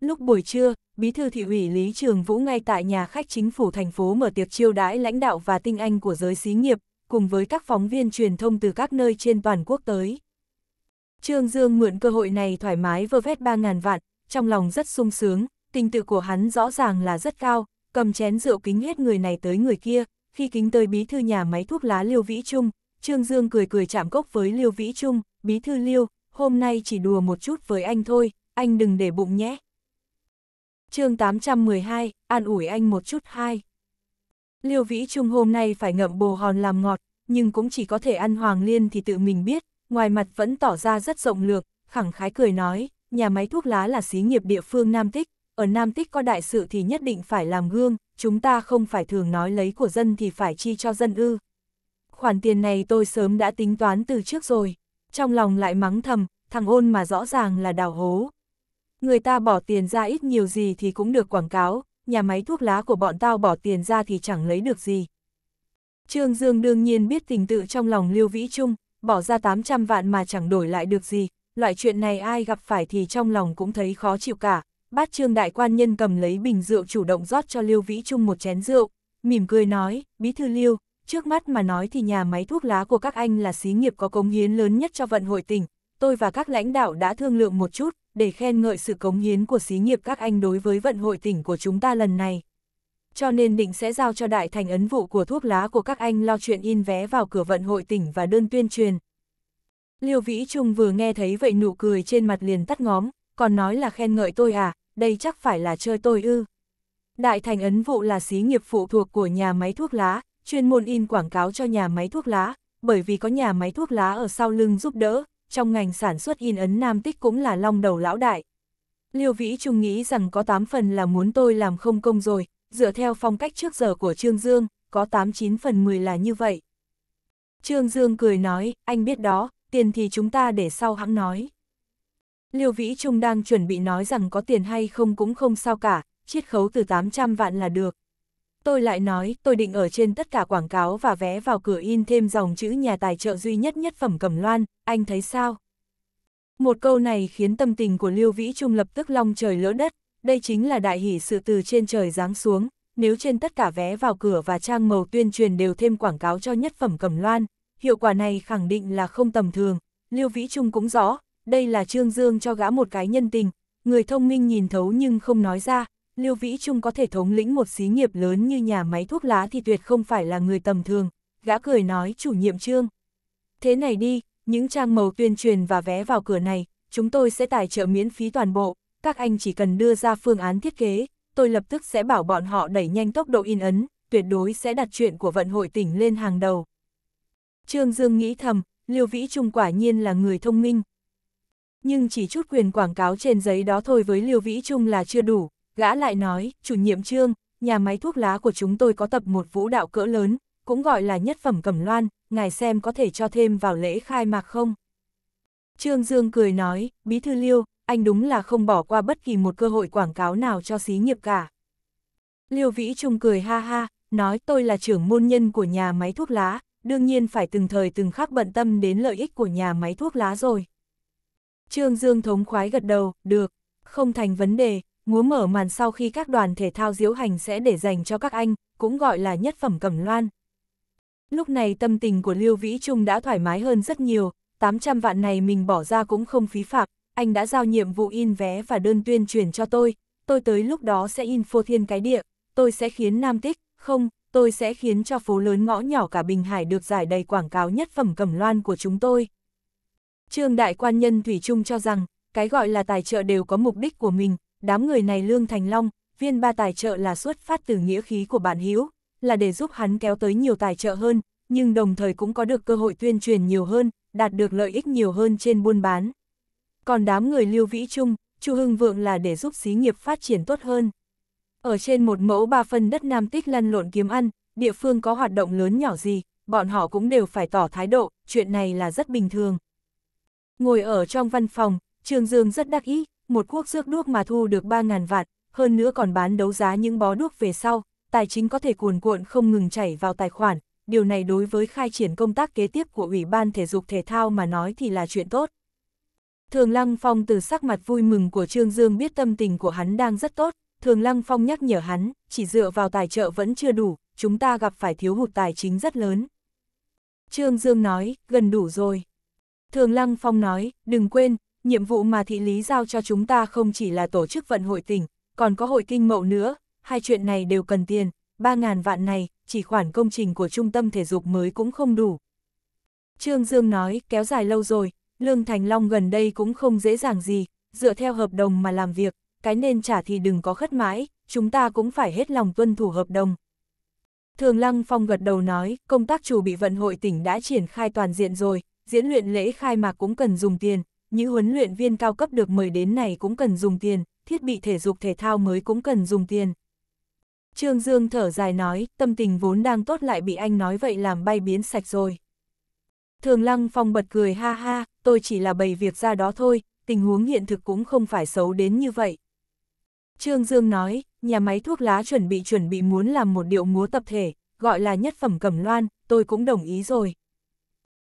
Lúc buổi trưa, Bí thư thị ủy Lý Trường Vũ ngay tại nhà khách chính phủ thành phố mở tiệc chiêu đãi lãnh đạo và tinh anh của giới xí nghiệp, cùng với các phóng viên truyền thông từ các nơi trên toàn quốc tới. Trương Dương mượn cơ hội này thoải mái vơ vét 3.000 vạn, trong lòng rất sung sướng, tình tự của hắn rõ ràng là rất cao, cầm chén rượu kính hết người này tới người kia, khi kính tới bí thư nhà máy thuốc lá Liêu Vĩ Trung, Trương Dương cười cười chạm cốc với Liêu Vĩ Trung, bí thư Liêu, hôm nay chỉ đùa một chút với anh thôi, anh đừng để bụng nhé. chương 812, an ủi anh một chút hai. Liêu Vĩ Trung hôm nay phải ngậm bồ hòn làm ngọt, nhưng cũng chỉ có thể ăn Hoàng Liên thì tự mình biết, ngoài mặt vẫn tỏ ra rất rộng lược, khẳng khái cười nói, nhà máy thuốc lá là xí nghiệp địa phương Nam Tích, ở Nam Tích có đại sự thì nhất định phải làm gương, chúng ta không phải thường nói lấy của dân thì phải chi cho dân ư, khoản tiền này tôi sớm đã tính toán từ trước rồi. Trong lòng lại mắng thầm, thằng ôn mà rõ ràng là đào hố. Người ta bỏ tiền ra ít nhiều gì thì cũng được quảng cáo, nhà máy thuốc lá của bọn tao bỏ tiền ra thì chẳng lấy được gì. Trương Dương đương nhiên biết tình tự trong lòng Lưu Vĩ Trung, bỏ ra 800 vạn mà chẳng đổi lại được gì, loại chuyện này ai gặp phải thì trong lòng cũng thấy khó chịu cả. Bát Trương Đại Quan Nhân cầm lấy bình rượu chủ động rót cho Lưu Vĩ Trung một chén rượu, mỉm cười nói, Bí Thư Lưu, Trước mắt mà nói thì nhà máy thuốc lá của các anh là xí nghiệp có cống hiến lớn nhất cho vận hội tỉnh. Tôi và các lãnh đạo đã thương lượng một chút để khen ngợi sự cống hiến của xí nghiệp các anh đối với vận hội tỉnh của chúng ta lần này. Cho nên định sẽ giao cho đại thành ấn vụ của thuốc lá của các anh lo chuyện in vé vào cửa vận hội tỉnh và đơn tuyên truyền. Liêu Vĩ Trung vừa nghe thấy vậy nụ cười trên mặt liền tắt ngóm, còn nói là khen ngợi tôi à, đây chắc phải là chơi tôi ư. Đại thành ấn vụ là xí nghiệp phụ thuộc của nhà máy thuốc lá, chuyên môn in quảng cáo cho nhà máy thuốc lá, bởi vì có nhà máy thuốc lá ở sau lưng giúp đỡ, trong ngành sản xuất in ấn Nam Tích cũng là long đầu lão đại. Liêu Vĩ Trung nghĩ rằng có 8 phần là muốn tôi làm không công rồi, dựa theo phong cách trước giờ của Trương Dương, có 89 phần 10 là như vậy. Trương Dương cười nói, anh biết đó, tiền thì chúng ta để sau hãng nói. Liêu Vĩ Trung đang chuẩn bị nói rằng có tiền hay không cũng không sao cả, chiết khấu từ 800 vạn là được, Tôi lại nói, tôi định ở trên tất cả quảng cáo và vé vào cửa in thêm dòng chữ nhà tài trợ duy nhất nhất phẩm Cẩm Loan, anh thấy sao? Một câu này khiến tâm tình của Lưu Vĩ Trung lập tức long trời lỡ đất, đây chính là đại hỷ sự từ trên trời giáng xuống, nếu trên tất cả vé vào cửa và trang màu tuyên truyền đều thêm quảng cáo cho nhất phẩm Cẩm Loan, hiệu quả này khẳng định là không tầm thường, Lưu Vĩ Trung cũng rõ, đây là Trương Dương cho gã một cái nhân tình, người thông minh nhìn thấu nhưng không nói ra, Liêu Vĩ Trung có thể thống lĩnh một xí nghiệp lớn như nhà máy thuốc lá thì tuyệt không phải là người tầm thường, gã cười nói chủ nhiệm trương. Thế này đi, những trang màu tuyên truyền và vé vào cửa này, chúng tôi sẽ tài trợ miễn phí toàn bộ, các anh chỉ cần đưa ra phương án thiết kế, tôi lập tức sẽ bảo bọn họ đẩy nhanh tốc độ in ấn, tuyệt đối sẽ đặt chuyện của vận hội tỉnh lên hàng đầu. Trương Dương nghĩ thầm, Liêu Vĩ Trung quả nhiên là người thông minh. Nhưng chỉ chút quyền quảng cáo trên giấy đó thôi với Liêu Vĩ Trung là chưa đủ, Gã lại nói, chủ nhiệm trương, nhà máy thuốc lá của chúng tôi có tập một vũ đạo cỡ lớn, cũng gọi là nhất phẩm cẩm loan, ngài xem có thể cho thêm vào lễ khai mạc không? Trương Dương cười nói, bí thư liêu, anh đúng là không bỏ qua bất kỳ một cơ hội quảng cáo nào cho xí nghiệp cả. Liêu Vĩ Trung cười ha ha, nói tôi là trưởng môn nhân của nhà máy thuốc lá, đương nhiên phải từng thời từng khắc bận tâm đến lợi ích của nhà máy thuốc lá rồi. Trương Dương thống khoái gật đầu, được, không thành vấn đề, múa mở màn sau khi các đoàn thể thao diễu hành sẽ để dành cho các anh, cũng gọi là nhất phẩm cẩm loan. Lúc này tâm tình của Lưu Vĩ Trung đã thoải mái hơn rất nhiều, 800 vạn này mình bỏ ra cũng không phí phạm, anh đã giao nhiệm vụ in vé và đơn tuyên truyền cho tôi, tôi tới lúc đó sẽ in phô thiên cái địa, tôi sẽ khiến Nam Tích, không, tôi sẽ khiến cho phố lớn ngõ nhỏ cả Bình Hải được giải đầy quảng cáo nhất phẩm cẩm loan của chúng tôi. Trương Đại Quan Nhân Thủy Trung cho rằng, cái gọi là tài trợ đều có mục đích của mình, đám người này Lương Thành Long, viên ba tài trợ là xuất phát từ nghĩa khí của bạn Hiếu, là để giúp hắn kéo tới nhiều tài trợ hơn, nhưng đồng thời cũng có được cơ hội tuyên truyền nhiều hơn, đạt được lợi ích nhiều hơn trên buôn bán. Còn đám người Lưu Vĩ Trung, Chu Hưng Vượng là để giúp xí nghiệp phát triển tốt hơn. Ở trên một mẫu ba phân đất Nam Tích lăn lộn kiếm ăn, địa phương có hoạt động lớn nhỏ gì, bọn họ cũng đều phải tỏ thái độ, chuyện này là rất bình thường. Ngồi ở trong văn phòng, Trương Dương rất đắc ý, một quốc rước đuốc mà thu được 3.000 vạn, hơn nữa còn bán đấu giá những bó đuốc về sau, tài chính có thể cuồn cuộn không ngừng chảy vào tài khoản, điều này đối với khai triển công tác kế tiếp của Ủy ban Thể dục Thể thao mà nói thì là chuyện tốt. Thường Lăng Phong từ sắc mặt vui mừng của Trương Dương biết tâm tình của hắn đang rất tốt, Thường Lăng Phong nhắc nhở hắn, chỉ dựa vào tài trợ vẫn chưa đủ, chúng ta gặp phải thiếu hụt tài chính rất lớn. Trương Dương nói, gần đủ rồi. Thường Lăng Phong nói, đừng quên, nhiệm vụ mà thị lý giao cho chúng ta không chỉ là tổ chức vận hội tỉnh, còn có hội kinh mậu nữa, hai chuyện này đều cần tiền, 3.000 vạn này, chỉ khoản công trình của trung tâm thể dục mới cũng không đủ. Trương Dương nói, kéo dài lâu rồi, Lương Thành Long gần đây cũng không dễ dàng gì, dựa theo hợp đồng mà làm việc, cái nên trả thì đừng có khất mãi, chúng ta cũng phải hết lòng tuân thủ hợp đồng. Thường Lăng Phong gật đầu nói, công tác chủ bị vận hội tỉnh đã triển khai toàn diện rồi, diễn luyện lễ khai mạc cũng cần dùng tiền, những huấn luyện viên cao cấp được mời đến này cũng cần dùng tiền, thiết bị thể dục thể thao mới cũng cần dùng tiền. Trương Dương thở dài nói, tâm tình vốn đang tốt lại bị anh nói vậy làm bay biến sạch rồi. Thường Lăng Phong bật cười ha ha, tôi chỉ là bày việc ra đó thôi, tình huống hiện thực cũng không phải xấu đến như vậy. Trương Dương nói, nhà máy thuốc lá chuẩn bị chuẩn bị muốn làm một điệu múa tập thể, gọi là nhất phẩm cẩm loan, tôi cũng đồng ý rồi.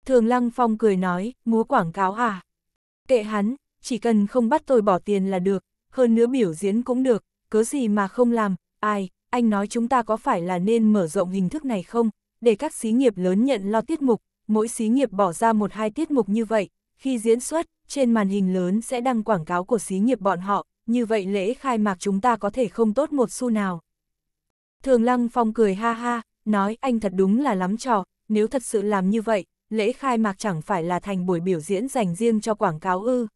Thường Lăng Phong cười nói, múa quảng cáo à? Kệ hắn, chỉ cần không bắt tôi bỏ tiền là được, hơn nữa biểu diễn cũng được, cớ gì mà không làm, ai, anh nói chúng ta có phải là nên mở rộng hình thức này không, để các xí nghiệp lớn nhận lo tiết mục, mỗi xí nghiệp bỏ ra một hai tiết mục như vậy, khi diễn xuất, trên màn hình lớn sẽ đăng quảng cáo của xí nghiệp bọn họ, như vậy lễ khai mạc chúng ta có thể không tốt một xu nào. Thường Lăng Phong cười ha ha, nói anh thật đúng là lắm trò, nếu thật sự làm như vậy, lễ khai mạc chẳng phải là thành buổi biểu diễn dành riêng cho quảng cáo ư.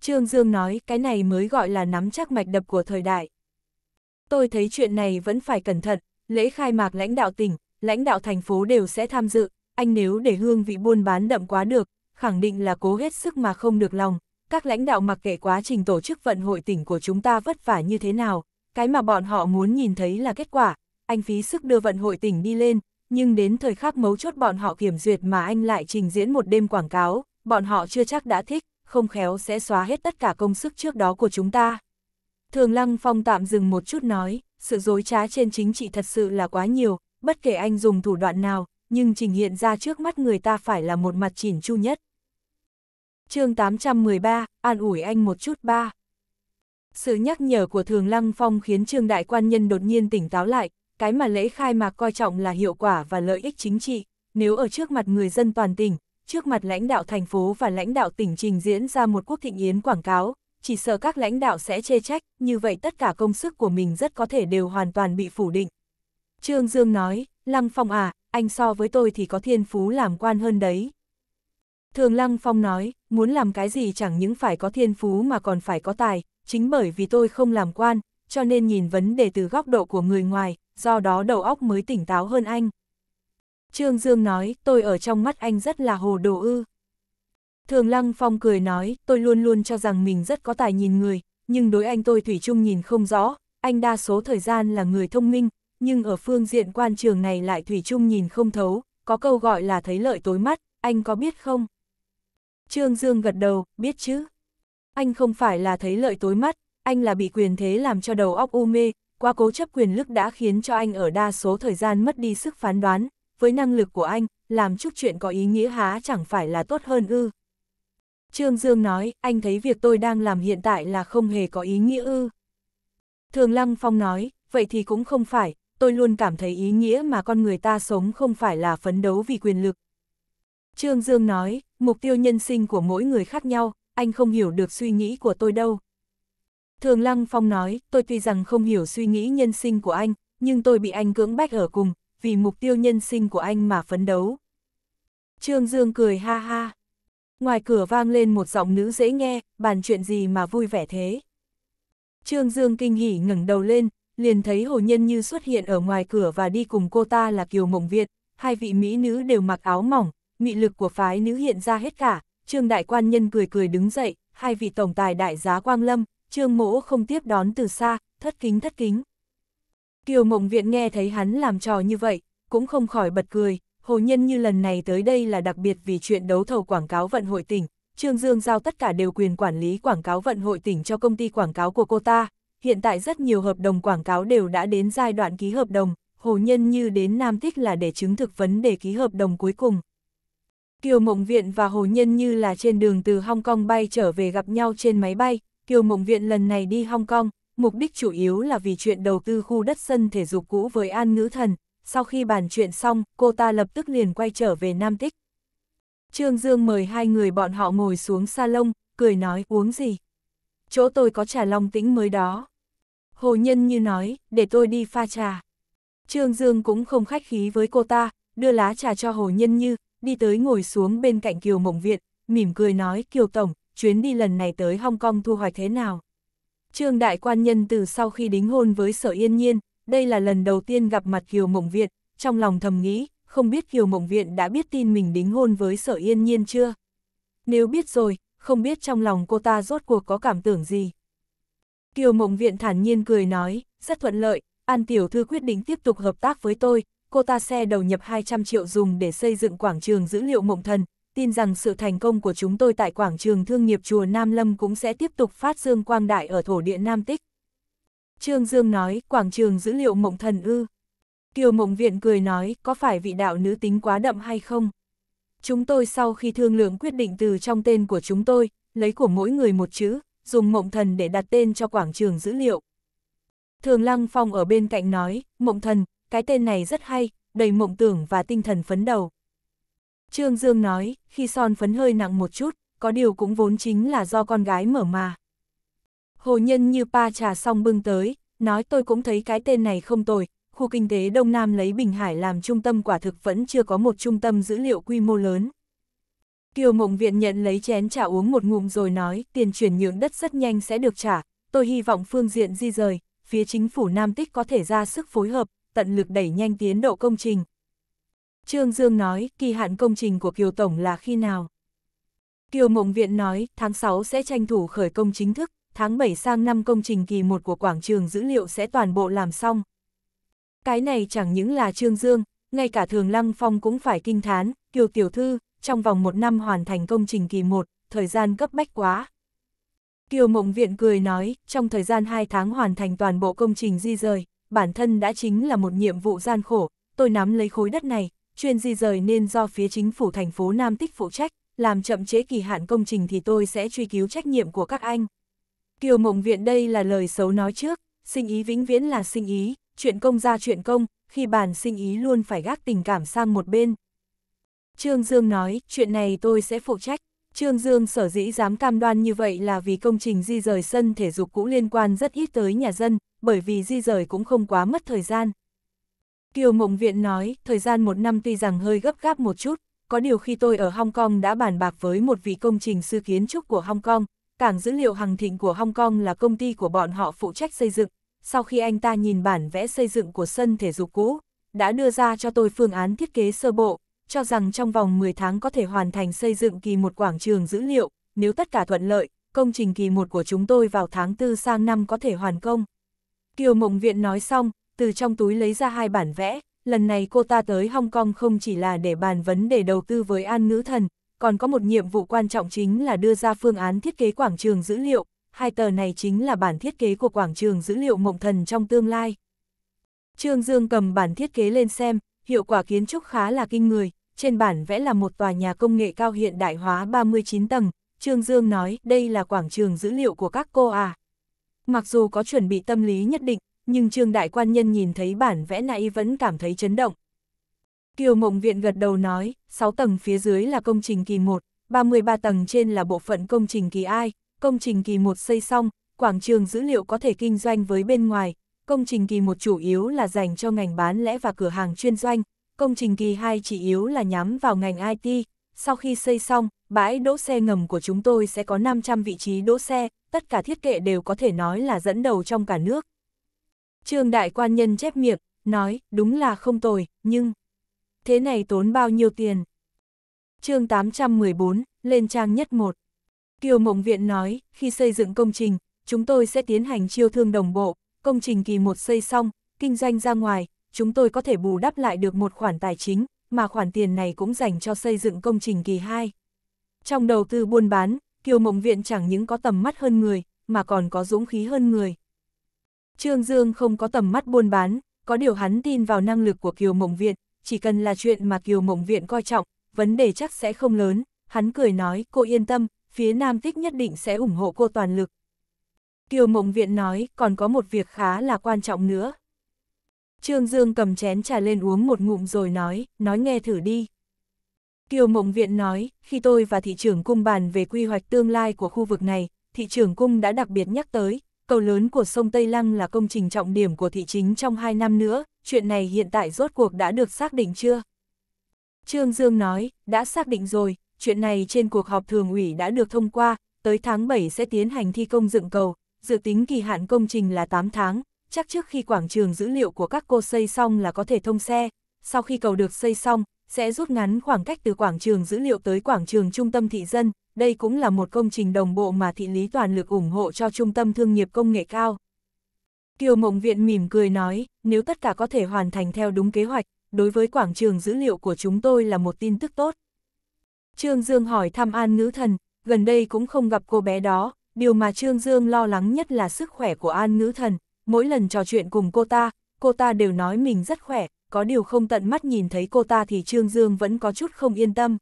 Trương Dương nói cái này mới gọi là nắm chắc mạch đập của thời đại. Tôi thấy chuyện này vẫn phải cẩn thận, lễ khai mạc lãnh đạo tỉnh, lãnh đạo thành phố đều sẽ tham dự, anh nếu để hương vị buôn bán đậm quá được, khẳng định là cố hết sức mà không được lòng. Các lãnh đạo mặc kệ quá trình tổ chức vận hội tỉnh của chúng ta vất vả như thế nào, cái mà bọn họ muốn nhìn thấy là kết quả, anh phí sức đưa vận hội tỉnh đi lên, nhưng đến thời khắc mấu chốt bọn họ kiểm duyệt mà anh lại trình diễn một đêm quảng cáo, bọn họ chưa chắc đã thích, không khéo sẽ xóa hết tất cả công sức trước đó của chúng ta. Thường Lăng Phong tạm dừng một chút nói, sự dối trá trên chính trị thật sự là quá nhiều, bất kể anh dùng thủ đoạn nào, nhưng trình hiện ra trước mắt người ta phải là một mặt chỉn chu nhất. chương 813, an ủi anh một chút ba. Sự nhắc nhở của Thường Lăng Phong khiến Trương Đại Quan Nhân đột nhiên tỉnh táo lại, cái mà lễ khai mạc coi trọng là hiệu quả và lợi ích chính trị, nếu ở trước mặt người dân toàn tỉnh, trước mặt lãnh đạo thành phố và lãnh đạo tỉnh trình diễn ra một quốc thịnh yến quảng cáo, chỉ sợ các lãnh đạo sẽ chê trách, như vậy tất cả công sức của mình rất có thể đều hoàn toàn bị phủ định. Trương Dương nói, Lăng Phong à, anh so với tôi thì có thiên phú làm quan hơn đấy. Thường Lăng Phong nói, muốn làm cái gì chẳng những phải có thiên phú mà còn phải có tài, chính bởi vì tôi không làm quan, cho nên nhìn vấn đề từ góc độ của người ngoài, do đó đầu óc mới tỉnh táo hơn anh. Trương Dương nói, tôi ở trong mắt anh rất là hồ đồ ư. Thường Lăng Phong cười nói, tôi luôn luôn cho rằng mình rất có tài nhìn người, nhưng đối anh tôi thủy chung nhìn không rõ, anh đa số thời gian là người thông minh, nhưng ở phương diện quan trường này lại thủy chung nhìn không thấu, có câu gọi là thấy lợi tối mắt, anh có biết không? Trương Dương gật đầu, biết chứ. Anh không phải là thấy lợi tối mắt, anh là bị quyền thế làm cho đầu óc u mê, qua cố chấp quyền lực đã khiến cho anh ở đa số thời gian mất đi sức phán đoán, với năng lực của anh, làm chút chuyện có ý nghĩa há chẳng phải là tốt hơn ư. Trương Dương nói, anh thấy việc tôi đang làm hiện tại là không hề có ý nghĩa ư. Thường Lăng Phong nói, vậy thì cũng không phải, tôi luôn cảm thấy ý nghĩa mà con người ta sống không phải là phấn đấu vì quyền lực. Trương Dương nói, mục tiêu nhân sinh của mỗi người khác nhau, anh không hiểu được suy nghĩ của tôi đâu. Thường Lăng Phong nói, tôi tuy rằng không hiểu suy nghĩ nhân sinh của anh, nhưng tôi bị anh cưỡng bách ở cùng, vì mục tiêu nhân sinh của anh mà phấn đấu. Trương Dương cười ha ha. Ngoài cửa vang lên một giọng nữ dễ nghe, bàn chuyện gì mà vui vẻ thế. Trương Dương kinh hỉ ngẩng đầu lên, liền thấy Hồ Nhân Như xuất hiện ở ngoài cửa và đi cùng cô ta là Kiều Mộng Việt, hai vị mỹ nữ đều mặc áo mỏng, mị lực của phái nữ hiện ra hết cả. Trương Đại Quan Nhân cười cười đứng dậy, hai vị tổng tài đại giá Quang Lâm, trương mỗ không tiếp đón từ xa, thất kính thất kính. Kiều mộng viện nghe thấy hắn làm trò như vậy, cũng không khỏi bật cười, hồ nhân như lần này tới đây là đặc biệt vì chuyện đấu thầu quảng cáo vận hội tỉnh, Trương Dương giao tất cả đều quyền quản lý quảng cáo vận hội tỉnh cho công ty quảng cáo của cô ta. Hiện tại rất nhiều hợp đồng quảng cáo đều đã đến giai đoạn ký hợp đồng, hồ nhân như đến Nam Tích là để chứng thực vấn đề ký hợp đồng cuối cùng. Kiều Mộng Viện và Hồ Nhân Như là trên đường từ Hong Kong bay trở về gặp nhau trên máy bay, Kiều Mộng Viện lần này đi Hong Kong, mục đích chủ yếu là vì chuyện đầu tư khu đất sân thể dục cũ với An Ngữ Thần, sau khi bàn chuyện xong, cô ta lập tức liền quay trở về Nam Tích. Trương Dương mời hai người bọn họ ngồi xuống salon, cười nói uống gì. Chỗ tôi có trà long tĩnh mới đó. Hồ Nhân như nói, để tôi đi pha trà. Trương Dương cũng không khách khí với cô ta, đưa lá trà cho Hồ Nhân như, đi tới ngồi xuống bên cạnh Kiều Mộng Viện, mỉm cười nói Kiều Tổng, chuyến đi lần này tới Hong Kong thu hoạch thế nào. Trương Đại Quan Nhân từ sau khi đính hôn với Sở Yên Nhiên, đây là lần đầu tiên gặp mặt Kiều Mộng Viện, trong lòng thầm nghĩ, không biết Kiều Mộng Viện đã biết tin mình đính hôn với Sở Yên Nhiên chưa? Nếu biết rồi, không biết trong lòng cô ta rốt cuộc có cảm tưởng gì. Kiều Mộng Viện thản nhiên cười nói, rất thuận lợi, An Tiểu Thư quyết định tiếp tục hợp tác với tôi, cô ta xe đầu nhập 200 triệu dùng để xây dựng quảng trường dữ liệu mộng thần, tin rằng sự thành công của chúng tôi tại quảng trường thương nghiệp chùa Nam Lâm cũng sẽ tiếp tục phát dương quang đại ở thổ địa Nam Tích. Trương Dương nói, quảng trường dữ liệu mộng thần ư. Kiều Mộng Viện cười nói, có phải vị đạo nữ tính quá đậm hay không? Chúng tôi sau khi thương lượng quyết định từ trong tên của chúng tôi, lấy của mỗi người một chữ, dùng mộng thần để đặt tên cho quảng trường dữ liệu. Thường Lăng Phong ở bên cạnh nói, mộng thần, cái tên này rất hay, đầy mộng tưởng và tinh thần phấn đầu. Trương Dương nói, khi son phấn hơi nặng một chút, có điều cũng vốn chính là do con gái mở mà. Hồ Nhân như pa trà xong bưng tới, nói tôi cũng thấy cái tên này không tồi, khu kinh tế Đông Nam lấy Bình Hải làm trung tâm quả thực vẫn chưa có một trung tâm dữ liệu quy mô lớn. Kiều Mộng Viện nhận lấy chén trà uống một ngụm rồi nói, tiền chuyển nhượng đất rất nhanh sẽ được trả, tôi hy vọng phương diện di rời, phía chính phủ Nam Tích có thể ra sức phối hợp, tận lực đẩy nhanh tiến độ công trình, Trương Dương nói, kỳ hạn công trình của Kiều Tổng là khi nào? Kiều Mộng Viện nói, tháng 6 sẽ tranh thủ khởi công chính thức, tháng 7 sang năm công trình kỳ 1 của quảng trường dữ liệu sẽ toàn bộ làm xong. Cái này chẳng những là Trương Dương, ngay cả Thường Lăng Phong cũng phải kinh thán, Kiều Tiểu Thư, trong vòng một năm hoàn thành công trình kỳ 1, thời gian cấp bách quá. Kiều Mộng Viện cười nói, trong thời gian 2 tháng hoàn thành toàn bộ công trình di rời, bản thân đã chính là một nhiệm vụ gian khổ, tôi nắm lấy khối đất này, chuyên di rời nên do phía chính phủ thành phố Nam Tích phụ trách, làm chậm chế kỳ hạn công trình thì tôi sẽ truy cứu trách nhiệm của các anh. Kiều Mộng Viện đây là lời xấu nói trước, sinh ý vĩnh viễn là sinh ý, chuyện công ra chuyện công, khi bàn sinh ý luôn phải gác tình cảm sang một bên. Trương Dương nói, chuyện này tôi sẽ phụ trách. Trương Dương sở dĩ dám cam đoan như vậy là vì công trình di rời sân thể dục cũng liên quan rất ít tới nhà dân, bởi vì di rời cũng không quá mất thời gian. Kiều Mộng Viện nói, thời gian một năm tuy rằng hơi gấp gáp một chút, có điều khi tôi ở Hong Kong đã bàn bạc với một vị công trình sư kiến trúc của Hong Kong, cảng dữ liệu hàng thịnh của Hong Kong là công ty của bọn họ phụ trách xây dựng. Sau khi anh ta nhìn bản vẽ xây dựng của sân thể dục cũ, đã đưa ra cho tôi phương án thiết kế sơ bộ, cho rằng trong vòng 10 tháng có thể hoàn thành xây dựng kỳ một quảng trường dữ liệu, nếu tất cả thuận lợi, công trình kỳ một của chúng tôi vào tháng 4 sang năm có thể hoàn công. Kiều Mộng Viện nói xong, từ trong túi lấy ra hai bản vẽ, lần này cô ta tới Hong Kong không chỉ là để bàn vấn đề đầu tư với An Ngữ Thần, còn có một nhiệm vụ quan trọng chính là đưa ra phương án thiết kế quảng trường dữ liệu, hai tờ này chính là bản thiết kế của quảng trường dữ liệu mộng thần trong tương lai. Trương Dương cầm bản thiết kế lên xem, hiệu quả kiến trúc khá là kinh người, trên bản vẽ là một tòa nhà công nghệ cao hiện đại hóa 39 tầng, Trương Dương nói đây là quảng trường dữ liệu của các cô à. Mặc dù có chuẩn bị tâm lý nhất định, nhưng Trương Đại Quan Nhân nhìn thấy bản vẽ này vẫn cảm thấy chấn động. Kiều Mộng Viện gật đầu nói, 6 tầng phía dưới là công trình kỳ 1, 33 tầng trên là bộ phận công trình kỳ 2, công trình kỳ 1 xây xong, quảng trường dữ liệu có thể kinh doanh với bên ngoài, công trình kỳ 1 chủ yếu là dành cho ngành bán lẻ và cửa hàng chuyên doanh, công trình kỳ 2 chỉ yếu là nhắm vào ngành IT. Sau khi xây xong, bãi đỗ xe ngầm của chúng tôi sẽ có 500 vị trí đỗ xe, tất cả thiết kế đều có thể nói là dẫn đầu trong cả nước. Trương đại quan nhân chép miệng, nói, đúng là không tồi, nhưng... Thế này tốn bao nhiêu tiền? chương 814, lên trang nhất một. Kiều Mộng Viện nói, khi xây dựng công trình, chúng tôi sẽ tiến hành chiêu thương đồng bộ, công trình kỳ một xây xong, kinh doanh ra ngoài, chúng tôi có thể bù đắp lại được một khoản tài chính, mà khoản tiền này cũng dành cho xây dựng công trình kỳ 2. Trong đầu tư buôn bán, Kiều Mộng Viện chẳng những có tầm mắt hơn người, mà còn có dũng khí hơn người. Trương Dương không có tầm mắt buôn bán, có điều hắn tin vào năng lực của Kiều Mộng Viện, chỉ cần là chuyện mà Kiều Mộng Viện coi trọng, vấn đề chắc sẽ không lớn, hắn cười nói, cô yên tâm, phía Nam Tích nhất định sẽ ủng hộ cô toàn lực. Kiều Mộng Viện nói, còn có một việc khá là quan trọng nữa. Trương Dương cầm chén trà lên uống một ngụm rồi nói, nói nghe thử đi. Kiều Mộng Viện nói, khi tôi và thị trưởng cung bàn về quy hoạch tương lai của khu vực này, thị trưởng cung đã đặc biệt nhắc tới, cầu lớn của sông Tây Lăng là công trình trọng điểm của thị chính trong hai năm nữa, chuyện này hiện tại rốt cuộc đã được xác định chưa? Trương Dương nói, đã xác định rồi, chuyện này trên cuộc họp thường ủy đã được thông qua, tới tháng 7 sẽ tiến hành thi công dựng cầu, dự tính kỳ hạn công trình là 8 tháng, chắc trước khi quảng trường dữ liệu của các cô xây xong là có thể thông xe, sau khi cầu được xây xong, sẽ rút ngắn khoảng cách từ quảng trường dữ liệu tới quảng trường trung tâm thị dân, đây cũng là một công trình đồng bộ mà thị lý toàn lực ủng hộ cho trung tâm thương nghiệp công nghệ cao. Kiều Mộng Viện mỉm cười nói, nếu tất cả có thể hoàn thành theo đúng kế hoạch, đối với quảng trường dữ liệu của chúng tôi là một tin tức tốt. Trương Dương hỏi thăm An Ngữ Thần, gần đây cũng không gặp cô bé đó, điều mà Trương Dương lo lắng nhất là sức khỏe của An Ngữ Thần, mỗi lần trò chuyện cùng cô ta, cô ta đều nói mình rất khỏe, có điều không tận mắt nhìn thấy cô ta thì Trương Dương vẫn có chút không yên tâm.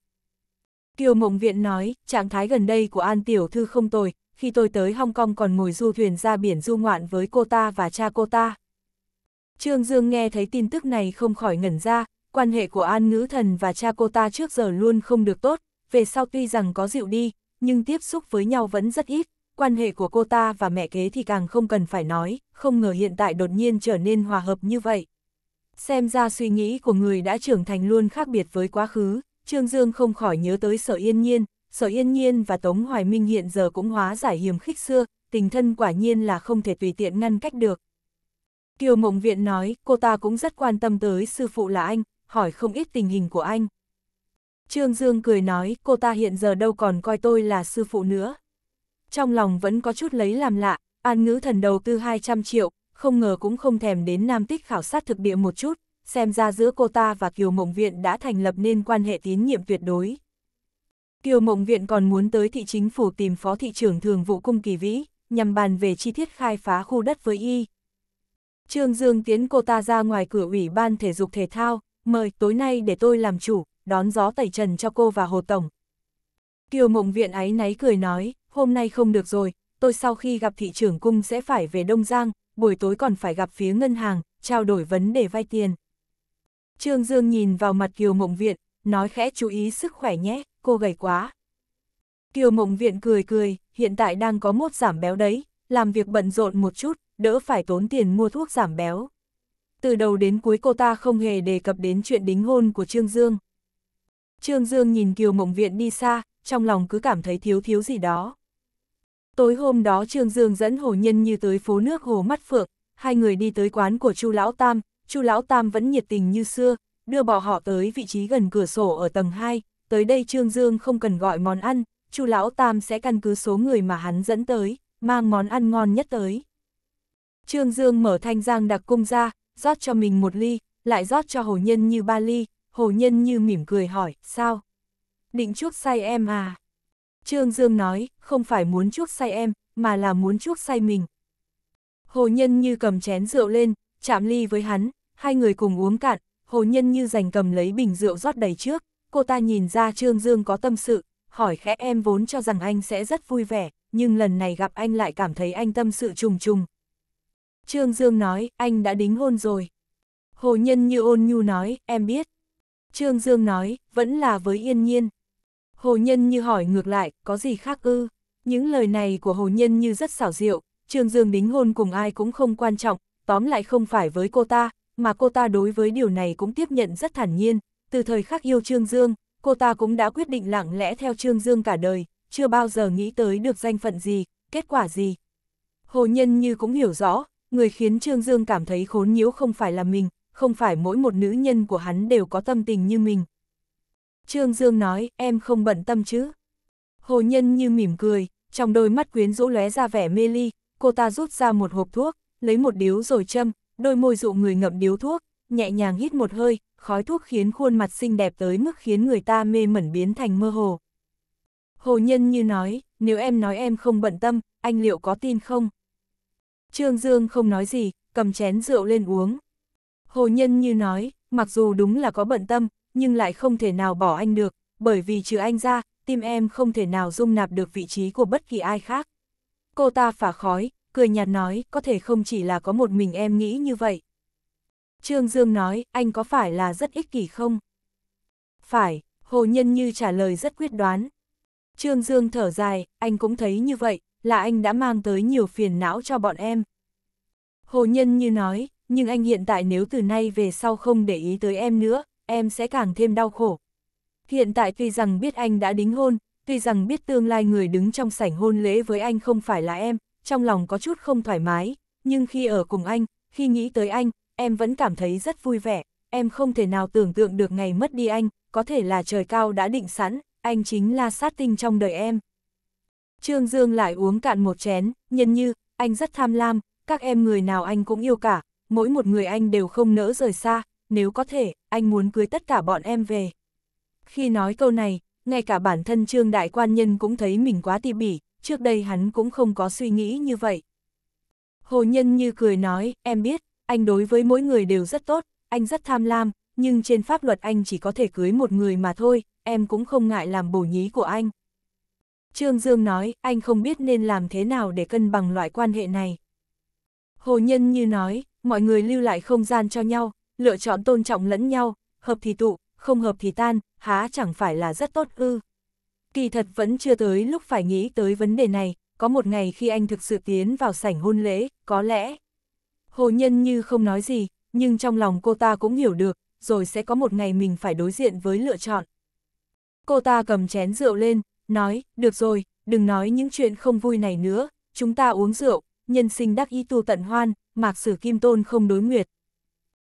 Kiều Mộng Viện nói, trạng thái gần đây của An Tiểu Thư không tồi, khi tôi tới Hong Kong còn ngồi du thuyền ra biển du ngoạn với cô ta và cha cô ta. Trương Dương nghe thấy tin tức này không khỏi ngẩn ra, quan hệ của An Ngữ Thần và cha cô ta trước giờ luôn không được tốt, về sau tuy rằng có dịu đi, nhưng tiếp xúc với nhau vẫn rất ít, quan hệ của cô ta và mẹ kế thì càng không cần phải nói, không ngờ hiện tại đột nhiên trở nên hòa hợp như vậy. Xem ra suy nghĩ của người đã trưởng thành luôn khác biệt với quá khứ, Trương Dương không khỏi nhớ tới sở yên nhiên, sở yên nhiên và Tống Hoài Minh hiện giờ cũng hóa giải hiểm khích xưa, tình thân quả nhiên là không thể tùy tiện ngăn cách được. Kiều Mộng Viện nói, cô ta cũng rất quan tâm tới sư phụ là anh, hỏi không ít tình hình của anh. Trương Dương cười nói, cô ta hiện giờ đâu còn coi tôi là sư phụ nữa. Trong lòng vẫn có chút lấy làm lạ, an ngữ thần đầu tư 200 triệu, không ngờ cũng không thèm đến Nam Tích khảo sát thực địa một chút xem ra giữa cô ta và Kiều Mộng Viện đã thành lập nên quan hệ tín nhiệm tuyệt đối. Kiều Mộng Viện còn muốn tới thị chính phủ tìm phó thị trưởng thường vụ cung kỳ vĩ, nhằm bàn về chi tiết khai phá khu đất với y. Trương Dương tiến cô ta ra ngoài cửa ủy ban thể dục thể thao, mời tối nay để tôi làm chủ, đón gió tẩy trần cho cô và Hồ Tổng. Kiều Mộng Viện ấy náy cười nói, hôm nay không được rồi, tôi sau khi gặp thị trưởng cung sẽ phải về Đông Giang, buổi tối còn phải gặp phía ngân hàng, trao đổi vấn đề vay tiền. Trương Dương nhìn vào mặt Kiều Mộng Viện, nói khẽ chú ý sức khỏe nhé, cô gầy quá. Kiều Mộng Viện cười cười, hiện tại đang có mốt giảm béo đấy, làm việc bận rộn một chút, đỡ phải tốn tiền mua thuốc giảm béo. Từ đầu đến cuối cô ta không hề đề cập đến chuyện đính hôn của Trương Dương. Trương Dương nhìn Kiều Mộng Viện đi xa, trong lòng cứ cảm thấy thiếu thiếu gì đó. Tối hôm đó Trương Dương dẫn Hồ Nhân Như tới phố nước Hồ Mắt Phượng, hai người đi tới quán của Chu Lão Tam, Chu Lão Tam vẫn nhiệt tình như xưa, đưa bỏ họ tới vị trí gần cửa sổ ở tầng 2, tới đây Trương Dương không cần gọi món ăn, Chu Lão Tam sẽ căn cứ số người mà hắn dẫn tới, mang món ăn ngon nhất tới. Trương Dương mở thanh giang đặc cung ra, rót cho mình một ly, lại rót cho hồ nhân như ba ly, hồ nhân như mỉm cười hỏi, sao? Định chuốc say em à? Trương Dương nói, không phải muốn chuốc say em, mà là muốn chuốc say mình. Hồ nhân như cầm chén rượu lên, chạm ly với hắn, hai người cùng uống cạn, hồ nhân như giành cầm lấy bình rượu rót đầy trước, cô ta nhìn ra Trương Dương có tâm sự, hỏi khẽ em vốn cho rằng anh sẽ rất vui vẻ, nhưng lần này gặp anh lại cảm thấy anh tâm sự trùng trùng. Trương Dương nói, anh đã đính hôn rồi. Hồ nhân như ôn nhu nói, em biết. Trương Dương nói, vẫn là với yên nhiên. Hồ nhân như hỏi ngược lại, có gì khác ư? Những lời này của hồ nhân như rất xảo diệu, Trương Dương đính hôn cùng ai cũng không quan trọng, tóm lại không phải với cô ta, mà cô ta đối với điều này cũng tiếp nhận rất thản nhiên, từ thời khắc yêu Trương Dương, cô ta cũng đã quyết định lặng lẽ theo Trương Dương cả đời, chưa bao giờ nghĩ tới được danh phận gì, kết quả gì. Hồ Nhân Như cũng hiểu rõ, người khiến Trương Dương cảm thấy khốn nhiễu không phải là mình, không phải mỗi một nữ nhân của hắn đều có tâm tình như mình. Trương Dương nói, em không bận tâm chứ. Hồ Nhân Như mỉm cười, trong đôi mắt quyến rũ lóe ra vẻ mê ly, cô ta rút ra một hộp thuốc, lấy một điếu rồi châm, đôi môi dụ người ngậm điếu thuốc, nhẹ nhàng hít một hơi, khói thuốc khiến khuôn mặt xinh đẹp tới mức khiến người ta mê mẩn biến thành mơ hồ. Hồ Nhân như nói, nếu em nói em không bận tâm, anh liệu có tin không? Trương Dương không nói gì, cầm chén rượu lên uống. Hồ Nhân như nói, mặc dù đúng là có bận tâm, nhưng lại không thể nào bỏ anh được, bởi vì trừ anh ra, tim em không thể nào dung nạp được vị trí của bất kỳ ai khác. Cô ta phả khói, cười nhạt nói, có thể không chỉ là có một mình em nghĩ như vậy. Trương Dương nói, anh có phải là rất ích kỷ không? Phải, Hồ Nhân Như trả lời rất quyết đoán. Trương Dương thở dài, anh cũng thấy như vậy, là anh đã mang tới nhiều phiền não cho bọn em. Hồ Nhân Như nói, nhưng anh hiện tại nếu từ nay về sau không để ý tới em nữa, em sẽ càng thêm đau khổ. Hiện tại tuy rằng biết anh đã đính hôn, tuy rằng biết tương lai người đứng trong sảnh hôn lễ với anh không phải là em, trong lòng có chút không thoải mái, nhưng khi ở cùng anh, khi nghĩ tới anh, em vẫn cảm thấy rất vui vẻ, em không thể nào tưởng tượng được ngày mất đi anh, có thể là trời cao đã định sẵn, anh chính là sát tinh trong đời em. Trương Dương lại uống cạn một chén, nhân như, anh rất tham lam, các em người nào anh cũng yêu cả, mỗi một người anh đều không nỡ rời xa, nếu có thể, anh muốn cưới tất cả bọn em về. Khi nói câu này, ngay cả bản thân Trương Đại Quan Nhân cũng thấy mình quá tỉ bỉ, trước đây hắn cũng không có suy nghĩ như vậy. Hồ Nhân như cười nói, em biết, anh đối với mỗi người đều rất tốt, anh rất tham lam, nhưng trên pháp luật anh chỉ có thể cưới một người mà thôi, em cũng không ngại làm bổ nhí của anh. Trương Dương nói, anh không biết nên làm thế nào để cân bằng loại quan hệ này. Hồ Nhân như nói, mọi người lưu lại không gian cho nhau, lựa chọn tôn trọng lẫn nhau, hợp thì tụ, không hợp thì tan, há chẳng phải là rất tốt ư. Kỳ thật vẫn chưa tới lúc phải nghĩ tới vấn đề này, có một ngày khi anh thực sự tiến vào sảnh hôn lễ, có lẽ. Hồ Nhân như không nói gì, nhưng trong lòng cô ta cũng hiểu được, rồi sẽ có một ngày mình phải đối diện với lựa chọn. Cô ta cầm chén rượu lên, nói, được rồi, đừng nói những chuyện không vui này nữa, chúng ta uống rượu, nhân sinh đắc y tu tận hoan, mạc sử kim tôn không đối nguyệt.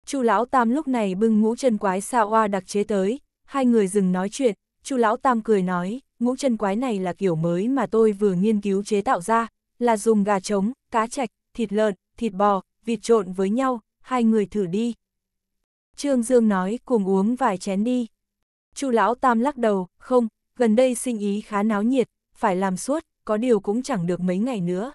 Chu lão tam lúc này bưng ngũ chân quái xa hoa đặc chế tới, hai người dừng nói chuyện, Chu lão tam cười nói, ngũ chân quái này là kiểu mới mà tôi vừa nghiên cứu chế tạo ra, là dùng gà trống, cá trạch, thịt lợn, thịt bò, vịt trộn với nhau, hai người thử đi. Trương Dương nói cùng uống vài chén đi. Chu lão tam lắc đầu, không, gần đây sinh ý khá náo nhiệt, phải làm suốt, có điều cũng chẳng được mấy ngày nữa.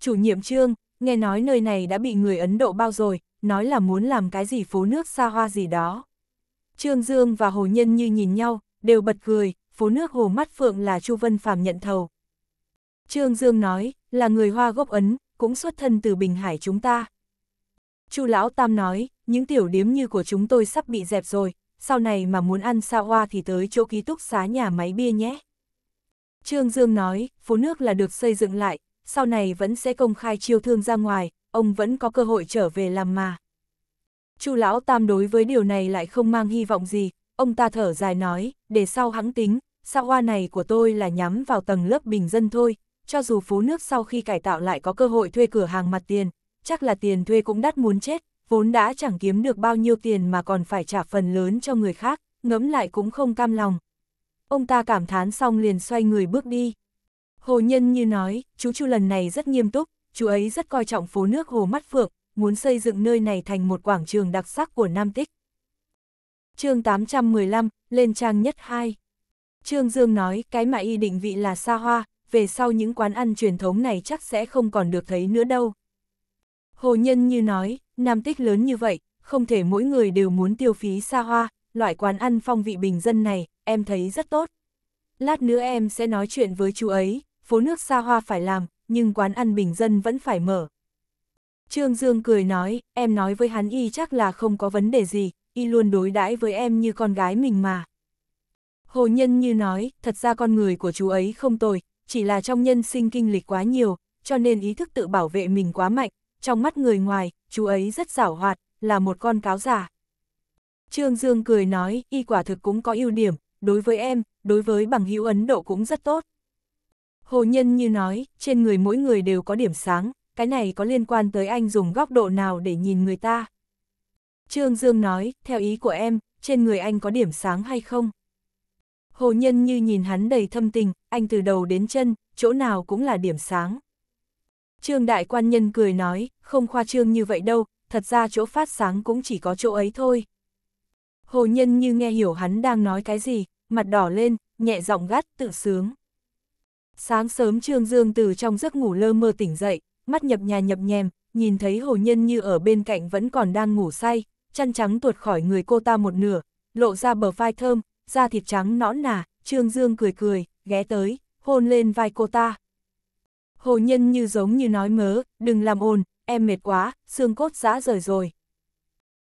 Chủ nhiệm Trương, nghe nói nơi này đã bị người Ấn Độ bao rồi, nói là muốn làm cái gì phố nước xa hoa gì đó. Trương Dương và Hồ Nhân như nhìn nhau, đều bật cười, phố nước hồ mắt phượng là Chu Vân Phạm nhận thầu. Trương Dương nói, là người hoa gốc Ấn, cũng xuất thân từ Bình Hải chúng ta. Chu Lão Tam nói, những tiểu điếm như của chúng tôi sắp bị dẹp rồi, sau này mà muốn ăn xa hoa thì tới chỗ ký túc xá nhà máy bia nhé. Trương Dương nói, phố nước là được xây dựng lại, sau này vẫn sẽ công khai chiêu thương ra ngoài, ông vẫn có cơ hội trở về làm mà. Chu Lão Tam đối với điều này lại không mang hy vọng gì, ông ta thở dài nói, để sau hãng tính, sao hoa này của tôi là nhắm vào tầng lớp bình dân thôi, cho dù phố nước sau khi cải tạo lại có cơ hội thuê cửa hàng mặt tiền, chắc là tiền thuê cũng đắt muốn chết, vốn đã chẳng kiếm được bao nhiêu tiền mà còn phải trả phần lớn cho người khác, ngẫm lại cũng không cam lòng. Ông ta cảm thán xong liền xoay người bước đi. Hồ Nhân như nói, chú Chu lần này rất nghiêm túc, chú ấy rất coi trọng phố nước Hồ Mắt Phượng, muốn xây dựng nơi này thành một quảng trường đặc sắc của Nam Tích chương 815, lên trang nhất 2. Trương Dương nói cái mà y định vị là xa hoa, về sau những quán ăn truyền thống này chắc sẽ không còn được thấy nữa đâu. Hồ Nhân như nói, Nam Tích lớn như vậy, không thể mỗi người đều muốn tiêu phí xa hoa, loại quán ăn phong vị bình dân này, em thấy rất tốt. Lát nữa em sẽ nói chuyện với chú ấy, phố nước xa hoa phải làm, nhưng quán ăn bình dân vẫn phải mở. Trương Dương cười nói, em nói với hắn y chắc là không có vấn đề gì, y luôn đối đãi với em như con gái mình mà. Hồ Nhân như nói, thật ra con người của chú ấy không tồi, chỉ là trong nhân sinh kinh lịch quá nhiều, cho nên ý thức tự bảo vệ mình quá mạnh, trong mắt người ngoài, chú ấy rất giảo hoạt, là một con cáo giả. Trương Dương cười nói, y quả thực cũng có ưu điểm, đối với em, đối với bằng hữu Ấn Độ cũng rất tốt. Hồ Nhân như nói, trên người mỗi người đều có điểm sáng, cái này có liên quan tới anh dùng góc độ nào để nhìn người ta. Trương Dương nói, theo ý của em, trên người anh có điểm sáng hay không? Hồ Nhân như nhìn hắn đầy thâm tình, anh từ đầu đến chân, chỗ nào cũng là điểm sáng. Trương Đại Quan Nhân cười nói, không khoa trương như vậy đâu, thật ra chỗ phát sáng cũng chỉ có chỗ ấy thôi. Hồ Nhân như nghe hiểu hắn đang nói cái gì, mặt đỏ lên, nhẹ giọng gắt, tự sướng. Sáng sớm Trương Dương từ trong giấc ngủ lơ mơ tỉnh dậy, mắt nhập nhà nhập nhèm, nhìn thấy Hồ Nhân như ở bên cạnh vẫn còn đang ngủ say, chăn trắng tuột khỏi người cô ta một nửa, lộ ra bờ vai thơm, da thịt trắng nõn nà, Trương Dương cười cười, ghé tới, hôn lên vai cô ta. Hồ Nhân như giống như nói mớ, đừng làm ồn, em mệt quá, xương cốt giã rời rồi.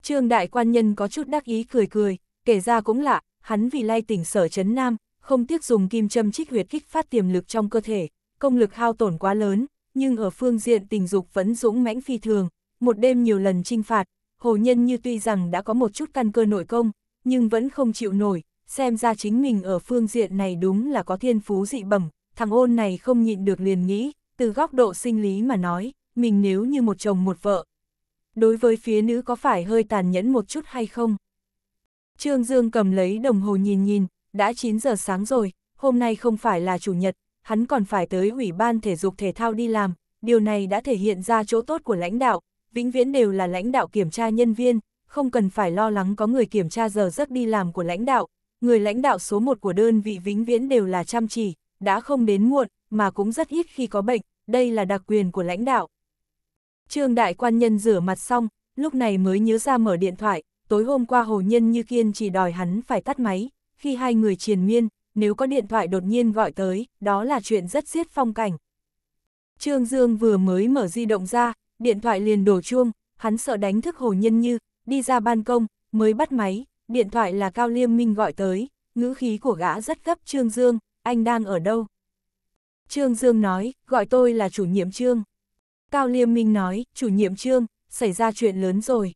Trương Đại Quan Nhân có chút đắc ý cười cười, kể ra cũng lạ, hắn vì lay tỉnh sở chấn nam, không tiếc dùng kim châm trích huyệt kích phát tiềm lực trong cơ thể, công lực hao tổn quá lớn, nhưng ở phương diện tình dục vẫn dũng mãnh phi thường, một đêm nhiều lần trinh phạt, Hồ Nhân Như tuy rằng đã có một chút căn cơ nội công, nhưng vẫn không chịu nổi, xem ra chính mình ở phương diện này đúng là có thiên phú dị bẩm, thằng ôn này không nhịn được liền nghĩ, từ góc độ sinh lý mà nói, mình nếu như một chồng một vợ. Đối với phía nữ có phải hơi tàn nhẫn một chút hay không? Trương Dương cầm lấy đồng hồ nhìn nhìn, đã 9 giờ sáng rồi, hôm nay không phải là chủ nhật, hắn còn phải tới Ủy ban Thể dục Thể thao đi làm, điều này đã thể hiện ra chỗ tốt của lãnh đạo, vĩnh viễn đều là lãnh đạo kiểm tra nhân viên, không cần phải lo lắng có người kiểm tra giờ giấc đi làm của lãnh đạo, người lãnh đạo số một của đơn vị vĩnh viễn đều là chăm chỉ, đã không đến muộn, mà cũng rất ít khi có bệnh, đây là đặc quyền của lãnh đạo. Trương đại quan nhân rửa mặt xong, lúc này mới nhớ ra mở điện thoại, tối hôm qua Hồ Nhân như kiên chỉ đòi hắn phải tắt máy, khi hai người triền miên, nếu có điện thoại đột nhiên gọi tới, đó là chuyện rất xiết phong cảnh. Trương Dương vừa mới mở di động ra, điện thoại liền đổ chuông, hắn sợ đánh thức hồ nhân như, đi ra ban công, mới bắt máy, điện thoại là Cao Liêm Minh gọi tới, ngữ khí của gã rất gấp Trương Dương, anh đang ở đâu? Trương Dương nói, gọi tôi là chủ nhiệm Trương. Cao Liêm Minh nói, chủ nhiệm Trương, xảy ra chuyện lớn rồi.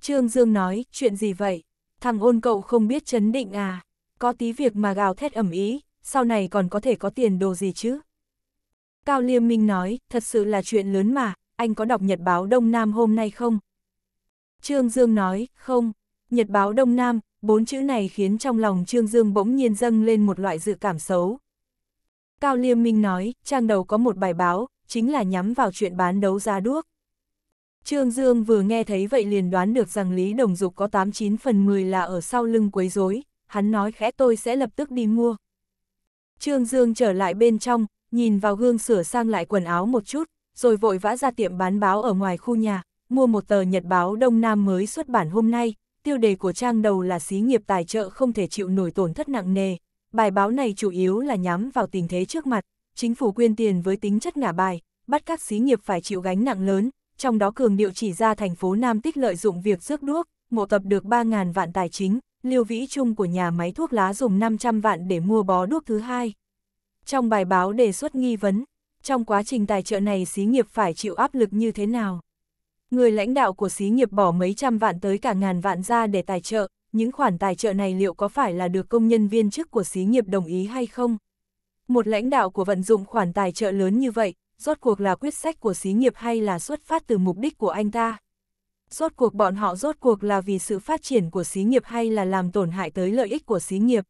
Trương Dương nói, chuyện gì vậy? Thằng ôn cậu không biết chấn định à? Có tí việc mà gào thét ẩm ý, sau này còn có thể có tiền đồ gì chứ? Cao Liêm Minh nói, thật sự là chuyện lớn mà, anh có đọc Nhật báo Đông Nam hôm nay không? Trương Dương nói, không, Nhật báo Đông Nam, bốn chữ này khiến trong lòng Trương Dương bỗng nhiên dâng lên một loại dự cảm xấu. Cao Liêm Minh nói, trang đầu có một bài báo, chính là nhắm vào chuyện bán đấu giá đuốc. Trương Dương vừa nghe thấy vậy liền đoán được rằng Lý Đồng Dục có 89 phần 10 là ở sau lưng quấy rối, hắn nói khẽ tôi sẽ lập tức đi mua. Trương Dương trở lại bên trong, nhìn vào gương sửa sang lại quần áo một chút, rồi vội vã ra tiệm bán báo ở ngoài khu nhà, mua một tờ nhật báo Đông Nam mới xuất bản hôm nay, tiêu đề của trang đầu là xí nghiệp tài trợ không thể chịu nổi tổn thất nặng nề. Bài báo này chủ yếu là nhắm vào tình thế trước mặt, chính phủ quyên tiền với tính chất ngả bài, bắt các xí nghiệp phải chịu gánh nặng lớn, trong đó cường điệu chỉ ra thành phố Nam Tích lợi dụng việc rước đuốc, mộ tập được 3.000 vạn tài chính, liêu vĩ chung của nhà máy thuốc lá dùng 500 vạn để mua bó đuốc thứ hai. Trong bài báo đề xuất nghi vấn, trong quá trình tài trợ này xí nghiệp phải chịu áp lực như thế nào. Người lãnh đạo của xí nghiệp bỏ mấy trăm vạn tới cả ngàn vạn ra để tài trợ, những khoản tài trợ này liệu có phải là được công nhân viên chức của xí nghiệp đồng ý hay không? Một lãnh đạo của vận dụng khoản tài trợ lớn như vậy, rốt cuộc là quyết sách của xí nghiệp hay là xuất phát từ mục đích của anh ta? Rốt cuộc bọn họ rốt cuộc là vì sự phát triển của xí nghiệp hay là làm tổn hại tới lợi ích của xí nghiệp?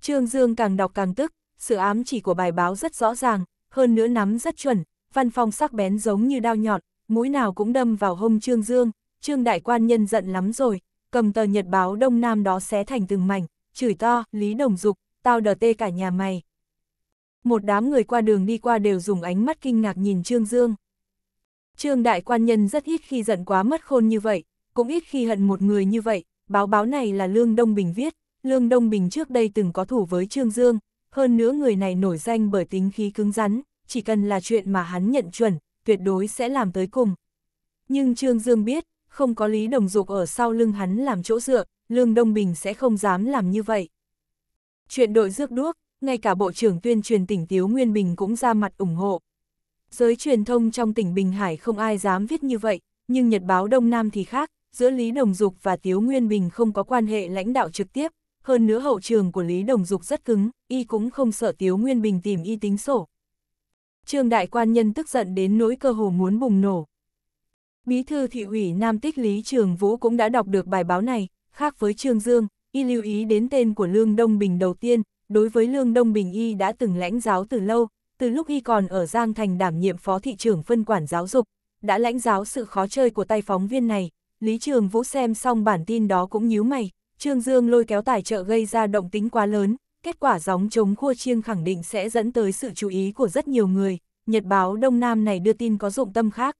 Trương Dương càng đọc càng tức, sự ám chỉ của bài báo rất rõ ràng, hơn nữa nắm rất chuẩn, văn phong sắc bén giống như đao nhọn, mũi nào cũng đâm vào hông Trương Dương, Trương Đại Quan nhân giận lắm rồi, cầm tờ nhật báo Đông Nam đó xé thành từng mảnh, chửi to, Lý Đồng Dục, tao đờ tê cả nhà mày. Một đám người qua đường đi qua đều dùng ánh mắt kinh ngạc nhìn Trương Dương. Trương Đại Quan nhân rất ít khi giận quá mất khôn như vậy, cũng ít khi hận một người như vậy, báo báo này là Lương Đông Bình viết, Lương Đông Bình trước đây từng có thủ với Trương Dương, hơn nữa người này nổi danh bởi tính khí cứng rắn, chỉ cần là chuyện mà hắn nhận chuẩn, tuyệt đối sẽ làm tới cùng. Nhưng Trương Dương biết, không có Lý Đồng Dục ở sau lưng hắn làm chỗ dựa, Lương Đông Bình sẽ không dám làm như vậy. Chuyện đội rước đuốc, ngay cả Bộ trưởng tuyên truyền tỉnh Tiếu Nguyên Bình cũng ra mặt ủng hộ. Giới truyền thông trong tỉnh Bình Hải không ai dám viết như vậy, nhưng Nhật báo Đông Nam thì khác, giữa Lý Đồng Dục và Tiếu Nguyên Bình không có quan hệ lãnh đạo trực tiếp, hơn nữa hậu trường của Lý Đồng Dục rất cứng, y cũng không sợ Tiếu Nguyên Bình tìm y tính sổ. Trương đại quan nhân tức giận đến nỗi cơ hồ muốn bùng nổ. Bí thư thị ủy Nam Tích Lý Trường Vũ cũng đã đọc được bài báo này, khác với Trương Dương, y lưu ý đến tên của Lương Đông Bình đầu tiên, đối với Lương Đông Bình y đã từng lãnh giáo từ lâu, từ lúc y còn ở Giang Thành đảm nhiệm phó thị trưởng phân quản giáo dục, đã lãnh giáo sự khó chơi của tay phóng viên này, Lý Trường Vũ xem xong bản tin đó cũng nhíu mày, Trương Dương lôi kéo tài trợ gây ra động tính quá lớn, kết quả gióng chống khua chiêng khẳng định sẽ dẫn tới sự chú ý của rất nhiều người, Nhật báo Đông Nam này đưa tin có dụng tâm khác.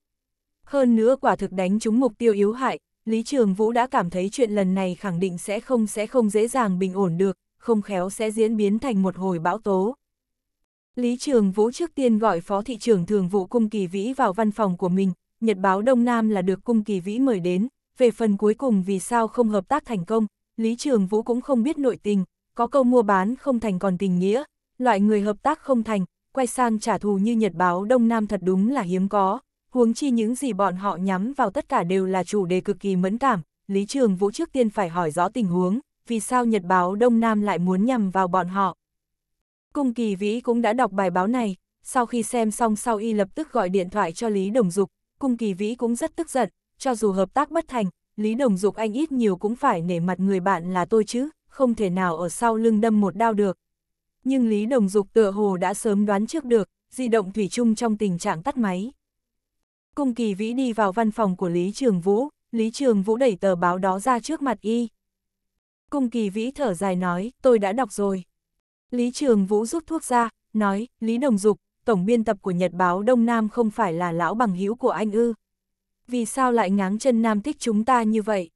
Hơn nữa quả thực đánh chúng mục tiêu yếu hại, Lý Trường Vũ đã cảm thấy chuyện lần này khẳng định sẽ không sẽ không dễ dàng bình ổn được, không khéo sẽ diễn biến thành một hồi bão tố. Lý Trường Vũ trước tiên gọi Phó Thị trưởng Thường vụ Cung Kỳ Vĩ vào văn phòng của mình, Nhật báo Đông Nam là được Cung Kỳ Vĩ mời đến, về phần cuối cùng vì sao không hợp tác thành công, Lý Trường Vũ cũng không biết nội tình, có câu mua bán không thành còn tình nghĩa, loại người hợp tác không thành, quay sang trả thù như nhật báo Đông Nam thật đúng là hiếm có, huống chi những gì bọn họ nhắm vào tất cả đều là chủ đề cực kỳ mẫn cảm, Lý Trường Vũ trước tiên phải hỏi rõ tình huống, vì sao nhật báo Đông Nam lại muốn nhằm vào bọn họ. Cung Kỳ Vĩ cũng đã đọc bài báo này, sau khi xem xong sau y lập tức gọi điện thoại cho Lý Đồng Dục, Cung Kỳ Vĩ cũng rất tức giận, cho dù hợp tác bất thành, Lý Đồng Dục anh ít nhiều cũng phải nể mặt người bạn là tôi chứ, không thể nào ở sau lưng đâm một đao được. Nhưng Lý Đồng Dục tựa hồ đã sớm đoán trước được, di động thủy chung trong tình trạng tắt máy. Cung kỳ vĩ đi vào văn phòng của Lý Trường Vũ, Lý Trường Vũ đẩy tờ báo đó ra trước mặt y. Cung kỳ vĩ thở dài nói, tôi đã đọc rồi. Lý Trường Vũ rút thuốc ra, nói, Lý Đồng Dục, tổng biên tập của Nhật báo Đông Nam không phải là lão bằng hữu của anh ư vì sao lại ngáng chân nam tích chúng ta như vậy?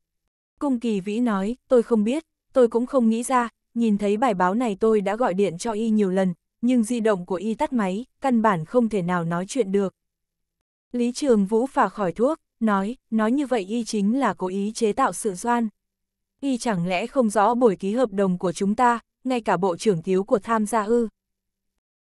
Cung kỳ vĩ nói, tôi không biết, tôi cũng không nghĩ ra, nhìn thấy bài báo này tôi đã gọi điện cho y nhiều lần, nhưng di động của y tắt máy, căn bản không thể nào nói chuyện được. Lý Trường Vũ phả khỏi thuốc, nói, nói như vậy y chính là cố ý chế tạo sự doan. Y chẳng lẽ không rõ buổi ký hợp đồng của chúng ta, ngay cả bộ trưởng thiếu của tham gia ư.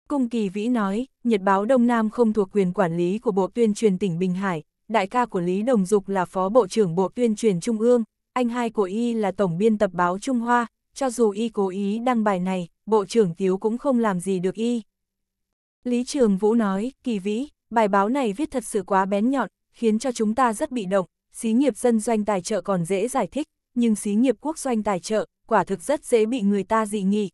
Cung Kỳ Vĩ nói, Nhật báo Đông Nam không thuộc quyền quản lý của Bộ Tuyên truyền tỉnh Bình Hải, đại ca của Lý Đồng Dục là Phó Bộ trưởng Bộ Tuyên truyền Trung ương, anh hai của y là Tổng biên tập báo Trung Hoa, cho dù y cố ý đăng bài này, Bộ trưởng Tiếu cũng không làm gì được y. Lý Trường Vũ nói, kỳ vĩ, bài báo này viết thật sự quá bén nhọn, khiến cho chúng ta rất bị động, xí nghiệp dân doanh tài trợ còn dễ giải thích, nhưng xí nghiệp quốc doanh tài trợ, quả thực rất dễ bị người ta dị nghị.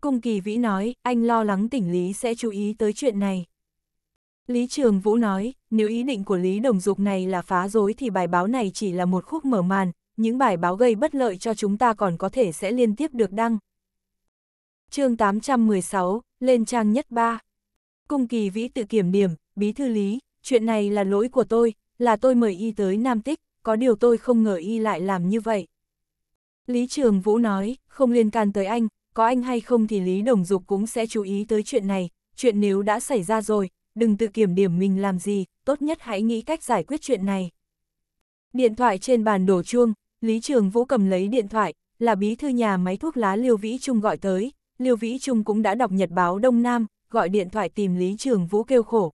Cung kỳ vĩ nói, anh lo lắng tỉnh Lý sẽ chú ý tới chuyện này. Lý Trường Vũ nói, nếu ý định của Lý Đồng Dục này là phá rối thì bài báo này chỉ là một khúc mở màn, những bài báo gây bất lợi cho chúng ta còn có thể sẽ liên tiếp được đăng. chương 816, lên trang nhất ba Cung kỳ vĩ tự kiểm điểm, bí thư Lý, chuyện này là lỗi của tôi, là tôi mời y tới Nam Tích, có điều tôi không ngờ y lại làm như vậy. Lý Trường Vũ nói, không liên can tới anh, có anh hay không thì Lý Đồng Dục cũng sẽ chú ý tới chuyện này, chuyện nếu đã xảy ra rồi, đừng tự kiểm điểm mình làm gì, tốt nhất hãy nghĩ cách giải quyết chuyện này. Điện thoại trên bàn đổ chuông, Lý Trường Vũ cầm lấy điện thoại, là bí thư nhà máy thuốc lá Liêu Vĩ Trung gọi tới, Liêu Vĩ Trung cũng đã đọc nhật báo Đông Nam, gọi điện thoại tìm Lý Trường Vũ kêu khổ.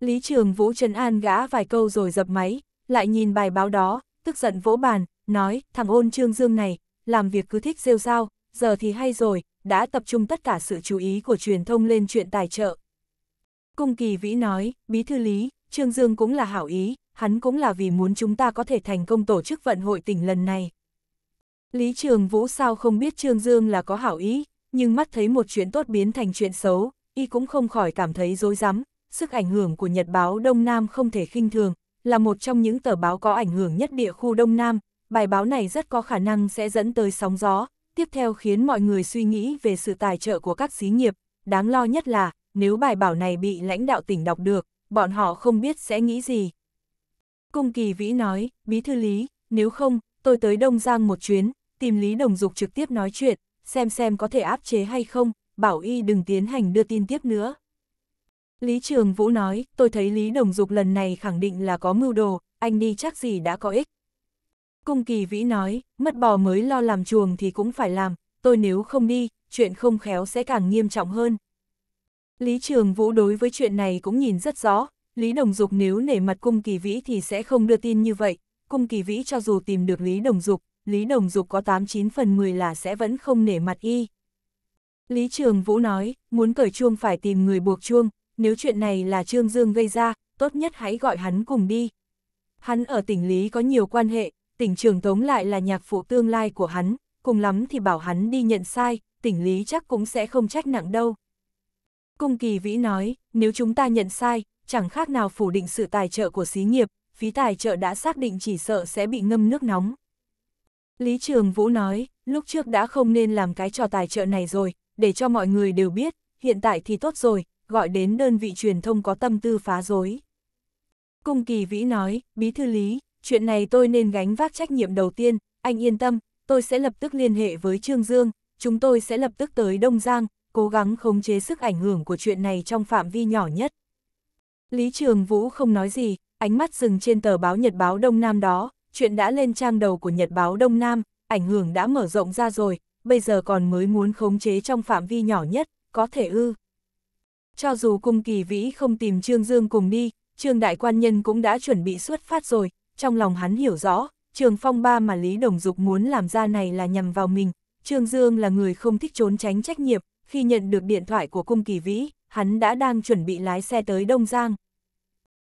Lý Trường Vũ trấn an gã vài câu rồi dập máy, lại nhìn bài báo đó, tức giận vỗ bàn, nói, thằng ôn trương dương này, làm việc cứ thích rêu rao, giờ thì hay rồi, đã tập trung tất cả sự chú ý của truyền thông lên chuyện tài trợ, Cung kỳ vĩ nói, bí thư lý, Trương Dương cũng là hảo ý, hắn cũng là vì muốn chúng ta có thể thành công tổ chức vận hội tỉnh lần này. Lý Trường Vũ sao không biết Trương Dương là có hảo ý, nhưng mắt thấy một chuyện tốt biến thành chuyện xấu, y cũng không khỏi cảm thấy dối rắm sức ảnh hưởng của Nhật báo Đông Nam không thể khinh thường, là một trong những tờ báo có ảnh hưởng nhất địa khu Đông Nam, bài báo này rất có khả năng sẽ dẫn tới sóng gió, tiếp theo khiến mọi người suy nghĩ về sự tài trợ của các xí nghiệp, đáng lo nhất là nếu bài bảo này bị lãnh đạo tỉnh đọc được, bọn họ không biết sẽ nghĩ gì. Cung kỳ vĩ nói, bí thư lý, nếu không, tôi tới Đông Giang một chuyến, tìm Lý Đồng Dục trực tiếp nói chuyện, xem xem có thể áp chế hay không, bảo y đừng tiến hành đưa tin tiếp nữa. Lý Trường Vũ nói, tôi thấy Lý Đồng Dục lần này khẳng định là có mưu đồ, anh đi chắc gì đã có ích. Cung kỳ vĩ nói, mất bò mới lo làm chuồng thì cũng phải làm, tôi nếu không đi, chuyện không khéo sẽ càng nghiêm trọng hơn. Lý Trường Vũ đối với chuyện này cũng nhìn rất rõ, Lý Đồng Dục nếu nể mặt cung kỳ vĩ thì sẽ không đưa tin như vậy, cung kỳ vĩ cho dù tìm được Lý Đồng Dục, Lý Đồng Dục có 89 phần 10 là sẽ vẫn không nể mặt y. Lý Trường Vũ nói, muốn cởi chuông phải tìm người buộc chuông, nếu chuyện này là Trương Dương gây ra, tốt nhất hãy gọi hắn cùng đi. Hắn ở tỉnh Lý có nhiều quan hệ, tỉnh Trường Tống lại là nhạc phụ tương lai của hắn, cùng lắm thì bảo hắn đi nhận sai, tỉnh Lý chắc cũng sẽ không trách nặng đâu. Cung kỳ vĩ nói, nếu chúng ta nhận sai, chẳng khác nào phủ định sự tài trợ của xí nghiệp, phí tài trợ đã xác định chỉ sợ sẽ bị ngâm nước nóng. Lý Trường Vũ nói, lúc trước đã không nên làm cái trò tài trợ này rồi, để cho mọi người đều biết, hiện tại thì tốt rồi, gọi đến đơn vị truyền thông có tâm tư phá dối. Cung kỳ vĩ nói, bí thư lý, chuyện này tôi nên gánh vác trách nhiệm đầu tiên, anh yên tâm, tôi sẽ lập tức liên hệ với Trương Dương, chúng tôi sẽ lập tức tới Đông Giang, cố gắng khống chế sức ảnh hưởng của chuyện này trong phạm vi nhỏ nhất. Lý Trường Vũ không nói gì, ánh mắt dừng trên tờ báo Nhật báo Đông Nam đó, chuyện đã lên trang đầu của Nhật báo Đông Nam, ảnh hưởng đã mở rộng ra rồi, bây giờ còn mới muốn khống chế trong phạm vi nhỏ nhất, có thể ư. Cho dù cung kỳ vĩ không tìm Trương Dương cùng đi, Trương Đại Quan Nhân cũng đã chuẩn bị xuất phát rồi, trong lòng hắn hiểu rõ, Trường Phong Ba mà Lý Đồng Dục muốn làm ra này là nhằm vào mình, Trương Dương là người không thích trốn tránh trách nhiệm, khi nhận được điện thoại của Cung Kỳ Vĩ, hắn đã đang chuẩn bị lái xe tới Đông Giang.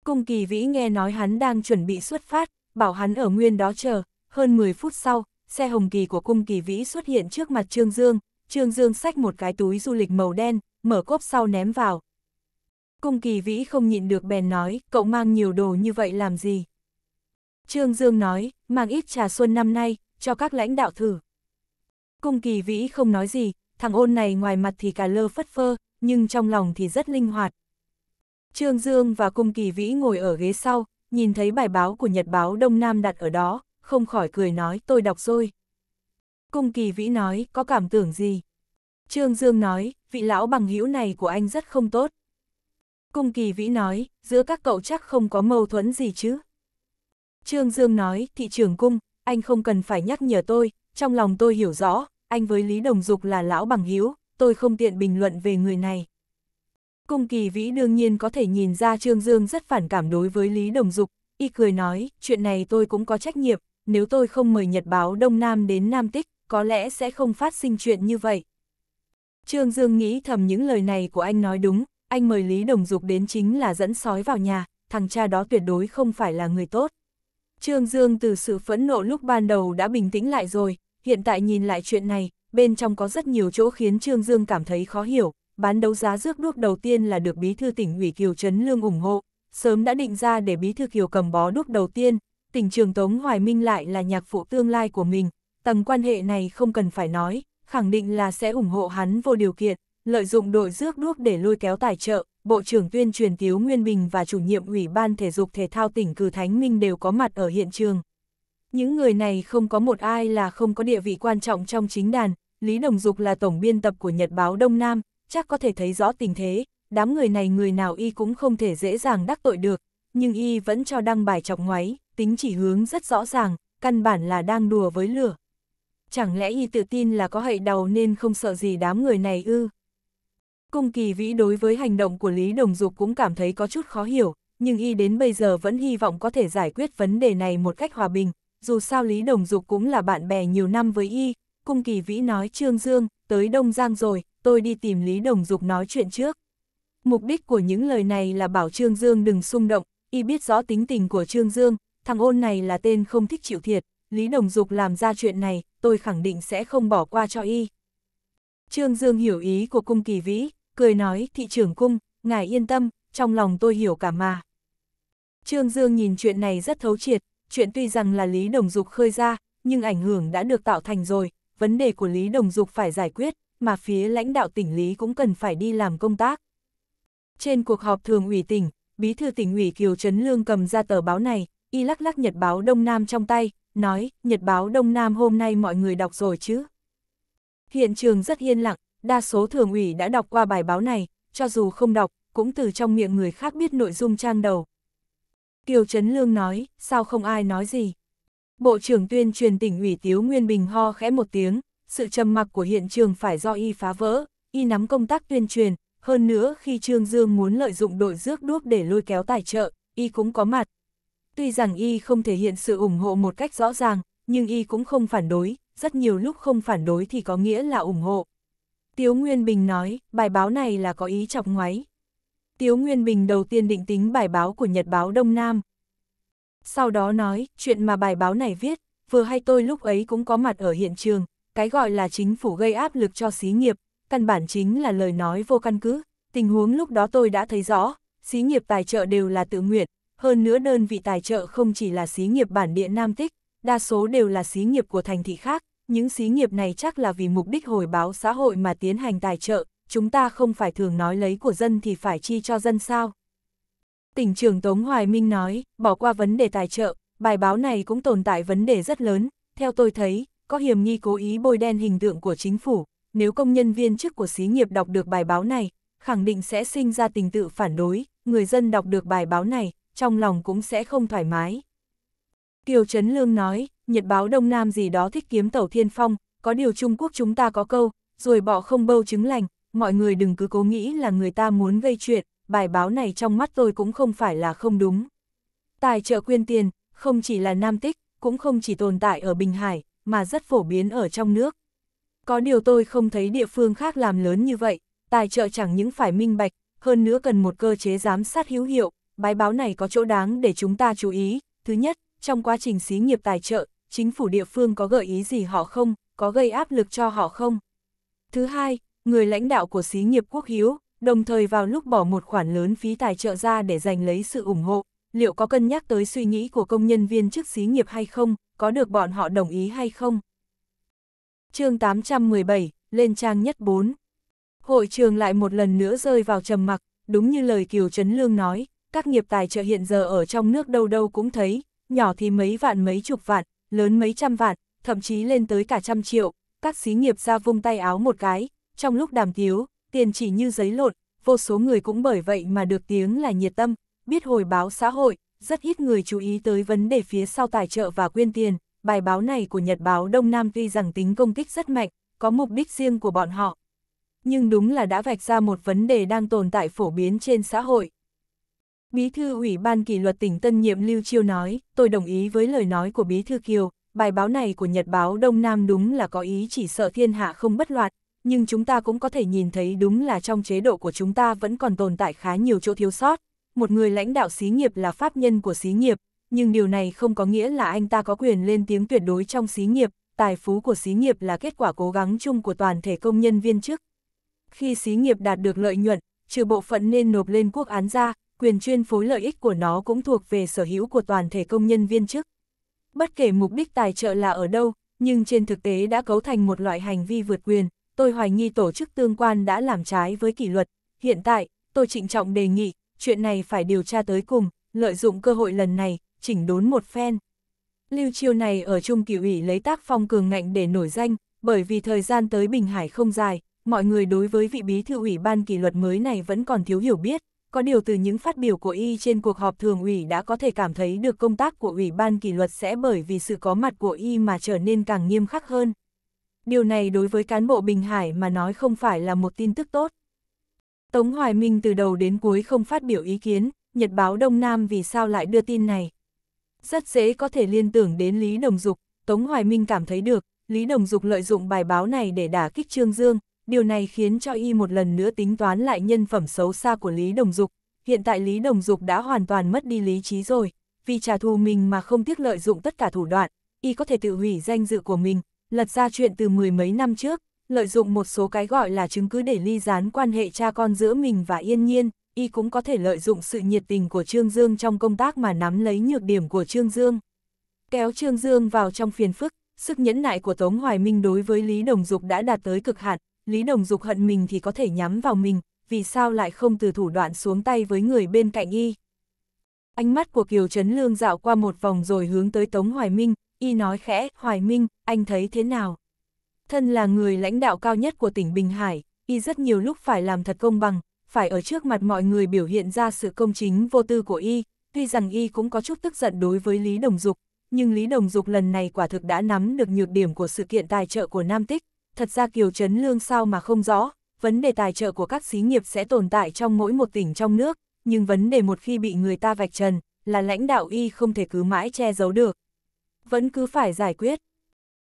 Cung Kỳ Vĩ nghe nói hắn đang chuẩn bị xuất phát, bảo hắn ở nguyên đó chờ, hơn 10 phút sau, xe hồng kỳ của Cung Kỳ Vĩ xuất hiện trước mặt Trương Dương, Trương Dương xách một cái túi du lịch màu đen, mở cốp sau ném vào. Cung Kỳ Vĩ không nhịn được bèn nói, cậu mang nhiều đồ như vậy làm gì? Trương Dương nói, mang ít trà xuân năm nay, cho các lãnh đạo thử. Cung Kỳ Vĩ không nói gì, thằng ôn này ngoài mặt thì cà lơ phất phơ, nhưng trong lòng thì rất linh hoạt. Trương Dương và Cung Kỳ Vĩ ngồi ở ghế sau, nhìn thấy bài báo của Nhật báo Đông Nam đặt ở đó, không khỏi cười nói tôi đọc rồi. Cung Kỳ Vĩ nói có cảm tưởng gì? Trương Dương nói, vị lão bằng hữu này của anh rất không tốt. Cung Kỳ Vĩ nói, giữa các cậu chắc không có mâu thuẫn gì chứ. Trương Dương nói, thị trưởng cung, anh không cần phải nhắc nhở tôi, trong lòng tôi hiểu rõ, anh với Lý Đồng Dục là lão bằng hữu tôi không tiện bình luận về người này. Cung kỳ vĩ đương nhiên có thể nhìn ra Trương Dương rất phản cảm đối với Lý Đồng Dục, y cười nói, chuyện này tôi cũng có trách nhiệm, nếu tôi không mời Nhật báo Đông Nam đến Nam Tích, có lẽ sẽ không phát sinh chuyện như vậy. Trương Dương nghĩ thầm những lời này của anh nói đúng, anh mời Lý Đồng Dục đến chính là dẫn sói vào nhà, thằng cha đó tuyệt đối không phải là người tốt. Trương Dương từ sự phẫn nộ lúc ban đầu đã bình tĩnh lại rồi, hiện tại nhìn lại chuyện này, bên trong có rất nhiều chỗ khiến Trương Dương cảm thấy khó hiểu, bán đấu giá rước đuốc đầu tiên là được bí thư tỉnh ủy Kiều Trấn Lương ủng hộ, sớm đã định ra để bí thư Kiều cầm bó đuốc đầu tiên, tỉnh trường Tống Hoài Minh lại là nhạc phụ tương lai của mình, tầng quan hệ này không cần phải nói, khẳng định là sẽ ủng hộ hắn vô điều kiện, lợi dụng đội rước đuốc để lôi kéo tài trợ, Bộ trưởng tuyên truyền Tiếu Nguyên Bình và chủ nhiệm Ủy ban Thể dục Thể thao tỉnh Cử Thánh Minh đều có mặt ở hiện trường. Những người này không có một ai là không có địa vị quan trọng trong chính đàn, Lý Đồng Dục là tổng biên tập của Nhật báo Đông Nam, chắc có thể thấy rõ tình thế, đám người này người nào y cũng không thể dễ dàng đắc tội được, nhưng y vẫn cho đăng bài chọc ngoáy, tính chỉ hướng rất rõ ràng, căn bản là đang đùa với lửa. Chẳng lẽ y tự tin là có hậy đầu nên không sợ gì đám người này ư? Cung kỳ vĩ đối với hành động của Lý Đồng Dục cũng cảm thấy có chút khó hiểu, nhưng y đến bây giờ vẫn hy vọng có thể giải quyết vấn đề này một cách hòa bình, dù sao Lý Đồng Dục cũng là bạn bè nhiều năm với y, cung kỳ vĩ nói Trương Dương, tới Đông Giang rồi, tôi đi tìm Lý Đồng Dục nói chuyện trước. Mục đích của những lời này là bảo Trương Dương đừng xung động, y biết rõ tính tình của Trương Dương, thằng ôn này là tên không thích chịu thiệt, Lý Đồng Dục làm ra chuyện này, tôi khẳng định sẽ không bỏ qua cho y. Trương Dương hiểu ý của cung kỳ vĩ, cười nói thị trưởng cung, ngài yên tâm, trong lòng tôi hiểu cả mà. Trương Dương nhìn chuyện này rất thấu triệt, chuyện tuy rằng là Lý Đồng Dục khơi ra, nhưng ảnh hưởng đã được tạo thành rồi, vấn đề của Lý Đồng Dục phải giải quyết, mà phía lãnh đạo tỉnh Lý cũng cần phải đi làm công tác. Trên cuộc họp thường ủy tỉnh, bí thư tỉnh ủy Kiều Trấn Lương cầm ra tờ báo này, y lắc lắc Nhật báo Đông Nam trong tay, nói, Nhật báo Đông Nam hôm nay mọi người đọc rồi chứ. Hiện trường rất yên lặng, đa số thường ủy đã đọc qua bài báo này, cho dù không đọc, cũng từ trong miệng người khác biết nội dung trang đầu. Kiều Trấn Lương nói, sao không ai nói gì? Bộ trưởng tuyên truyền tỉnh ủy Tiếu Nguyên Bình ho khẽ một tiếng, sự trầm mặc của hiện trường phải do y phá vỡ, y nắm công tác tuyên truyền, hơn nữa khi Trương Dương muốn lợi dụng đội rước đuốc để lôi kéo tài trợ, y cũng có mặt. Tuy rằng y không thể hiện sự ủng hộ một cách rõ ràng, nhưng y cũng không phản đối, rất nhiều lúc không phản đối thì có nghĩa là ủng hộ. Tiếu Nguyên Bình nói, bài báo này là có ý chọc ngoáy, Tiếu Nguyên Bình đầu tiên định tính bài báo của Nhật báo Đông Nam. Sau đó nói, chuyện mà bài báo này viết, vừa hay tôi lúc ấy cũng có mặt ở hiện trường, cái gọi là chính phủ gây áp lực cho xí nghiệp, căn bản chính là lời nói vô căn cứ, tình huống lúc đó tôi đã thấy rõ, xí nghiệp tài trợ đều là tự nguyện, hơn nữa đơn vị tài trợ không chỉ là xí nghiệp bản địa Nam Tích, đa số đều là xí nghiệp của thành thị khác, những xí nghiệp này chắc là vì mục đích hồi báo xã hội mà tiến hành tài trợ, chúng ta không phải thường nói lấy của dân thì phải chi cho dân sao. Tỉnh trưởng Tống Hoài Minh nói, bỏ qua vấn đề tài trợ, bài báo này cũng tồn tại vấn đề rất lớn, theo tôi thấy, có hiểm nghi cố ý bôi đen hình tượng của chính phủ, nếu công nhân viên chức của xí nghiệp đọc được bài báo này, khẳng định sẽ sinh ra tình tự phản đối, người dân đọc được bài báo này, trong lòng cũng sẽ không thoải mái. Kiều Trấn Lương nói, Nhật báo Đông Nam gì đó thích kiếm tẩu thiên phong, có điều Trung Quốc chúng ta có câu, rồi bỏ không bâu trứng lành, mọi người đừng cứ cố nghĩ là người ta muốn gây chuyện, bài báo này trong mắt tôi cũng không phải là không đúng. Tài trợ quyên tiền, không chỉ là nam tích, cũng không chỉ tồn tại ở Bình Hải, mà rất phổ biến ở trong nước. Có điều tôi không thấy địa phương khác làm lớn như vậy, tài trợ chẳng những phải minh bạch, hơn nữa cần một cơ chế giám sát hữu hiệu, bài báo này có chỗ đáng để chúng ta chú ý. Thứ nhất, trong quá trình xí nghiệp tài trợ, chính phủ địa phương có gợi ý gì họ không, có gây áp lực cho họ không. Thứ hai, người lãnh đạo của xí nghiệp quốc hiếu, đồng thời vào lúc bỏ một khoản lớn phí tài trợ ra để giành lấy sự ủng hộ, liệu có cân nhắc tới suy nghĩ của công nhân viên chức xí nghiệp hay không, có được bọn họ đồng ý hay không? chương 817, lên trang nhất 4. Hội trường lại một lần nữa rơi vào trầm mặc, đúng như lời Kiều Trấn Lương nói, các nghiệp tài trợ hiện giờ ở trong nước đâu đâu cũng thấy, nhỏ thì mấy vạn mấy chục vạn, lớn mấy trăm vạn, thậm chí lên tới cả trăm triệu, các xí nghiệp ra vung tay áo một cái, trong lúc đàm tiếu, tiền chỉ như giấy lộn, vô số người cũng bởi vậy mà được tiếng là nhiệt tâm, biết hồi báo xã hội, rất ít người chú ý tới vấn đề phía sau tài trợ và quyên tiền. Bài báo này của Nhật báo Đông Nam tuy rằng tính công kích rất mạnh, có mục đích riêng của bọn họ. Nhưng đúng là đã vạch ra một vấn đề đang tồn tại phổ biến trên xã hội. Bí thư Ủy ban kỷ luật tỉnh Tân Nhiệm Lưu Chiêu nói, tôi đồng ý với lời nói của Bí thư Kiều, bài báo này của Nhật báo Đông Nam đúng là có ý chỉ sợ thiên hạ không bất loạt, nhưng chúng ta cũng có thể nhìn thấy đúng là trong chế độ của chúng ta vẫn còn tồn tại khá nhiều chỗ thiếu sót. Một người lãnh đạo xí nghiệp là pháp nhân của xí nghiệp, nhưng điều này không có nghĩa là anh ta có quyền lên tiếng tuyệt đối trong xí nghiệp, tài phú của xí nghiệp là kết quả cố gắng chung của toàn thể công nhân viên chức. Khi xí nghiệp đạt được lợi nhuận, trừ bộ phận nên nộp lên quốc án ra, quyền chuyên phối lợi ích của nó cũng thuộc về sở hữu của toàn thể công nhân viên chức. Bất kể mục đích tài trợ là ở đâu, nhưng trên thực tế đã cấu thành một loại hành vi vượt quyền, tôi hoài nghi tổ chức tương quan đã làm trái với kỷ luật. Hiện tại, tôi trịnh trọng đề nghị, chuyện này phải điều tra tới cùng, lợi dụng cơ hội lần này, chỉnh đốn một phen. Lưu chiêu này ở Trung Kỳ ủy lấy tác phong cường ngạnh để nổi danh, bởi vì thời gian tới Bình Hải không dài, mọi người đối với vị bí thư ủy ban kỷ luật mới này vẫn còn thiếu hiểu biết. Có điều từ những phát biểu của y trên cuộc họp thường ủy đã có thể cảm thấy được công tác của ủy ban kỷ luật sẽ bởi vì sự có mặt của y mà trở nên càng nghiêm khắc hơn điều này đối với cán bộ Bình Hải mà nói không phải là một tin tức tốt. Tống Hoài Minh từ đầu đến cuối không phát biểu ý kiến, Nhật báo Đông Nam vì sao lại đưa tin này. Rất dễ có thể liên tưởng đến Lý Đồng Dục, Tống Hoài Minh cảm thấy được, Lý Đồng Dục lợi dụng bài báo này để đả kích Trương Dương, điều này khiến cho y một lần nữa tính toán lại nhân phẩm xấu xa của Lý Đồng Dục. Hiện tại Lý Đồng Dục đã hoàn toàn mất đi lý trí rồi, vì trả thù mình mà không tiếc lợi dụng tất cả thủ đoạn, y có thể tự hủy danh dự của mình, lật ra chuyện từ mười mấy năm trước, lợi dụng một số cái gọi là chứng cứ để ly gián quan hệ cha con giữa mình và yên nhiên, y cũng có thể lợi dụng sự nhiệt tình của Trương Dương trong công tác mà nắm lấy nhược điểm của Trương Dương. Kéo Trương Dương vào trong phiền phức, sức nhẫn nại của Tống Hoài Minh đối với Lý Đồng Dục đã đạt tới cực hạn, Lý Đồng Dục hận mình thì có thể nhắm vào mình, vì sao lại không từ thủ đoạn xuống tay với người bên cạnh y. Ánh mắt của Kiều Trấn Lương dạo qua một vòng rồi hướng tới Tống Hoài Minh, y nói khẽ, Hoài Minh, anh thấy thế nào? Thân là người lãnh đạo cao nhất của tỉnh Bình Hải, y rất nhiều lúc phải làm thật công bằng, phải ở trước mặt mọi người biểu hiện ra sự công chính vô tư của y, tuy rằng y cũng có chút tức giận đối với Lý Đồng Dục, nhưng Lý Đồng Dục lần này quả thực đã nắm được nhược điểm của sự kiện tài trợ của Nam Tích, thật ra Kiều Trấn Lương sao mà không rõ, vấn đề tài trợ của các xí nghiệp sẽ tồn tại trong mỗi một tỉnh trong nước, nhưng vấn đề một khi bị người ta vạch trần, là lãnh đạo y không thể cứ mãi che giấu được vẫn cứ phải giải quyết.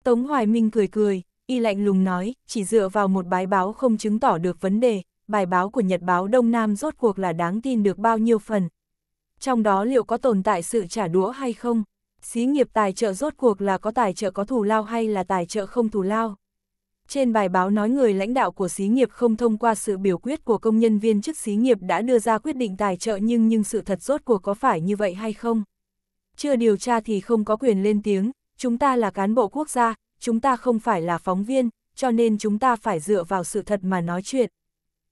Tống Hoài Minh cười cười, y lạnh lùng nói, chỉ dựa vào một bài báo không chứng tỏ được vấn đề, bài báo của Nhật báo Đông Nam rốt cuộc là đáng tin được bao nhiêu phần. Trong đó liệu có tồn tại sự trả đũa hay không? Xí nghiệp tài trợ rốt cuộc là có tài trợ có thù lao hay là tài trợ không thù lao? Trên bài báo nói người lãnh đạo của xí nghiệp không thông qua sự biểu quyết của công nhân viên chức xí nghiệp đã đưa ra quyết định tài trợ nhưng nhưng sự thật rốt cuộc có phải như vậy hay không? chưa điều tra thì không có quyền lên tiếng, chúng ta là cán bộ quốc gia, chúng ta không phải là phóng viên, cho nên chúng ta phải dựa vào sự thật mà nói chuyện.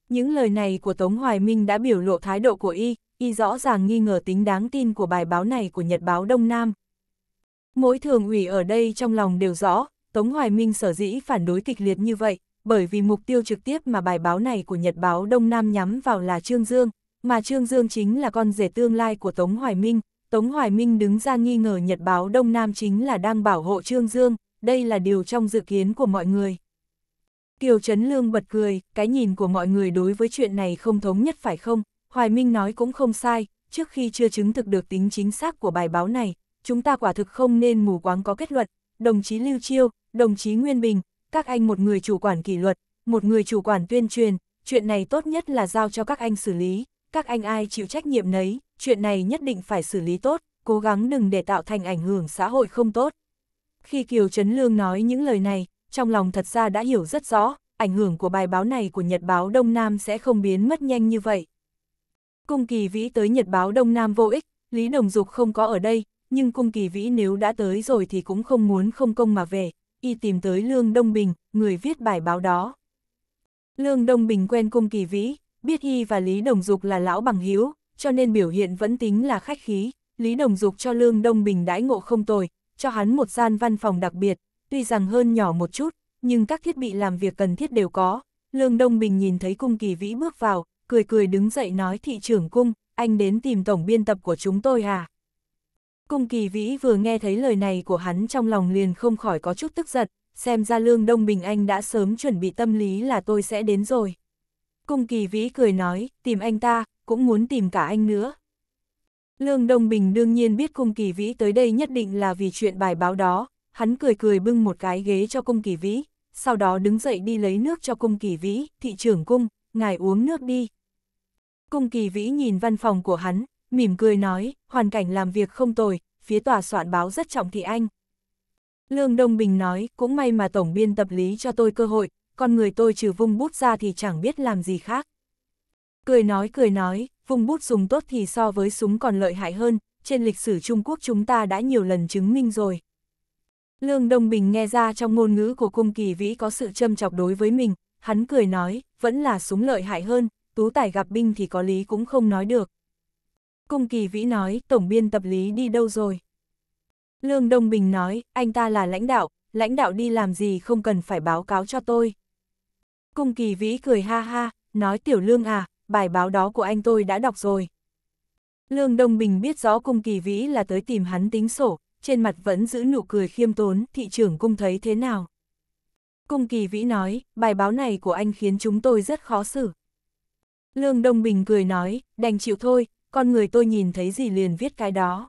Những lời này của Tống Hoài Minh đã biểu lộ thái độ của y, y rõ ràng nghi ngờ tính đáng tin của bài báo này của Nhật báo Đông Nam. Mỗi thường ủy ở đây trong lòng đều rõ, Tống Hoài Minh sở dĩ phản đối kịch liệt như vậy, bởi vì mục tiêu trực tiếp mà bài báo này của Nhật báo Đông Nam nhắm vào là Trương Dương, mà Trương Dương chính là con rể tương lai của Tống Hoài Minh, Tống Hoài Minh đứng ra nghi ngờ Nhật báo Đông Nam chính là đang bảo hộ Trương Dương, đây là điều trong dự kiến của mọi người. Kiều Trấn Lương bật cười, cái nhìn của mọi người đối với chuyện này không thống nhất phải không? Hoài Minh nói cũng không sai, trước khi chưa chứng thực được tính chính xác của bài báo này, chúng ta quả thực không nên mù quáng có kết luận. Đồng chí Lưu Chiêu, đồng chí Nguyên Bình, các anh một người chủ quản kỷ luật, một người chủ quản tuyên truyền, chuyện này tốt nhất là giao cho các anh xử lý, các anh ai chịu trách nhiệm nấy, chuyện này nhất định phải xử lý tốt, cố gắng đừng để tạo thành ảnh hưởng xã hội không tốt. Khi Kiều Trấn Lương nói những lời này, trong lòng thật ra đã hiểu rất rõ, ảnh hưởng của bài báo này của Nhật báo Đông Nam sẽ không biến mất nhanh như vậy. Cung kỳ vĩ tới Nhật báo Đông Nam vô ích, Lý Đồng Dục không có ở đây, nhưng cung kỳ vĩ nếu đã tới rồi thì cũng không muốn không công mà về, y tìm tới Lương Đông Bình, người viết bài báo đó. Lương Đông Bình quen cung kỳ vĩ, biết y và Lý Đồng Dục là lão bằng hữu cho nên biểu hiện vẫn tính là khách khí, Lý Đồng Dục cho Lương Đông Bình đãi ngộ không tồi, cho hắn một gian văn phòng đặc biệt, tuy rằng hơn nhỏ một chút, nhưng các thiết bị làm việc cần thiết đều có. Lương Đông Bình nhìn thấy cung kỳ vĩ bước vào, cười cười đứng dậy nói thị trưởng cung, anh đến tìm tổng biên tập của chúng tôi à? Cung kỳ vĩ vừa nghe thấy lời này của hắn trong lòng liền không khỏi có chút tức giật, xem ra Lương Đông Bình anh đã sớm chuẩn bị tâm lý là tôi sẽ đến rồi. Cung kỳ vĩ cười nói, tìm anh ta, cũng muốn tìm cả anh nữa. Lương Đông Bình đương nhiên biết cung kỳ vĩ tới đây nhất định là vì chuyện bài báo đó, hắn cười cười bưng một cái ghế cho cung kỳ vĩ, sau đó đứng dậy đi lấy nước cho cung kỳ vĩ, thị trưởng cung, ngài uống nước đi. Cung kỳ vĩ nhìn văn phòng của hắn, mỉm cười nói, hoàn cảnh làm việc không tồi, phía tòa soạn báo rất trọng thị anh. Lương Đông Bình nói, cũng may mà tổng biên tập lý cho tôi cơ hội, con người tôi trừ vung bút ra thì chẳng biết làm gì khác. Cười nói cười nói, vung bút dùng tốt thì so với súng còn lợi hại hơn, trên lịch sử Trung Quốc chúng ta đã nhiều lần chứng minh rồi. Lương Đông Bình nghe ra trong ngôn ngữ của cung kỳ vĩ có sự châm chọc đối với mình, hắn cười nói, vẫn là súng lợi hại hơn, tú tải gặp binh thì có lý cũng không nói được. Cung kỳ vĩ nói, tổng biên tập lý đi đâu rồi? Lương Đông Bình nói, anh ta là lãnh đạo, lãnh đạo đi làm gì không cần phải báo cáo cho tôi. Cung kỳ vĩ cười ha ha, nói tiểu lương à, bài báo đó của anh tôi đã đọc rồi. Lương Đông Bình biết rõ cung kỳ vĩ là tới tìm hắn tính sổ, trên mặt vẫn giữ nụ cười khiêm tốn, thị trưởng cung thấy thế nào. Cung kỳ vĩ nói, bài báo này của anh khiến chúng tôi rất khó xử. Lương Đông Bình cười nói, đành chịu thôi, con người tôi nhìn thấy gì liền viết cái đó.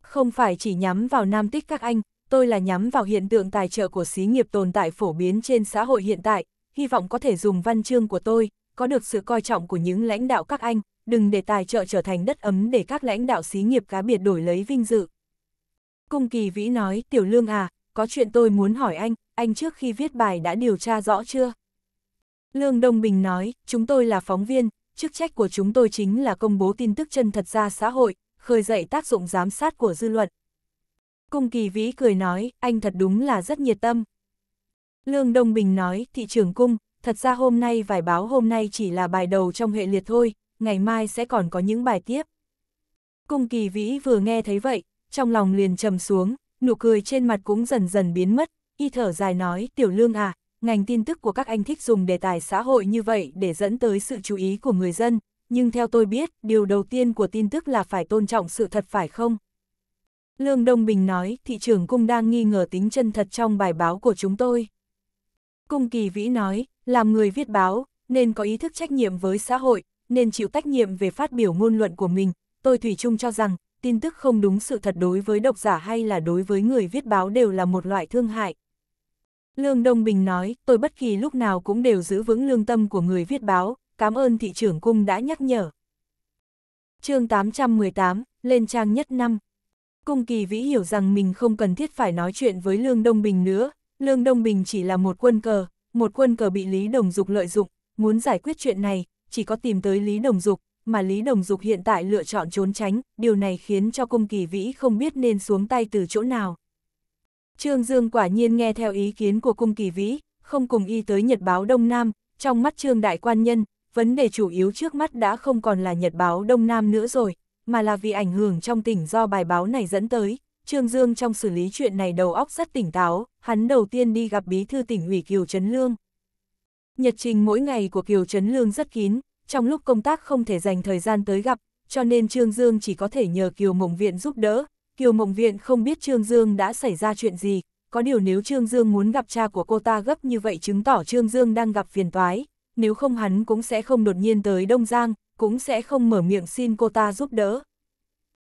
Không phải chỉ nhắm vào nam tích các anh, tôi là nhắm vào hiện tượng tài trợ của xí nghiệp tồn tại phổ biến trên xã hội hiện tại, hy vọng có thể dùng văn chương của tôi, có được sự coi trọng của những lãnh đạo các anh, đừng để tài trợ trở thành đất ấm để các lãnh đạo xí nghiệp cá biệt đổi lấy vinh dự. Cung kỳ vĩ nói, tiểu lương à, có chuyện tôi muốn hỏi anh, anh trước khi viết bài đã điều tra rõ chưa? Lương Đông Bình nói, chúng tôi là phóng viên, chức trách của chúng tôi chính là công bố tin tức chân thật ra xã hội, khơi dậy tác dụng giám sát của dư luận. Cung kỳ vĩ cười nói, anh thật đúng là rất nhiệt tâm. Lương Đông Bình nói, thị trường cung, thật ra hôm nay vài báo hôm nay chỉ là bài đầu trong hệ liệt thôi, ngày mai sẽ còn có những bài tiếp. Cung kỳ vĩ vừa nghe thấy vậy, trong lòng liền trầm xuống, nụ cười trên mặt cũng dần dần biến mất, y thở dài nói, tiểu lương à, ngành tin tức của các anh thích dùng đề tài xã hội như vậy để dẫn tới sự chú ý của người dân, nhưng theo tôi biết, điều đầu tiên của tin tức là phải tôn trọng sự thật phải không? Lương Đông Bình nói, thị trường cung đang nghi ngờ tính chân thật trong bài báo của chúng tôi. Cung Kỳ Vĩ nói, làm người viết báo, nên có ý thức trách nhiệm với xã hội, nên chịu trách nhiệm về phát biểu ngôn luận của mình. Tôi Thủy chung cho rằng, tin tức không đúng sự thật đối với độc giả hay là đối với người viết báo đều là một loại thương hại. Lương Đông Bình nói, tôi bất kỳ lúc nào cũng đều giữ vững lương tâm của người viết báo, cảm ơn thị trưởng cung đã nhắc nhở. chương 818, lên trang nhất năm. Cung kỳ vĩ hiểu rằng mình không cần thiết phải nói chuyện với Lương Đông Bình nữa, Lương Đông Bình chỉ là một quân cờ, một quân cờ bị Lý Đồng Dục lợi dụng, muốn giải quyết chuyện này, chỉ có tìm tới Lý Đồng Dục, mà Lý Đồng Dục hiện tại lựa chọn trốn tránh, điều này khiến cho cung kỳ vĩ không biết nên xuống tay từ chỗ nào. Trương Dương quả nhiên nghe theo ý kiến của cung kỳ vĩ, không cùng y tới Nhật báo Đông Nam, trong mắt Trương Đại Quan Nhân, vấn đề chủ yếu trước mắt đã không còn là Nhật báo Đông Nam nữa rồi, mà là vì ảnh hưởng trong tỉnh do bài báo này dẫn tới, Trương Dương trong xử lý chuyện này đầu óc rất tỉnh táo, hắn đầu tiên đi gặp bí thư tỉnh ủy Kiều Trấn Lương. Nhật trình mỗi ngày của Kiều Trấn Lương rất kín, trong lúc công tác không thể dành thời gian tới gặp, cho nên Trương Dương chỉ có thể nhờ Kiều Mộng Viện giúp đỡ. Kiều Mộng Viện không biết Trương Dương đã xảy ra chuyện gì, có điều nếu Trương Dương muốn gặp cha của cô ta gấp như vậy chứng tỏ Trương Dương đang gặp phiền toái, nếu không hắn cũng sẽ không đột nhiên tới Đông Giang, cũng sẽ không mở miệng xin cô ta giúp đỡ.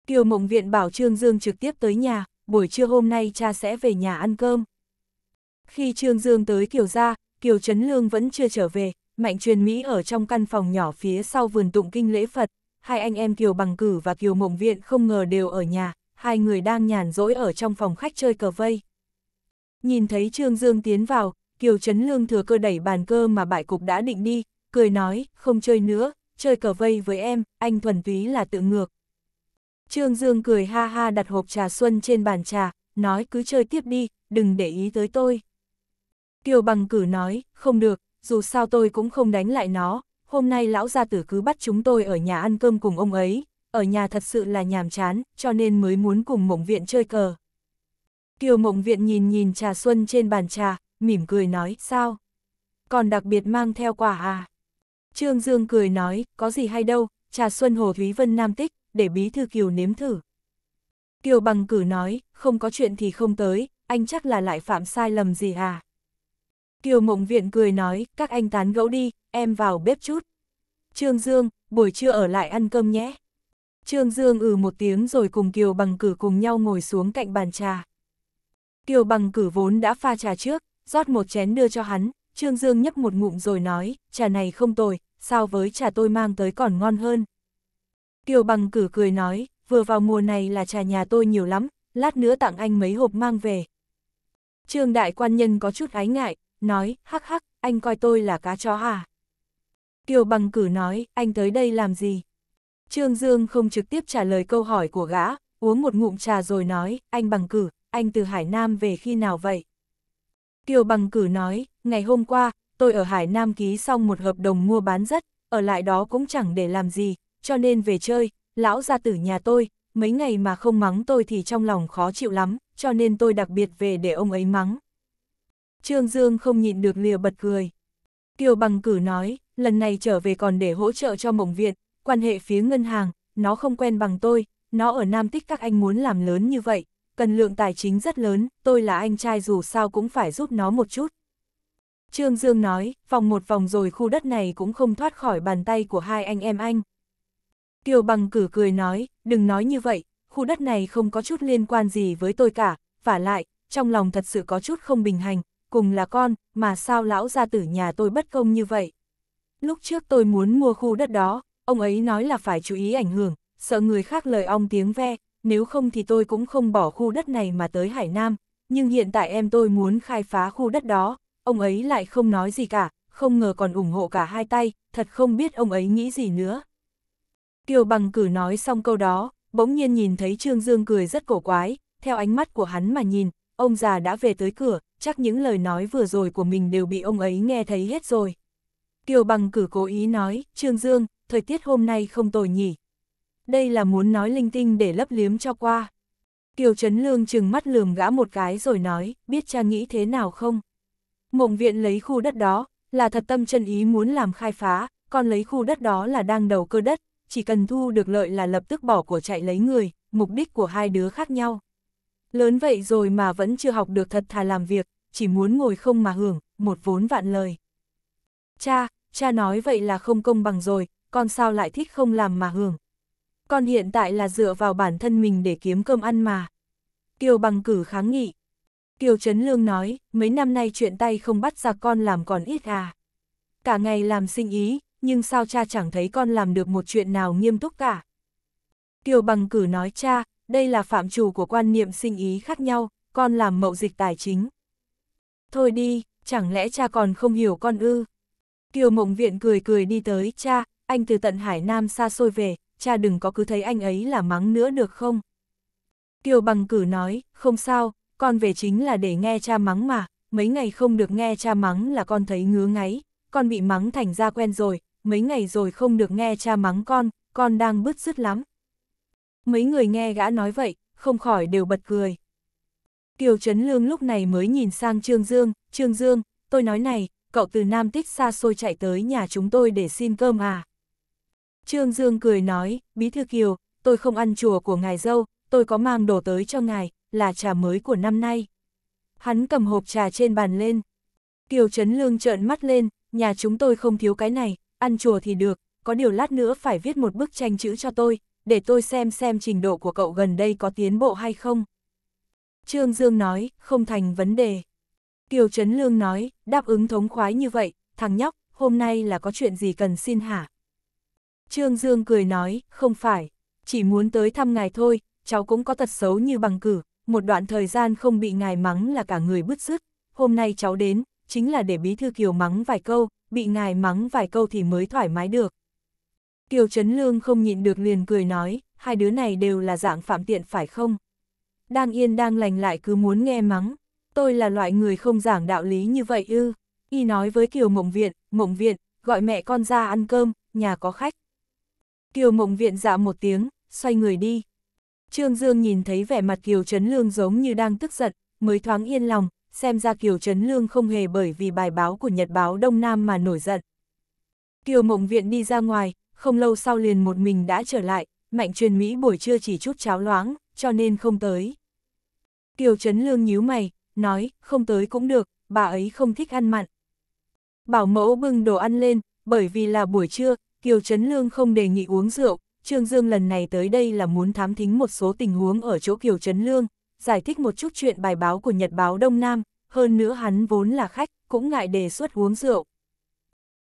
Kiều Mộng Viện bảo Trương Dương trực tiếp tới nhà, buổi trưa hôm nay cha sẽ về nhà ăn cơm. Khi Trương Dương tới Kiều ra, Kiều Trấn Lương vẫn chưa trở về, Mạnh Truyền Mỹ ở trong căn phòng nhỏ phía sau vườn tụng kinh lễ Phật, hai anh em Kiều Bằng Cử và Kiều Mộng Viện không ngờ đều ở nhà, hai người đang nhàn rỗi ở trong phòng khách chơi cờ vây. Nhìn thấy Trương Dương tiến vào, Kiều Trấn Lương thừa cơ đẩy bàn cơ mà bại cục đã định đi, cười nói, không chơi nữa, chơi cờ vây với em, anh thuần túy là tự ngược. Trương Dương cười ha ha đặt hộp trà xuân trên bàn trà, nói cứ chơi tiếp đi, đừng để ý tới tôi. Kiều bằng cử nói, không được, dù sao tôi cũng không đánh lại nó, hôm nay lão gia tử cứ bắt chúng tôi ở nhà ăn cơm cùng ông ấy, ở nhà thật sự là nhàm chán, cho nên mới muốn cùng mộng viện chơi cờ. Kiều mộng viện nhìn nhìn trà xuân trên bàn trà, mỉm cười nói, sao? Còn đặc biệt mang theo quà à? Trương Dương cười nói, có gì hay đâu, trà xuân Hồ Thúy Vân Nam Tích, để Bí Thư Kiều nếm thử. Kiều bằng cử nói, không có chuyện thì không tới, anh chắc là lại phạm sai lầm gì à? Kiều mộng viện cười nói, các anh tán gẫu đi, em vào bếp chút. Trương Dương, buổi trưa ở lại ăn cơm nhé. Trương Dương ừ một tiếng rồi cùng Kiều bằng cử cùng nhau ngồi xuống cạnh bàn trà. Kiều bằng cử vốn đã pha trà trước, rót một chén đưa cho hắn, Trương Dương nhấp một ngụm rồi nói, trà này không tồi, sao với trà tôi mang tới còn ngon hơn. Kiều bằng cử cười nói, vừa vào mùa này là trà nhà tôi nhiều lắm, lát nữa tặng anh mấy hộp mang về. Trương đại quan nhân có chút ái ngại, nói, hắc hắc, anh coi tôi là cá chó à. Kiều bằng cử nói, anh tới đây làm gì? Trương Dương không trực tiếp trả lời câu hỏi của gã, uống một ngụm trà rồi nói, anh bằng cử, anh từ Hải Nam về khi nào vậy? Kiều bằng cử nói, ngày hôm qua, tôi ở Hải Nam ký xong một hợp đồng mua bán rất, ở lại đó cũng chẳng để làm gì, cho nên về chơi, lão ra tử nhà tôi, mấy ngày mà không mắng tôi thì trong lòng khó chịu lắm, cho nên tôi đặc biệt về để ông ấy mắng. Trương Dương không nhịn được lìa bật cười. Kiều Bằng Cử nói, lần này trở về còn để hỗ trợ cho mộng viện, quan hệ phía ngân hàng, nó không quen bằng tôi, nó ở Nam Tích các anh muốn làm lớn như vậy, cần lượng tài chính rất lớn, tôi là anh trai dù sao cũng phải giúp nó một chút. Trương Dương nói, vòng một vòng rồi khu đất này cũng không thoát khỏi bàn tay của hai anh em anh, Kiều bằng cử cười nói, đừng nói như vậy, khu đất này không có chút liên quan gì với tôi cả, vả lại, trong lòng thật sự có chút không bình hành, cùng là con, mà sao lão gia tử nhà tôi bất công như vậy. Lúc trước tôi muốn mua khu đất đó, ông ấy nói là phải chú ý ảnh hưởng, sợ người khác lời ong tiếng ve, nếu không thì tôi cũng không bỏ khu đất này mà tới Hải Nam, nhưng hiện tại em tôi muốn khai phá khu đất đó, ông ấy lại không nói gì cả, không ngờ còn ủng hộ cả hai tay, thật không biết ông ấy nghĩ gì nữa. Kiều bằng cử nói xong câu đó, bỗng nhiên nhìn thấy Trương Dương cười rất cổ quái, theo ánh mắt của hắn mà nhìn, ông già đã về tới cửa, chắc những lời nói vừa rồi của mình đều bị ông ấy nghe thấy hết rồi. Kiều bằng cử cố ý nói, Trương Dương, thời tiết hôm nay không tồi nhỉ. Đây là muốn nói linh tinh để lấp liếm cho qua. Kiều Trấn Lương chừng mắt lườm gã một cái rồi nói, biết cha nghĩ thế nào không? Mộng viện lấy khu đất đó, là thật tâm chân ý muốn làm khai phá, còn lấy khu đất đó là đang đầu cơ đất, chỉ cần thu được lợi là lập tức bỏ của chạy lấy người, mục đích của hai đứa khác nhau. Lớn vậy rồi mà vẫn chưa học được thật thà làm việc, chỉ muốn ngồi không mà hưởng, một vốn vạn lời. Cha, cha nói vậy là không công bằng rồi, con sao lại thích không làm mà hưởng. Con hiện tại là dựa vào bản thân mình để kiếm cơm ăn mà. Kiều bằng cử kháng nghị. Kiều Trấn Lương nói, mấy năm nay chuyện tay không bắt ra con làm còn ít à. Cả ngày làm sinh ý, nhưng sao cha chẳng thấy con làm được một chuyện nào nghiêm túc cả. Kiều bằng cử nói cha, đây là phạm trù của quan niệm sinh ý khác nhau, con làm mậu dịch tài chính. Thôi đi, chẳng lẽ cha còn không hiểu con ư? Kiều mộng viện cười cười đi tới cha, anh từ tận Hải Nam xa xôi về, cha đừng có cứ thấy anh ấy là mắng nữa được không? Kiều bằng cử nói, không sao, con về chính là để nghe cha mắng mà, mấy ngày không được nghe cha mắng là con thấy ngứa ngáy, con bị mắng thành ra quen rồi, mấy ngày rồi không được nghe cha mắng con, con đang bứt rứt lắm. Mấy người nghe gã nói vậy, không khỏi đều bật cười. Kiều Trấn Lương lúc này mới nhìn sang Trương Dương, Trương Dương, tôi nói này, cậu từ Nam Tích xa xôi chạy tới nhà chúng tôi để xin cơm à. Trương Dương cười nói, Bí Thư Kiều, tôi không ăn chùa của ngài dâu, tôi có mang đồ tới cho ngài, là trà mới của năm nay. Hắn cầm hộp trà trên bàn lên. Kiều Trấn Lương trợn mắt lên, nhà chúng tôi không thiếu cái này, ăn chùa thì được, có điều lát nữa phải viết một bức tranh chữ cho tôi, để tôi xem xem trình độ của cậu gần đây có tiến bộ hay không. Trương Dương nói, không thành vấn đề. Kiều Trấn Lương nói, đáp ứng thống khoái như vậy, thằng nhóc, hôm nay là có chuyện gì cần xin hả? Trương Dương cười nói, không phải, chỉ muốn tới thăm ngài thôi, cháu cũng có tật xấu như bằng cử, một đoạn thời gian không bị ngài mắng là cả người bứt rứt, hôm nay cháu đến, chính là để Bí Thư Kiều mắng vài câu, bị ngài mắng vài câu thì mới thoải mái được. Kiều Trấn Lương không nhịn được liền cười nói, hai đứa này đều là dạng phạm tiện phải không? Đang yên đang lành lại cứ muốn nghe mắng, tôi là loại người không giảng đạo lý như vậy ư. Y nói với Kiều Mộng Viện, Mộng Viện, gọi mẹ con ra ăn cơm, nhà có khách. Kiều Mộng Viện dạ một tiếng, xoay người đi. Trương Dương nhìn thấy vẻ mặt Kiều Trấn Lương giống như đang tức giận, mới thoáng yên lòng, xem ra Kiều Trấn Lương không hề bởi vì bài báo của Nhật báo Đông Nam mà nổi giận. Kiều Mộng Viện đi ra ngoài, không lâu sau liền một mình đã trở lại, mạnh truyền Mỹ buổi trưa chỉ chút cháo loãng, cho nên không tới. Kiều Trấn Lương nhíu mày, nói, không tới cũng được, bà ấy không thích ăn mặn. Bảo mẫu bưng đồ ăn lên, bởi vì là buổi trưa, Kiều Trấn Lương không đề nghị uống rượu, Trương Dương lần này tới đây là muốn thám thính một số tình huống ở chỗ Kiều Trấn Lương, giải thích một chút chuyện bài báo của Nhật báo Đông Nam, hơn nữa hắn vốn là khách, cũng ngại đề xuất uống rượu.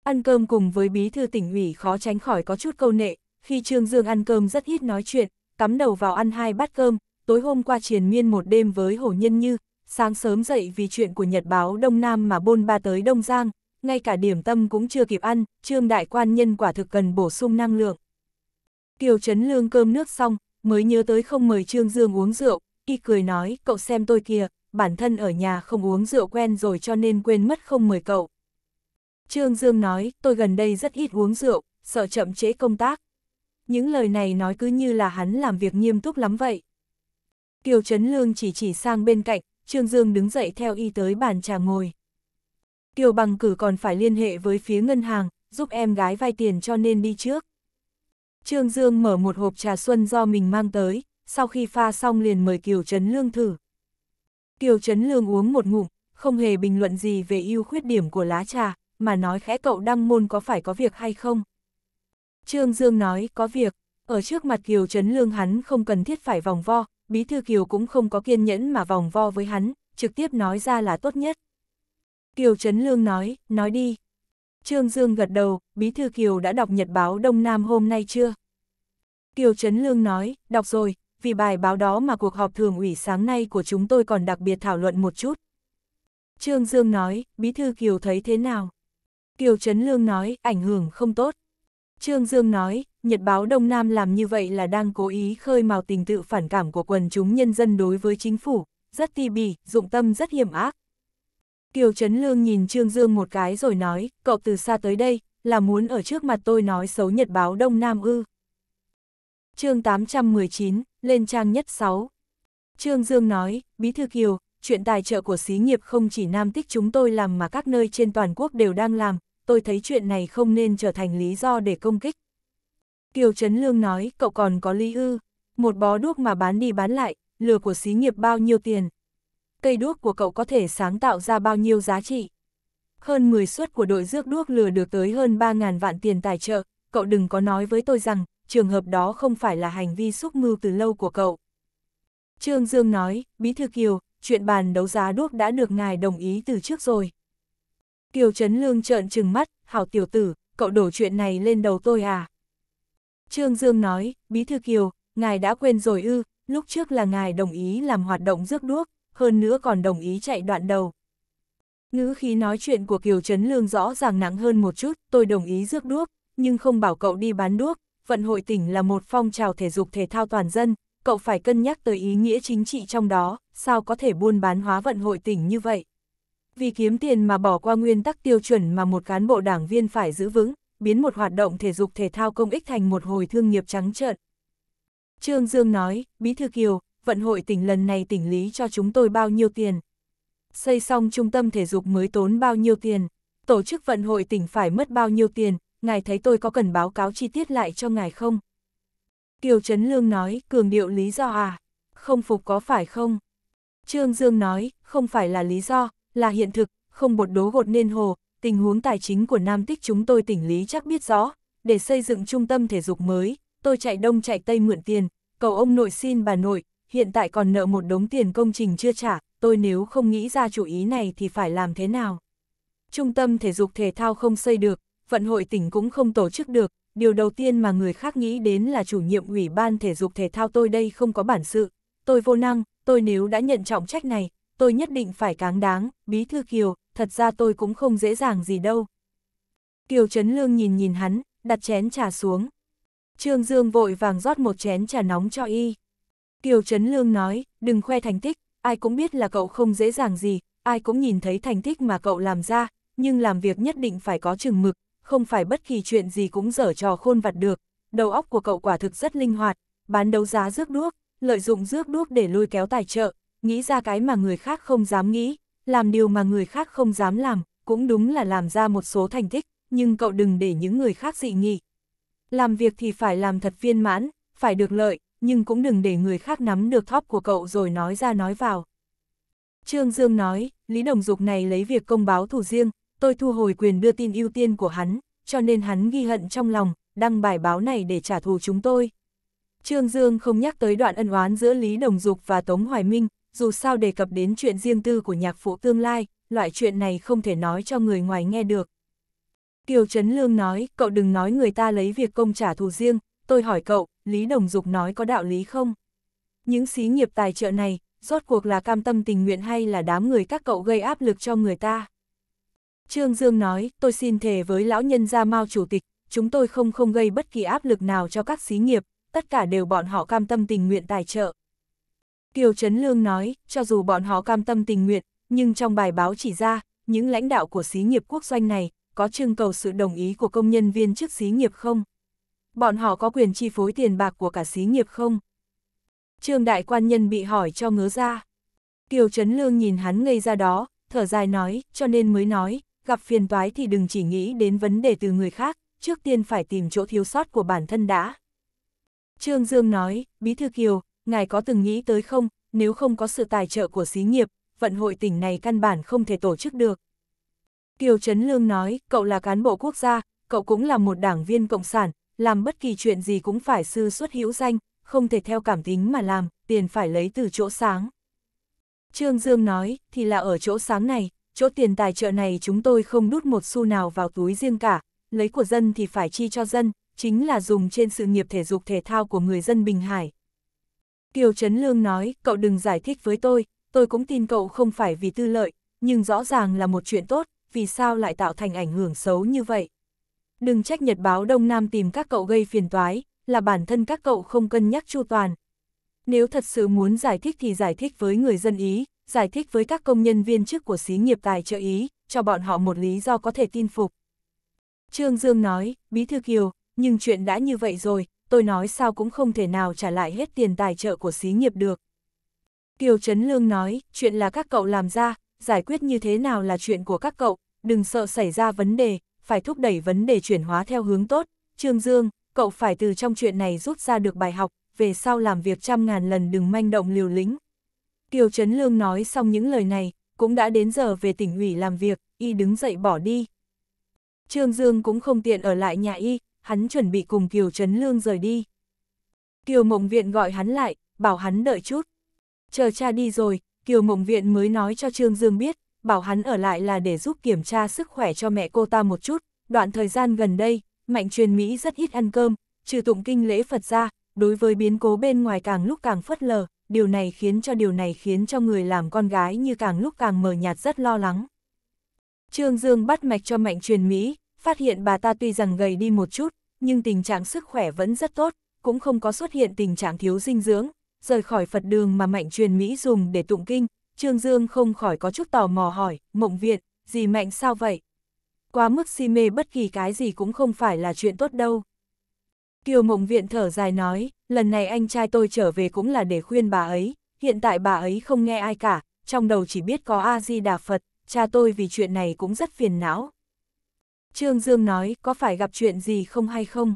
Ăn cơm cùng với bí thư tỉnh ủy khó tránh khỏi có chút câu nệ, khi Trương Dương ăn cơm rất ít nói chuyện, cắm đầu vào ăn hai bát cơm, tối hôm qua triền miên một đêm với Hổ Nhân Như, sáng sớm dậy vì chuyện của Nhật báo Đông Nam mà bôn ba tới Đông Giang, ngay cả điểm tâm cũng chưa kịp ăn, Trương Đại Quan Nhân quả thực cần bổ sung năng lượng. Kiều Trấn Lương cơm nước xong, mới nhớ tới không mời Trương Dương uống rượu, y cười nói, cậu xem tôi kìa, bản thân ở nhà không uống rượu quen rồi cho nên quên mất không mời cậu. Trương Dương nói, tôi gần đây rất ít uống rượu, sợ chậm trễ công tác. Những lời này nói cứ như là hắn làm việc nghiêm túc lắm vậy. Kiều Trấn Lương chỉ chỉ sang bên cạnh, Trương Dương đứng dậy theo y tới bàn trà ngồi. Kiều Bằng Cử còn phải liên hệ với phía ngân hàng, giúp em gái vay tiền cho nên đi trước. Trương Dương mở một hộp trà xuân do mình mang tới, sau khi pha xong liền mời Kiều Trấn Lương thử. Kiều Trấn Lương uống một ngụm, không hề bình luận gì về ưu khuyết điểm của lá trà, mà nói khẽ cậu đăng môn có phải có việc hay không. Trương Dương nói có việc, ở trước mặt Kiều Trấn Lương hắn không cần thiết phải vòng vo, Bí Thư Kiều cũng không có kiên nhẫn mà vòng vo với hắn, trực tiếp nói ra là tốt nhất. Kiều Trấn Lương nói, nói đi. Trương Dương gật đầu, Bí Thư Kiều đã đọc Nhật báo Đông Nam hôm nay chưa? Kiều Trấn Lương nói, đọc rồi, vì bài báo đó mà cuộc họp thường ủy sáng nay của chúng tôi còn đặc biệt thảo luận một chút. Trương Dương nói, Bí Thư Kiều thấy thế nào? Kiều Trấn Lương nói, ảnh hưởng không tốt. Trương Dương nói, Nhật báo Đông Nam làm như vậy là đang cố ý khơi mào tình tự phản cảm của quần chúng nhân dân đối với chính phủ, rất ti bì, dụng tâm rất hiểm ác. Kiều Trấn Lương nhìn Trương Dương một cái rồi nói, cậu từ xa tới đây, là muốn ở trước mặt tôi nói xấu Nhật báo Đông Nam ư chương 819, lên trang nhất 6. Trương Dương nói, Bí Thư Kiều, chuyện tài trợ của xí nghiệp không chỉ Nam Tích chúng tôi làm mà các nơi trên toàn quốc đều đang làm, tôi thấy chuyện này không nên trở thành lý do để công kích. Kiều Trấn Lương nói, cậu còn có lý ư, một bó đuốc mà bán đi bán lại, lừa của xí nghiệp bao nhiêu tiền. Cây đuốc của cậu có thể sáng tạo ra bao nhiêu giá trị. Hơn 10 suất của đội rước đuốc lừa được tới hơn 3.000 vạn tiền tài trợ, cậu đừng có nói với tôi rằng, trường hợp đó không phải là hành vi xúc mưu từ lâu của cậu. Trương Dương nói, Bí Thư Kiều, chuyện bàn đấu giá đuốc đã được ngài đồng ý từ trước rồi. Kiều Trấn Lương trợn trừng mắt, hảo tiểu tử, cậu đổ chuyện này lên đầu tôi à? Trương Dương nói, Bí Thư Kiều, ngài đã quên rồi ư, lúc trước là ngài đồng ý làm hoạt động rước đuốc, hơn nữa còn đồng ý chạy đoạn đầu. Ngữ khí nói chuyện của Kiều Trấn Lương rõ ràng nặng hơn một chút, tôi đồng ý rước đuốc, nhưng không bảo cậu đi bán đuốc, vận hội tỉnh là một phong trào thể dục thể thao toàn dân, cậu phải cân nhắc tới ý nghĩa chính trị trong đó, sao có thể buôn bán hóa vận hội tỉnh như vậy. Vì kiếm tiền mà bỏ qua nguyên tắc tiêu chuẩn mà một cán bộ đảng viên phải giữ vững, biến một hoạt động thể dục thể thao công ích thành một hồi thương nghiệp trắng trợn. Trương Dương nói, Bí Thư Kiều, vận hội tỉnh lần này tỉnh lý cho chúng tôi bao nhiêu tiền? Xây xong trung tâm thể dục mới tốn bao nhiêu tiền? Tổ chức vận hội tỉnh phải mất bao nhiêu tiền? ngài thấy tôi có cần báo cáo chi tiết lại cho ngài không? Kiều Trấn Lương nói, cường điệu lý do à? Không phục có phải không? Trương Dương nói, không phải là lý do, là hiện thực, không bột đố gột nên hồ, tình huống tài chính của Nam Tích chúng tôi tỉnh lý chắc biết rõ, để xây dựng trung tâm thể dục mới, tôi chạy đông chạy tây mượn tiền, cầu ông nội xin bà nội, hiện tại còn nợ một đống tiền công trình chưa trả, tôi nếu không nghĩ ra chủ ý này thì phải làm thế nào? Trung tâm thể dục thể thao không xây được, vận hội tỉnh cũng không tổ chức được, điều đầu tiên mà người khác nghĩ đến là chủ nhiệm ủy ban thể dục thể thao tôi đây không có bản sự, tôi vô năng, tôi nếu đã nhận trọng trách này, tôi nhất định phải cáng đáng, bí thư Kiều, thật ra tôi cũng không dễ dàng gì đâu. Kiều Trấn Lương nhìn nhìn hắn, đặt chén trà xuống. Trương Dương vội vàng rót một chén trà nóng cho y. Kiều Trấn Lương nói, đừng khoe thành tích, ai cũng biết là cậu không dễ dàng gì, ai cũng nhìn thấy thành tích mà cậu làm ra, nhưng làm việc nhất định phải có chừng mực, không phải bất kỳ chuyện gì cũng dở trò khôn vặt được, đầu óc của cậu quả thực rất linh hoạt, bán đấu giá rước đuốc, lợi dụng rước đuốc để lôi kéo tài trợ, nghĩ ra cái mà người khác không dám nghĩ, làm điều mà người khác không dám làm, cũng đúng là làm ra một số thành tích, nhưng cậu đừng để những người khác dị nghị. Làm việc thì phải làm thật viên mãn, phải được lợi, nhưng cũng đừng để người khác nắm được thóp của cậu rồi nói ra nói vào. Trương Dương nói, Lý Đồng Dục này lấy việc công báo thủ riêng, tôi thu hồi quyền đưa tin ưu tiên của hắn, cho nên hắn ghi hận trong lòng, đăng bài báo này để trả thù chúng tôi. Trương Dương không nhắc tới đoạn ân oán giữa Lý Đồng Dục và Tống Hoài Minh, dù sao đề cập đến chuyện riêng tư của nhạc phụ tương lai, loại chuyện này không thể nói cho người ngoài nghe được. Kiều Trấn Lương nói, cậu đừng nói người ta lấy việc công trả thù riêng, tôi hỏi cậu, Lý Đồng Dục nói có đạo lý không? Những xí nghiệp tài trợ này, rốt cuộc là cam tâm tình nguyện hay là đám người các cậu gây áp lực cho người ta? Trương Dương nói, tôi xin thề với lão nhân gia Mao Chủ tịch, chúng tôi không không gây bất kỳ áp lực nào cho các xí nghiệp, tất cả đều bọn họ cam tâm tình nguyện tài trợ. Kiều Trấn Lương nói, cho dù bọn họ cam tâm tình nguyện, nhưng trong bài báo chỉ ra, những lãnh đạo của xí nghiệp quốc doanh này có trưng cầu sự đồng ý của công nhân viên chức xí nghiệp không? Bọn họ có quyền chi phối tiền bạc của cả xí nghiệp không? Trương Đại Quan Nhân bị hỏi cho ngớ ra. Kiều Trấn Lương nhìn hắn ngây ra đó, thở dài nói, cho nên mới nói, gặp phiền toái thì đừng chỉ nghĩ đến vấn đề từ người khác, trước tiên phải tìm chỗ thiếu sót của bản thân đã. Trương Dương nói, Bí Thư Kiều, ngài có từng nghĩ tới không, nếu không có sự tài trợ của xí nghiệp, vận hội tỉnh này căn bản không thể tổ chức được. Kiều Trấn Lương nói, cậu là cán bộ quốc gia, cậu cũng là một đảng viên cộng sản, làm bất kỳ chuyện gì cũng phải sư xuất hữu danh, không thể theo cảm tính mà làm, tiền phải lấy từ chỗ sáng. Trương Dương nói, thì là ở chỗ sáng này, chỗ tiền tài trợ này chúng tôi không đút một xu nào vào túi riêng cả, lấy của dân thì phải chi cho dân, chính là dùng trên sự nghiệp thể dục thể thao của người dân Bình Hải. Kiều Trấn Lương nói, cậu đừng giải thích với tôi, tôi cũng tin cậu không phải vì tư lợi, nhưng rõ ràng là một chuyện tốt, vì sao lại tạo thành ảnh hưởng xấu như vậy. Đừng trách Nhật báo Đông Nam tìm các cậu gây phiền toái, là bản thân các cậu không cân nhắc chu toàn. Nếu thật sự muốn giải thích thì giải thích với người dân Ý, giải thích với các công nhân viên chức của xí nghiệp tài trợ Ý, cho bọn họ một lý do có thể tin phục. Trương Dương nói, Bí Thư Kiều, nhưng chuyện đã như vậy rồi, tôi nói sao cũng không thể nào trả lại hết tiền tài trợ của xí nghiệp được. Kiều Trấn Lương nói, chuyện là các cậu làm ra, giải quyết như thế nào là chuyện của các cậu, đừng sợ xảy ra vấn đề, phải thúc đẩy vấn đề chuyển hóa theo hướng tốt. Trương Dương, cậu phải từ trong chuyện này rút ra được bài học, về sau làm việc trăm ngàn lần đừng manh động liều lĩnh. Kiều Trấn Lương nói xong những lời này, cũng đã đến giờ về tỉnh ủy làm việc, y đứng dậy bỏ đi. Trương Dương cũng không tiện ở lại nhà y, hắn chuẩn bị cùng Kiều Trấn Lương rời đi. Kiều Mộng Viện gọi hắn lại, bảo hắn đợi chút. Chờ cha đi rồi, Kiều Mộng Viện mới nói cho Trương Dương biết, bảo hắn ở lại là để giúp kiểm tra sức khỏe cho mẹ cô ta một chút. Đoạn thời gian gần đây, mạnh truyền Mỹ rất ít ăn cơm, trừ tụng kinh lễ Phật ra, đối với biến cố bên ngoài càng lúc càng phất lờ, điều này khiến cho điều này khiến cho người làm con gái như càng lúc càng mờ nhạt rất lo lắng. Trương Dương bắt mạch cho mạnh truyền Mỹ, phát hiện bà ta tuy rằng gầy đi một chút, nhưng tình trạng sức khỏe vẫn rất tốt, cũng không có xuất hiện tình trạng thiếu dinh dưỡng, rời khỏi Phật đường mà mạnh truyền Mỹ dùng để tụng kinh, Trương Dương không khỏi có chút tò mò hỏi, mộng viện, gì mạnh sao vậy? Quá mức si mê bất kỳ cái gì cũng không phải là chuyện tốt đâu. Kiều mộng viện thở dài nói, lần này anh trai tôi trở về cũng là để khuyên bà ấy, hiện tại bà ấy không nghe ai cả, trong đầu chỉ biết có A-di-đà Phật, cha tôi vì chuyện này cũng rất phiền não. Trương Dương nói có phải gặp chuyện gì không hay không?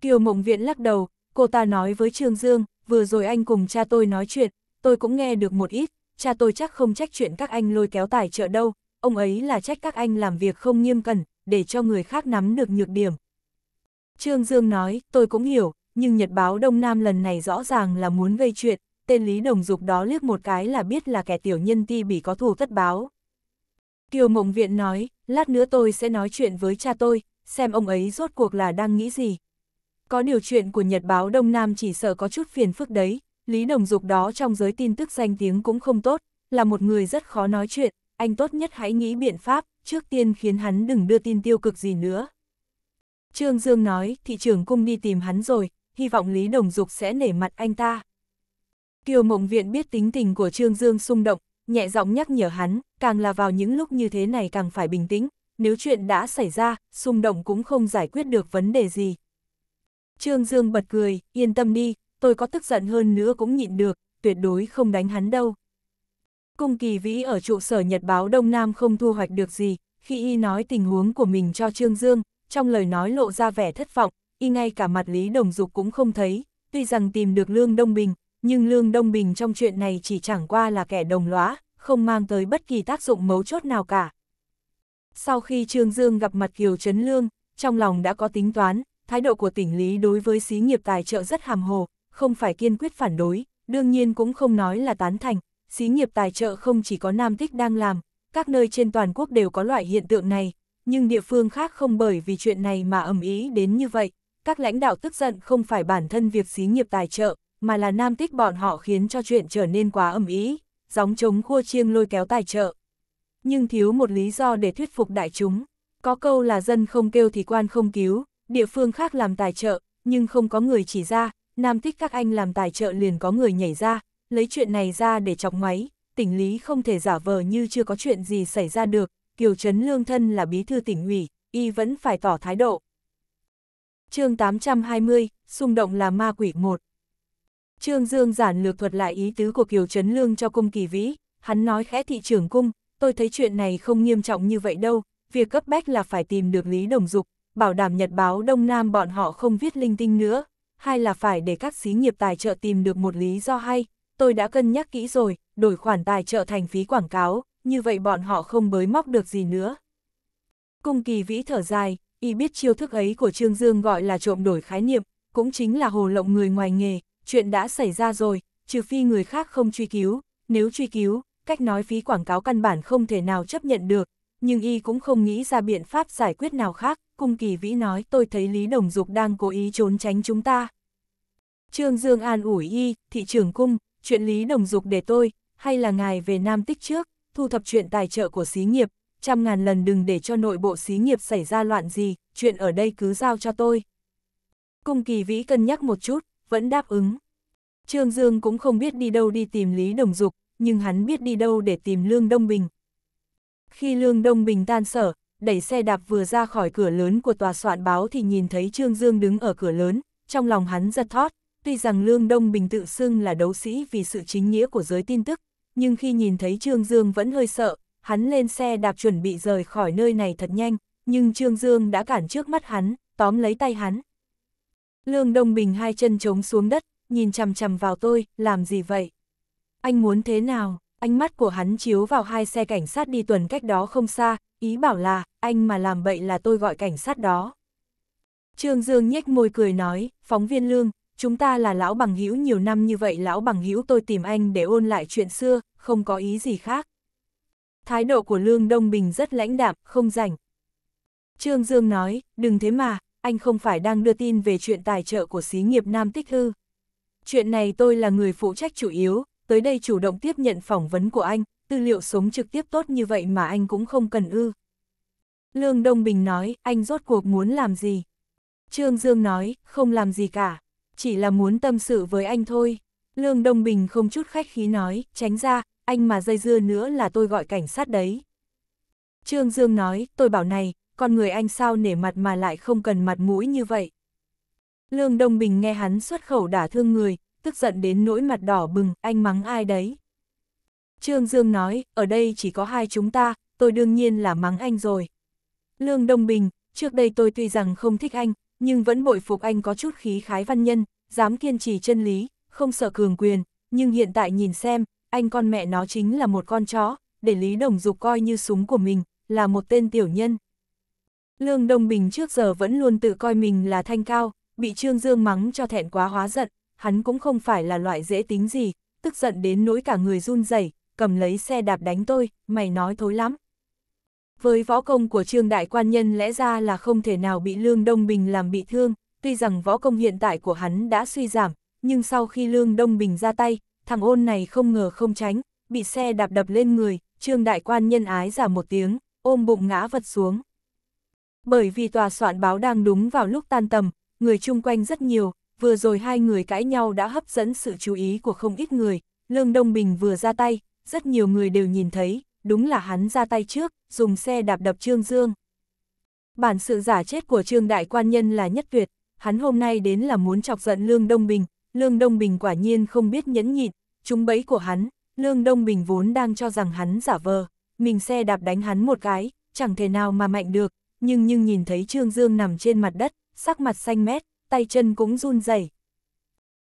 Kiều Mộng Viện lắc đầu, cô ta nói với Trương Dương, vừa rồi anh cùng cha tôi nói chuyện, tôi cũng nghe được một ít, cha tôi chắc không trách chuyện các anh lôi kéo tài trợ đâu, ông ấy là trách các anh làm việc không nghiêm cẩn, để cho người khác nắm được nhược điểm. Trương Dương nói, tôi cũng hiểu, nhưng Nhật báo Đông Nam lần này rõ ràng là muốn gây chuyện, tên Lý Đồng Dục đó liếc một cái là biết là kẻ tiểu nhân ti bỉ có thù tất báo. Kiều Mộng Viện nói, lát nữa tôi sẽ nói chuyện với cha tôi, xem ông ấy rốt cuộc là đang nghĩ gì. Có điều chuyện của Nhật báo Đông Nam chỉ sợ có chút phiền phức đấy, Lý Đồng Dục đó trong giới tin tức danh tiếng cũng không tốt, là một người rất khó nói chuyện, anh tốt nhất hãy nghĩ biện pháp, trước tiên khiến hắn đừng đưa tin tiêu cực gì nữa. Trương Dương nói, thị trường cung đi tìm hắn rồi, hy vọng Lý Đồng Dục sẽ nể mặt anh ta. Kiều Mộng Viện biết tính tình của Trương Dương xung động, nhẹ giọng nhắc nhở hắn, càng là vào những lúc như thế này càng phải bình tĩnh, nếu chuyện đã xảy ra, xung động cũng không giải quyết được vấn đề gì. Trương Dương bật cười, yên tâm đi, tôi có tức giận hơn nữa cũng nhịn được, tuyệt đối không đánh hắn đâu. Cung kỳ vĩ ở trụ sở Nhật báo Đông Nam không thu hoạch được gì, khi y nói tình huống của mình cho Trương Dương, trong lời nói lộ ra vẻ thất vọng, y ngay cả mặt Lý Đồng Dục cũng không thấy, tuy rằng tìm được Lương Đông Bình, nhưng Lương Đông Bình trong chuyện này chỉ chẳng qua là kẻ đồng lõa, không mang tới bất kỳ tác dụng mấu chốt nào cả. Sau khi Trương Dương gặp mặt Kiều Trấn Lương, trong lòng đã có tính toán, thái độ của tỉnh Lý đối với xí nghiệp tài trợ rất hàm hồ, không phải kiên quyết phản đối, đương nhiên cũng không nói là tán thành, xí nghiệp tài trợ không chỉ có Nam Tích đang làm, các nơi trên toàn quốc đều có loại hiện tượng này, nhưng địa phương khác không bởi vì chuyện này mà ầm ý đến như vậy, các lãnh đạo tức giận không phải bản thân việc xí nghiệp tài trợ, mà là nam tích bọn họ khiến cho chuyện trở nên quá ẩm ý, gióng chống khua chiêng lôi kéo tài trợ. Nhưng thiếu một lý do để thuyết phục đại chúng, có câu là dân không kêu thì quan không cứu, địa phương khác làm tài trợ, nhưng không có người chỉ ra, nam tích các anh làm tài trợ liền có người nhảy ra, lấy chuyện này ra để chọc ngoáy, tỉnh lý không thể giả vờ như chưa có chuyện gì xảy ra được, Kiều Trấn Lương Thân là bí thư tỉnh ủy, y vẫn phải tỏ thái độ chương 820, xung động là ma quỷ một. Trương Dương giản lược thuật lại ý tứ của Kiều Trấn Lương cho cung kỳ vĩ, hắn nói khẽ thị trưởng cung, tôi thấy chuyện này không nghiêm trọng như vậy đâu, việc cấp bách là phải tìm được Lý Đồng Dục, bảo đảm nhật báo Đông Nam bọn họ không viết linh tinh nữa, hay là phải để các xí nghiệp tài trợ tìm được một lý do hay, tôi đã cân nhắc kỹ rồi, đổi khoản tài trợ thành phí quảng cáo, như vậy bọn họ không bới móc được gì nữa. Cung kỳ vĩ thở dài, Y biết chiêu thức ấy của Trương Dương gọi là trộm đổi khái niệm, cũng chính là hồ lộng người ngoài nghề, chuyện đã xảy ra rồi, trừ phi người khác không truy cứu, nếu truy cứu, cách nói phí quảng cáo căn bản không thể nào chấp nhận được, nhưng y cũng không nghĩ ra biện pháp giải quyết nào khác, cung kỳ vĩ nói tôi thấy Lý Đồng Dục đang cố ý trốn tránh chúng ta. Trương Dương an ủi y, thị trưởng cung, chuyện Lý Đồng Dục để tôi, hay là ngài về Nam Tích trước, thu thập chuyện tài trợ của xí nghiệp, trăm ngàn lần đừng để cho nội bộ xí nghiệp xảy ra loạn gì, chuyện ở đây cứ giao cho tôi. Cung kỳ vĩ cân nhắc một chút, vẫn đáp ứng. Trương Dương cũng không biết đi đâu đi tìm Lý Đồng Dục, nhưng hắn biết đi đâu để tìm Lương Đông Bình. Khi Lương Đông Bình tan sở, đẩy xe đạp vừa ra khỏi cửa lớn của tòa soạn báo thì nhìn thấy Trương Dương đứng ở cửa lớn, trong lòng hắn giật thót. Tuy rằng Lương Đông Bình tự xưng là đấu sĩ vì sự chính nghĩa của giới tin tức, nhưng khi nhìn thấy Trương Dương vẫn hơi sợ, hắn lên xe đạp chuẩn bị rời khỏi nơi này thật nhanh, nhưng Trương Dương đã cản trước mắt hắn, tóm lấy tay hắn. Lương Đông Bình hai chân trống xuống đất, nhìn chằm chằm vào tôi, làm gì vậy? Anh muốn thế nào? Ánh mắt của hắn chiếu vào hai xe cảnh sát đi tuần cách đó không xa, ý bảo là, anh mà làm bậy là tôi gọi cảnh sát đó. Trương Dương nhếch môi cười nói, phóng viên Lương, chúng ta là lão bằng hữu nhiều năm như vậy lão bằng hữu tôi tìm anh để ôn lại chuyện xưa, không có ý gì khác. Thái độ của Lương Đông Bình rất lãnh đạm, không rảnh. Trương Dương nói, đừng thế mà, anh không phải đang đưa tin về chuyện tài trợ của xí nghiệp Nam Tích Hư. Chuyện này tôi là người phụ trách chủ yếu, tới đây chủ động tiếp nhận phỏng vấn của anh, tư liệu sống trực tiếp tốt như vậy mà anh cũng không cần ư. Lương Đông Bình nói, anh rốt cuộc muốn làm gì? Trương Dương nói, không làm gì cả, chỉ là muốn tâm sự với anh thôi. Lương Đông Bình không chút khách khí nói, tránh ra, anh mà dây dưa nữa là tôi gọi cảnh sát đấy. Trương Dương nói, tôi bảo này, con người anh sao nể mặt mà lại không cần mặt mũi như vậy. Lương Đông Bình nghe hắn xuất khẩu đả thương người, tức giận đến nỗi mặt đỏ bừng, anh mắng ai đấy. Trương Dương nói, ở đây chỉ có hai chúng ta, tôi đương nhiên là mắng anh rồi. Lương Đông Bình, trước đây tôi tuy rằng không thích anh, nhưng vẫn bội phục anh có chút khí khái văn nhân, dám kiên trì chân lý, không sợ cường quyền, nhưng hiện tại nhìn xem, anh con mẹ nó chính là một con chó, để Lý Đồng Dục coi như súng của mình, là một tên tiểu nhân. Lương Đông Bình trước giờ vẫn luôn tự coi mình là thanh cao, bị Trương Dương mắng cho thẹn quá hóa giận, hắn cũng không phải là loại dễ tính gì, tức giận đến nỗi cả người run rẩy cầm lấy xe đạp đánh tôi, mày nói thối lắm. Với võ công của Trương Đại Quan Nhân lẽ ra là không thể nào bị Lương Đông Bình làm bị thương, tuy rằng võ công hiện tại của hắn đã suy giảm, nhưng sau khi Lương Đông Bình ra tay, thằng ôn này không ngờ không tránh, bị xe đạp đập lên người, trương đại quan nhân ái giả một tiếng, ôm bụng ngã vật xuống. Bởi vì tòa soạn báo đang đúng vào lúc tan tầm, người chung quanh rất nhiều, vừa rồi hai người cãi nhau đã hấp dẫn sự chú ý của không ít người, Lương Đông Bình vừa ra tay, rất nhiều người đều nhìn thấy, đúng là hắn ra tay trước, dùng xe đạp đập Trương Dương. Bản sự giả chết của Trương Đại Quan Nhân là nhất tuyệt, hắn hôm nay đến là muốn chọc giận Lương Đông Bình, Lương Đông Bình quả nhiên không biết nhẫn nhịn, chúng bẫy của hắn, Lương Đông Bình vốn đang cho rằng hắn giả vờ, mình xe đạp đánh hắn một cái, chẳng thể nào mà mạnh được, nhưng nhưng nhìn thấy Trương Dương nằm trên mặt đất, sắc mặt xanh mét, tay chân cũng run rẩy.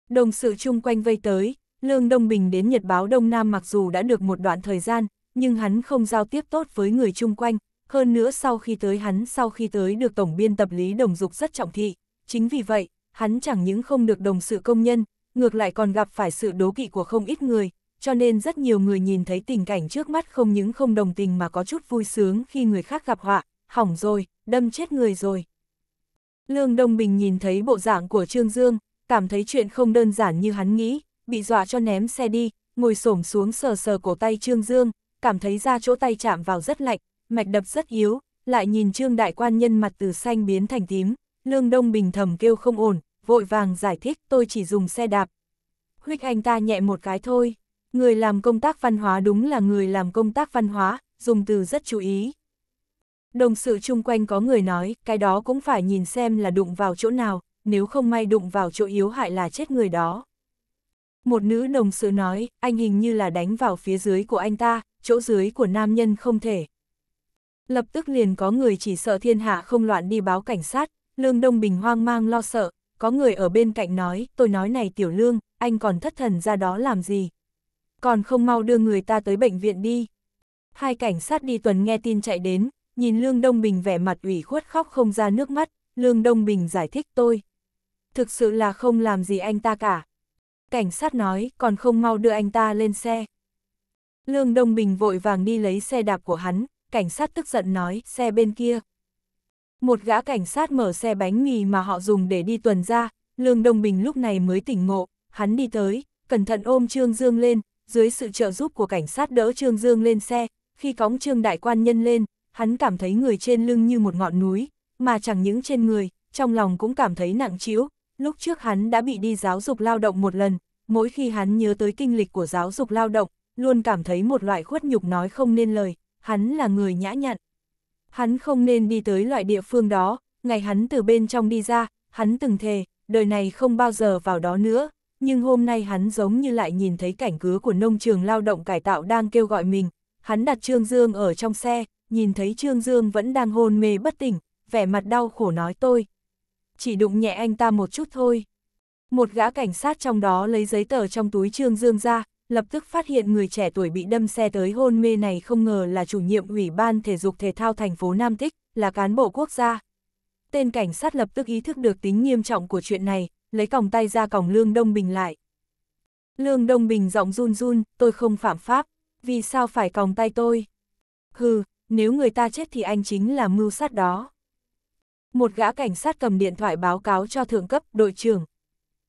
Đồng sự chung quanh vây tới, Lương Đông Bình đến Nhật báo Đông Nam mặc dù đã được một đoạn thời gian, nhưng hắn không giao tiếp tốt với người chung quanh, hơn nữa sau khi tới hắn sau khi tới được tổng biên tập lý Đồng Dục rất trọng thị, chính vì vậy, hắn chẳng những không được đồng sự công nhân, ngược lại còn gặp phải sự đố kỵ của không ít người, cho nên rất nhiều người nhìn thấy tình cảnh trước mắt không những không đồng tình mà có chút vui sướng khi người khác gặp họa, hỏng rồi, đâm chết người rồi. Lương Đông Bình nhìn thấy bộ dạng của Trương Dương, cảm thấy chuyện không đơn giản như hắn nghĩ, bị dọa cho ném xe đi, ngồi xổm xuống sờ sờ cổ tay Trương Dương, cảm thấy ra chỗ tay chạm vào rất lạnh, mạch đập rất yếu, lại nhìn Trương Đại Quan nhân mặt từ xanh biến thành tím, Lương Đông Bình thầm kêu không ổn, vội vàng giải thích tôi chỉ dùng xe đạp. Huyết anh ta nhẹ một cái thôi, người làm công tác văn hóa đúng là người làm công tác văn hóa, dùng từ rất chú ý. Đồng sự chung quanh có người nói, cái đó cũng phải nhìn xem là đụng vào chỗ nào, nếu không may đụng vào chỗ yếu hại là chết người đó. Một nữ đồng sự nói, anh hình như là đánh vào phía dưới của anh ta, chỗ dưới của nam nhân không thể. Lập tức liền có người chỉ sợ thiên hạ không loạn đi báo cảnh sát, Lương Đông Bình hoang mang lo sợ, có người ở bên cạnh nói, tôi nói này tiểu lương, anh còn thất thần ra đó làm gì? Còn không mau đưa người ta tới bệnh viện đi. Hai cảnh sát đi tuần nghe tin chạy đến, nhìn Lương Đông Bình vẻ mặt ủy khuất khóc không ra nước mắt, Lương Đông Bình giải thích tôi. Thực sự là không làm gì anh ta cả. Cảnh sát nói, còn không mau đưa anh ta lên xe. Lương Đông Bình vội vàng đi lấy xe đạp của hắn, cảnh sát tức giận nói, xe bên kia một gã cảnh sát mở xe bánh mì mà họ dùng để đi tuần ra, Lương Đông Bình lúc này mới tỉnh ngộ, hắn đi tới, cẩn thận ôm Trương Dương lên, dưới sự trợ giúp của cảnh sát đỡ Trương Dương lên xe, khi cõng Trương Đại Quan Nhân lên, hắn cảm thấy người trên lưng như một ngọn núi, mà chẳng những trên người, trong lòng cũng cảm thấy nặng trĩu. lúc trước hắn đã bị đi giáo dục lao động một lần, mỗi khi hắn nhớ tới kinh lịch của giáo dục lao động, luôn cảm thấy một loại khuất nhục nói không nên lời, hắn là người nhã nhặn, Hắn không nên đi tới loại địa phương đó, ngày hắn từ bên trong đi ra, hắn từng thề, đời này không bao giờ vào đó nữa, nhưng hôm nay hắn giống như lại nhìn thấy cảnh cứa của nông trường lao động cải tạo đang kêu gọi mình. Hắn đặt Trương Dương ở trong xe, nhìn thấy Trương Dương vẫn đang hôn mê bất tỉnh, vẻ mặt đau khổ nói tôi. Chỉ đụng nhẹ anh ta một chút thôi. Một gã cảnh sát trong đó lấy giấy tờ trong túi Trương Dương ra, lập tức phát hiện người trẻ tuổi bị đâm xe tới hôn mê này không ngờ là chủ nhiệm Ủy ban Thể dục Thể thao thành phố Nam Tích, là cán bộ quốc gia. Tên cảnh sát lập tức ý thức được tính nghiêm trọng của chuyện này, lấy còng tay ra còng Lương Đông Bình lại. Lương Đông Bình giọng run run, tôi không phạm pháp, vì sao phải còng tay tôi? Hừ, nếu người ta chết thì anh chính là mưu sát đó. Một gã cảnh sát cầm điện thoại báo cáo cho thượng cấp, đội trưởng.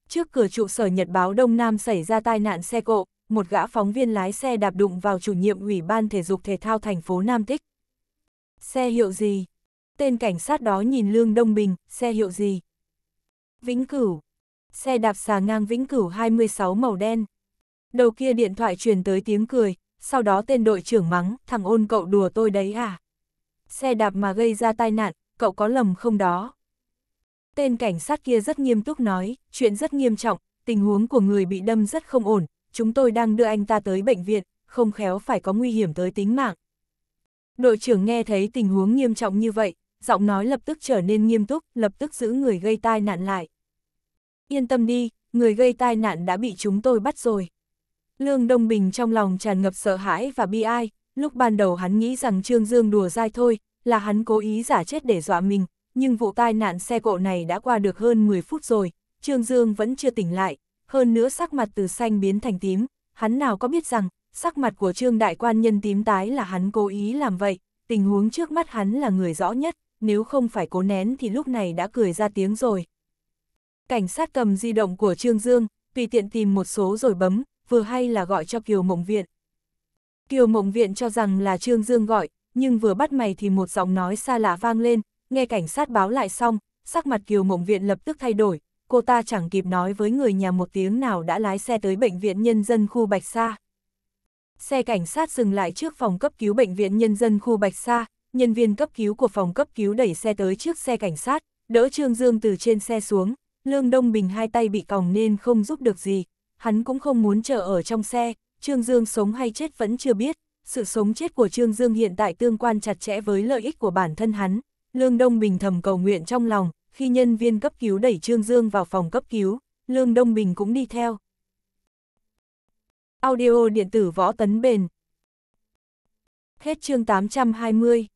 Trước cửa trụ sở Nhật báo Đông Nam xảy ra tai nạn xe cộ, một gã phóng viên lái xe đạp đụng vào chủ nhiệm Ủy ban Thể dục Thể thao thành phố Nam Tích. Xe hiệu gì? Tên cảnh sát đó nhìn Lương Đông Bình, xe hiệu gì? Vĩnh Cửu. Xe đạp xà ngang Vĩnh Cửu 26 màu đen. Đầu kia điện thoại truyền tới tiếng cười, sau đó tên đội trưởng mắng, thằng ôn cậu đùa tôi đấy à? Xe đạp mà gây ra tai nạn, cậu có lầm không đó? Tên cảnh sát kia rất nghiêm túc nói, chuyện rất nghiêm trọng, tình huống của người bị đâm rất không ổn, chúng tôi đang đưa anh ta tới bệnh viện, không khéo phải có nguy hiểm tới tính mạng. Đội trưởng nghe thấy tình huống nghiêm trọng như vậy, giọng nói lập tức trở nên nghiêm túc, lập tức giữ người gây tai nạn lại. Yên tâm đi, người gây tai nạn đã bị chúng tôi bắt rồi. Lương Đông Bình trong lòng tràn ngập sợ hãi và bi ai, lúc ban đầu hắn nghĩ rằng Trương Dương đùa dai thôi, là hắn cố ý giả chết để dọa mình, nhưng vụ tai nạn xe cộ này đã qua được hơn 10 phút rồi, Trương Dương vẫn chưa tỉnh lại, hơn nữa sắc mặt từ xanh biến thành tím, hắn nào có biết rằng, sắc mặt của trương đại quan nhân tím tái là hắn cố ý làm vậy, tình huống trước mắt hắn là người rõ nhất, nếu không phải cố nén thì lúc này đã cười ra tiếng rồi. Cảnh sát cầm di động của Trương Dương, tùy tiện tìm một số rồi bấm, vừa hay là gọi cho Kiều Mộng Viện. Kiều Mộng Viện cho rằng là Trương Dương gọi, nhưng vừa bắt mày thì một giọng nói xa lạ vang lên, nghe cảnh sát báo lại xong, sắc mặt Kiều Mộng Viện lập tức thay đổi, cô ta chẳng kịp nói với người nhà một tiếng nào đã lái xe tới bệnh viện nhân dân khu Bạch Sa. Xe cảnh sát dừng lại trước phòng cấp cứu bệnh viện nhân dân khu Bạch Sa, nhân viên cấp cứu của phòng cấp cứu đẩy xe tới trước xe cảnh sát, đỡ Trương Dương từ trên xe xuống, Lương Đông Bình hai tay bị còng nên không giúp được gì, hắn cũng không muốn chờ ở trong xe, Trương Dương sống hay chết vẫn chưa biết, sự sống chết của Trương Dương hiện tại tương quan chặt chẽ với lợi ích của bản thân hắn, Lương Đông Bình thầm cầu nguyện trong lòng, khi nhân viên cấp cứu đẩy Trương Dương vào phòng cấp cứu, Lương Đông Bình cũng đi theo. Audio điện tử võ tấn bền. Hết chương 820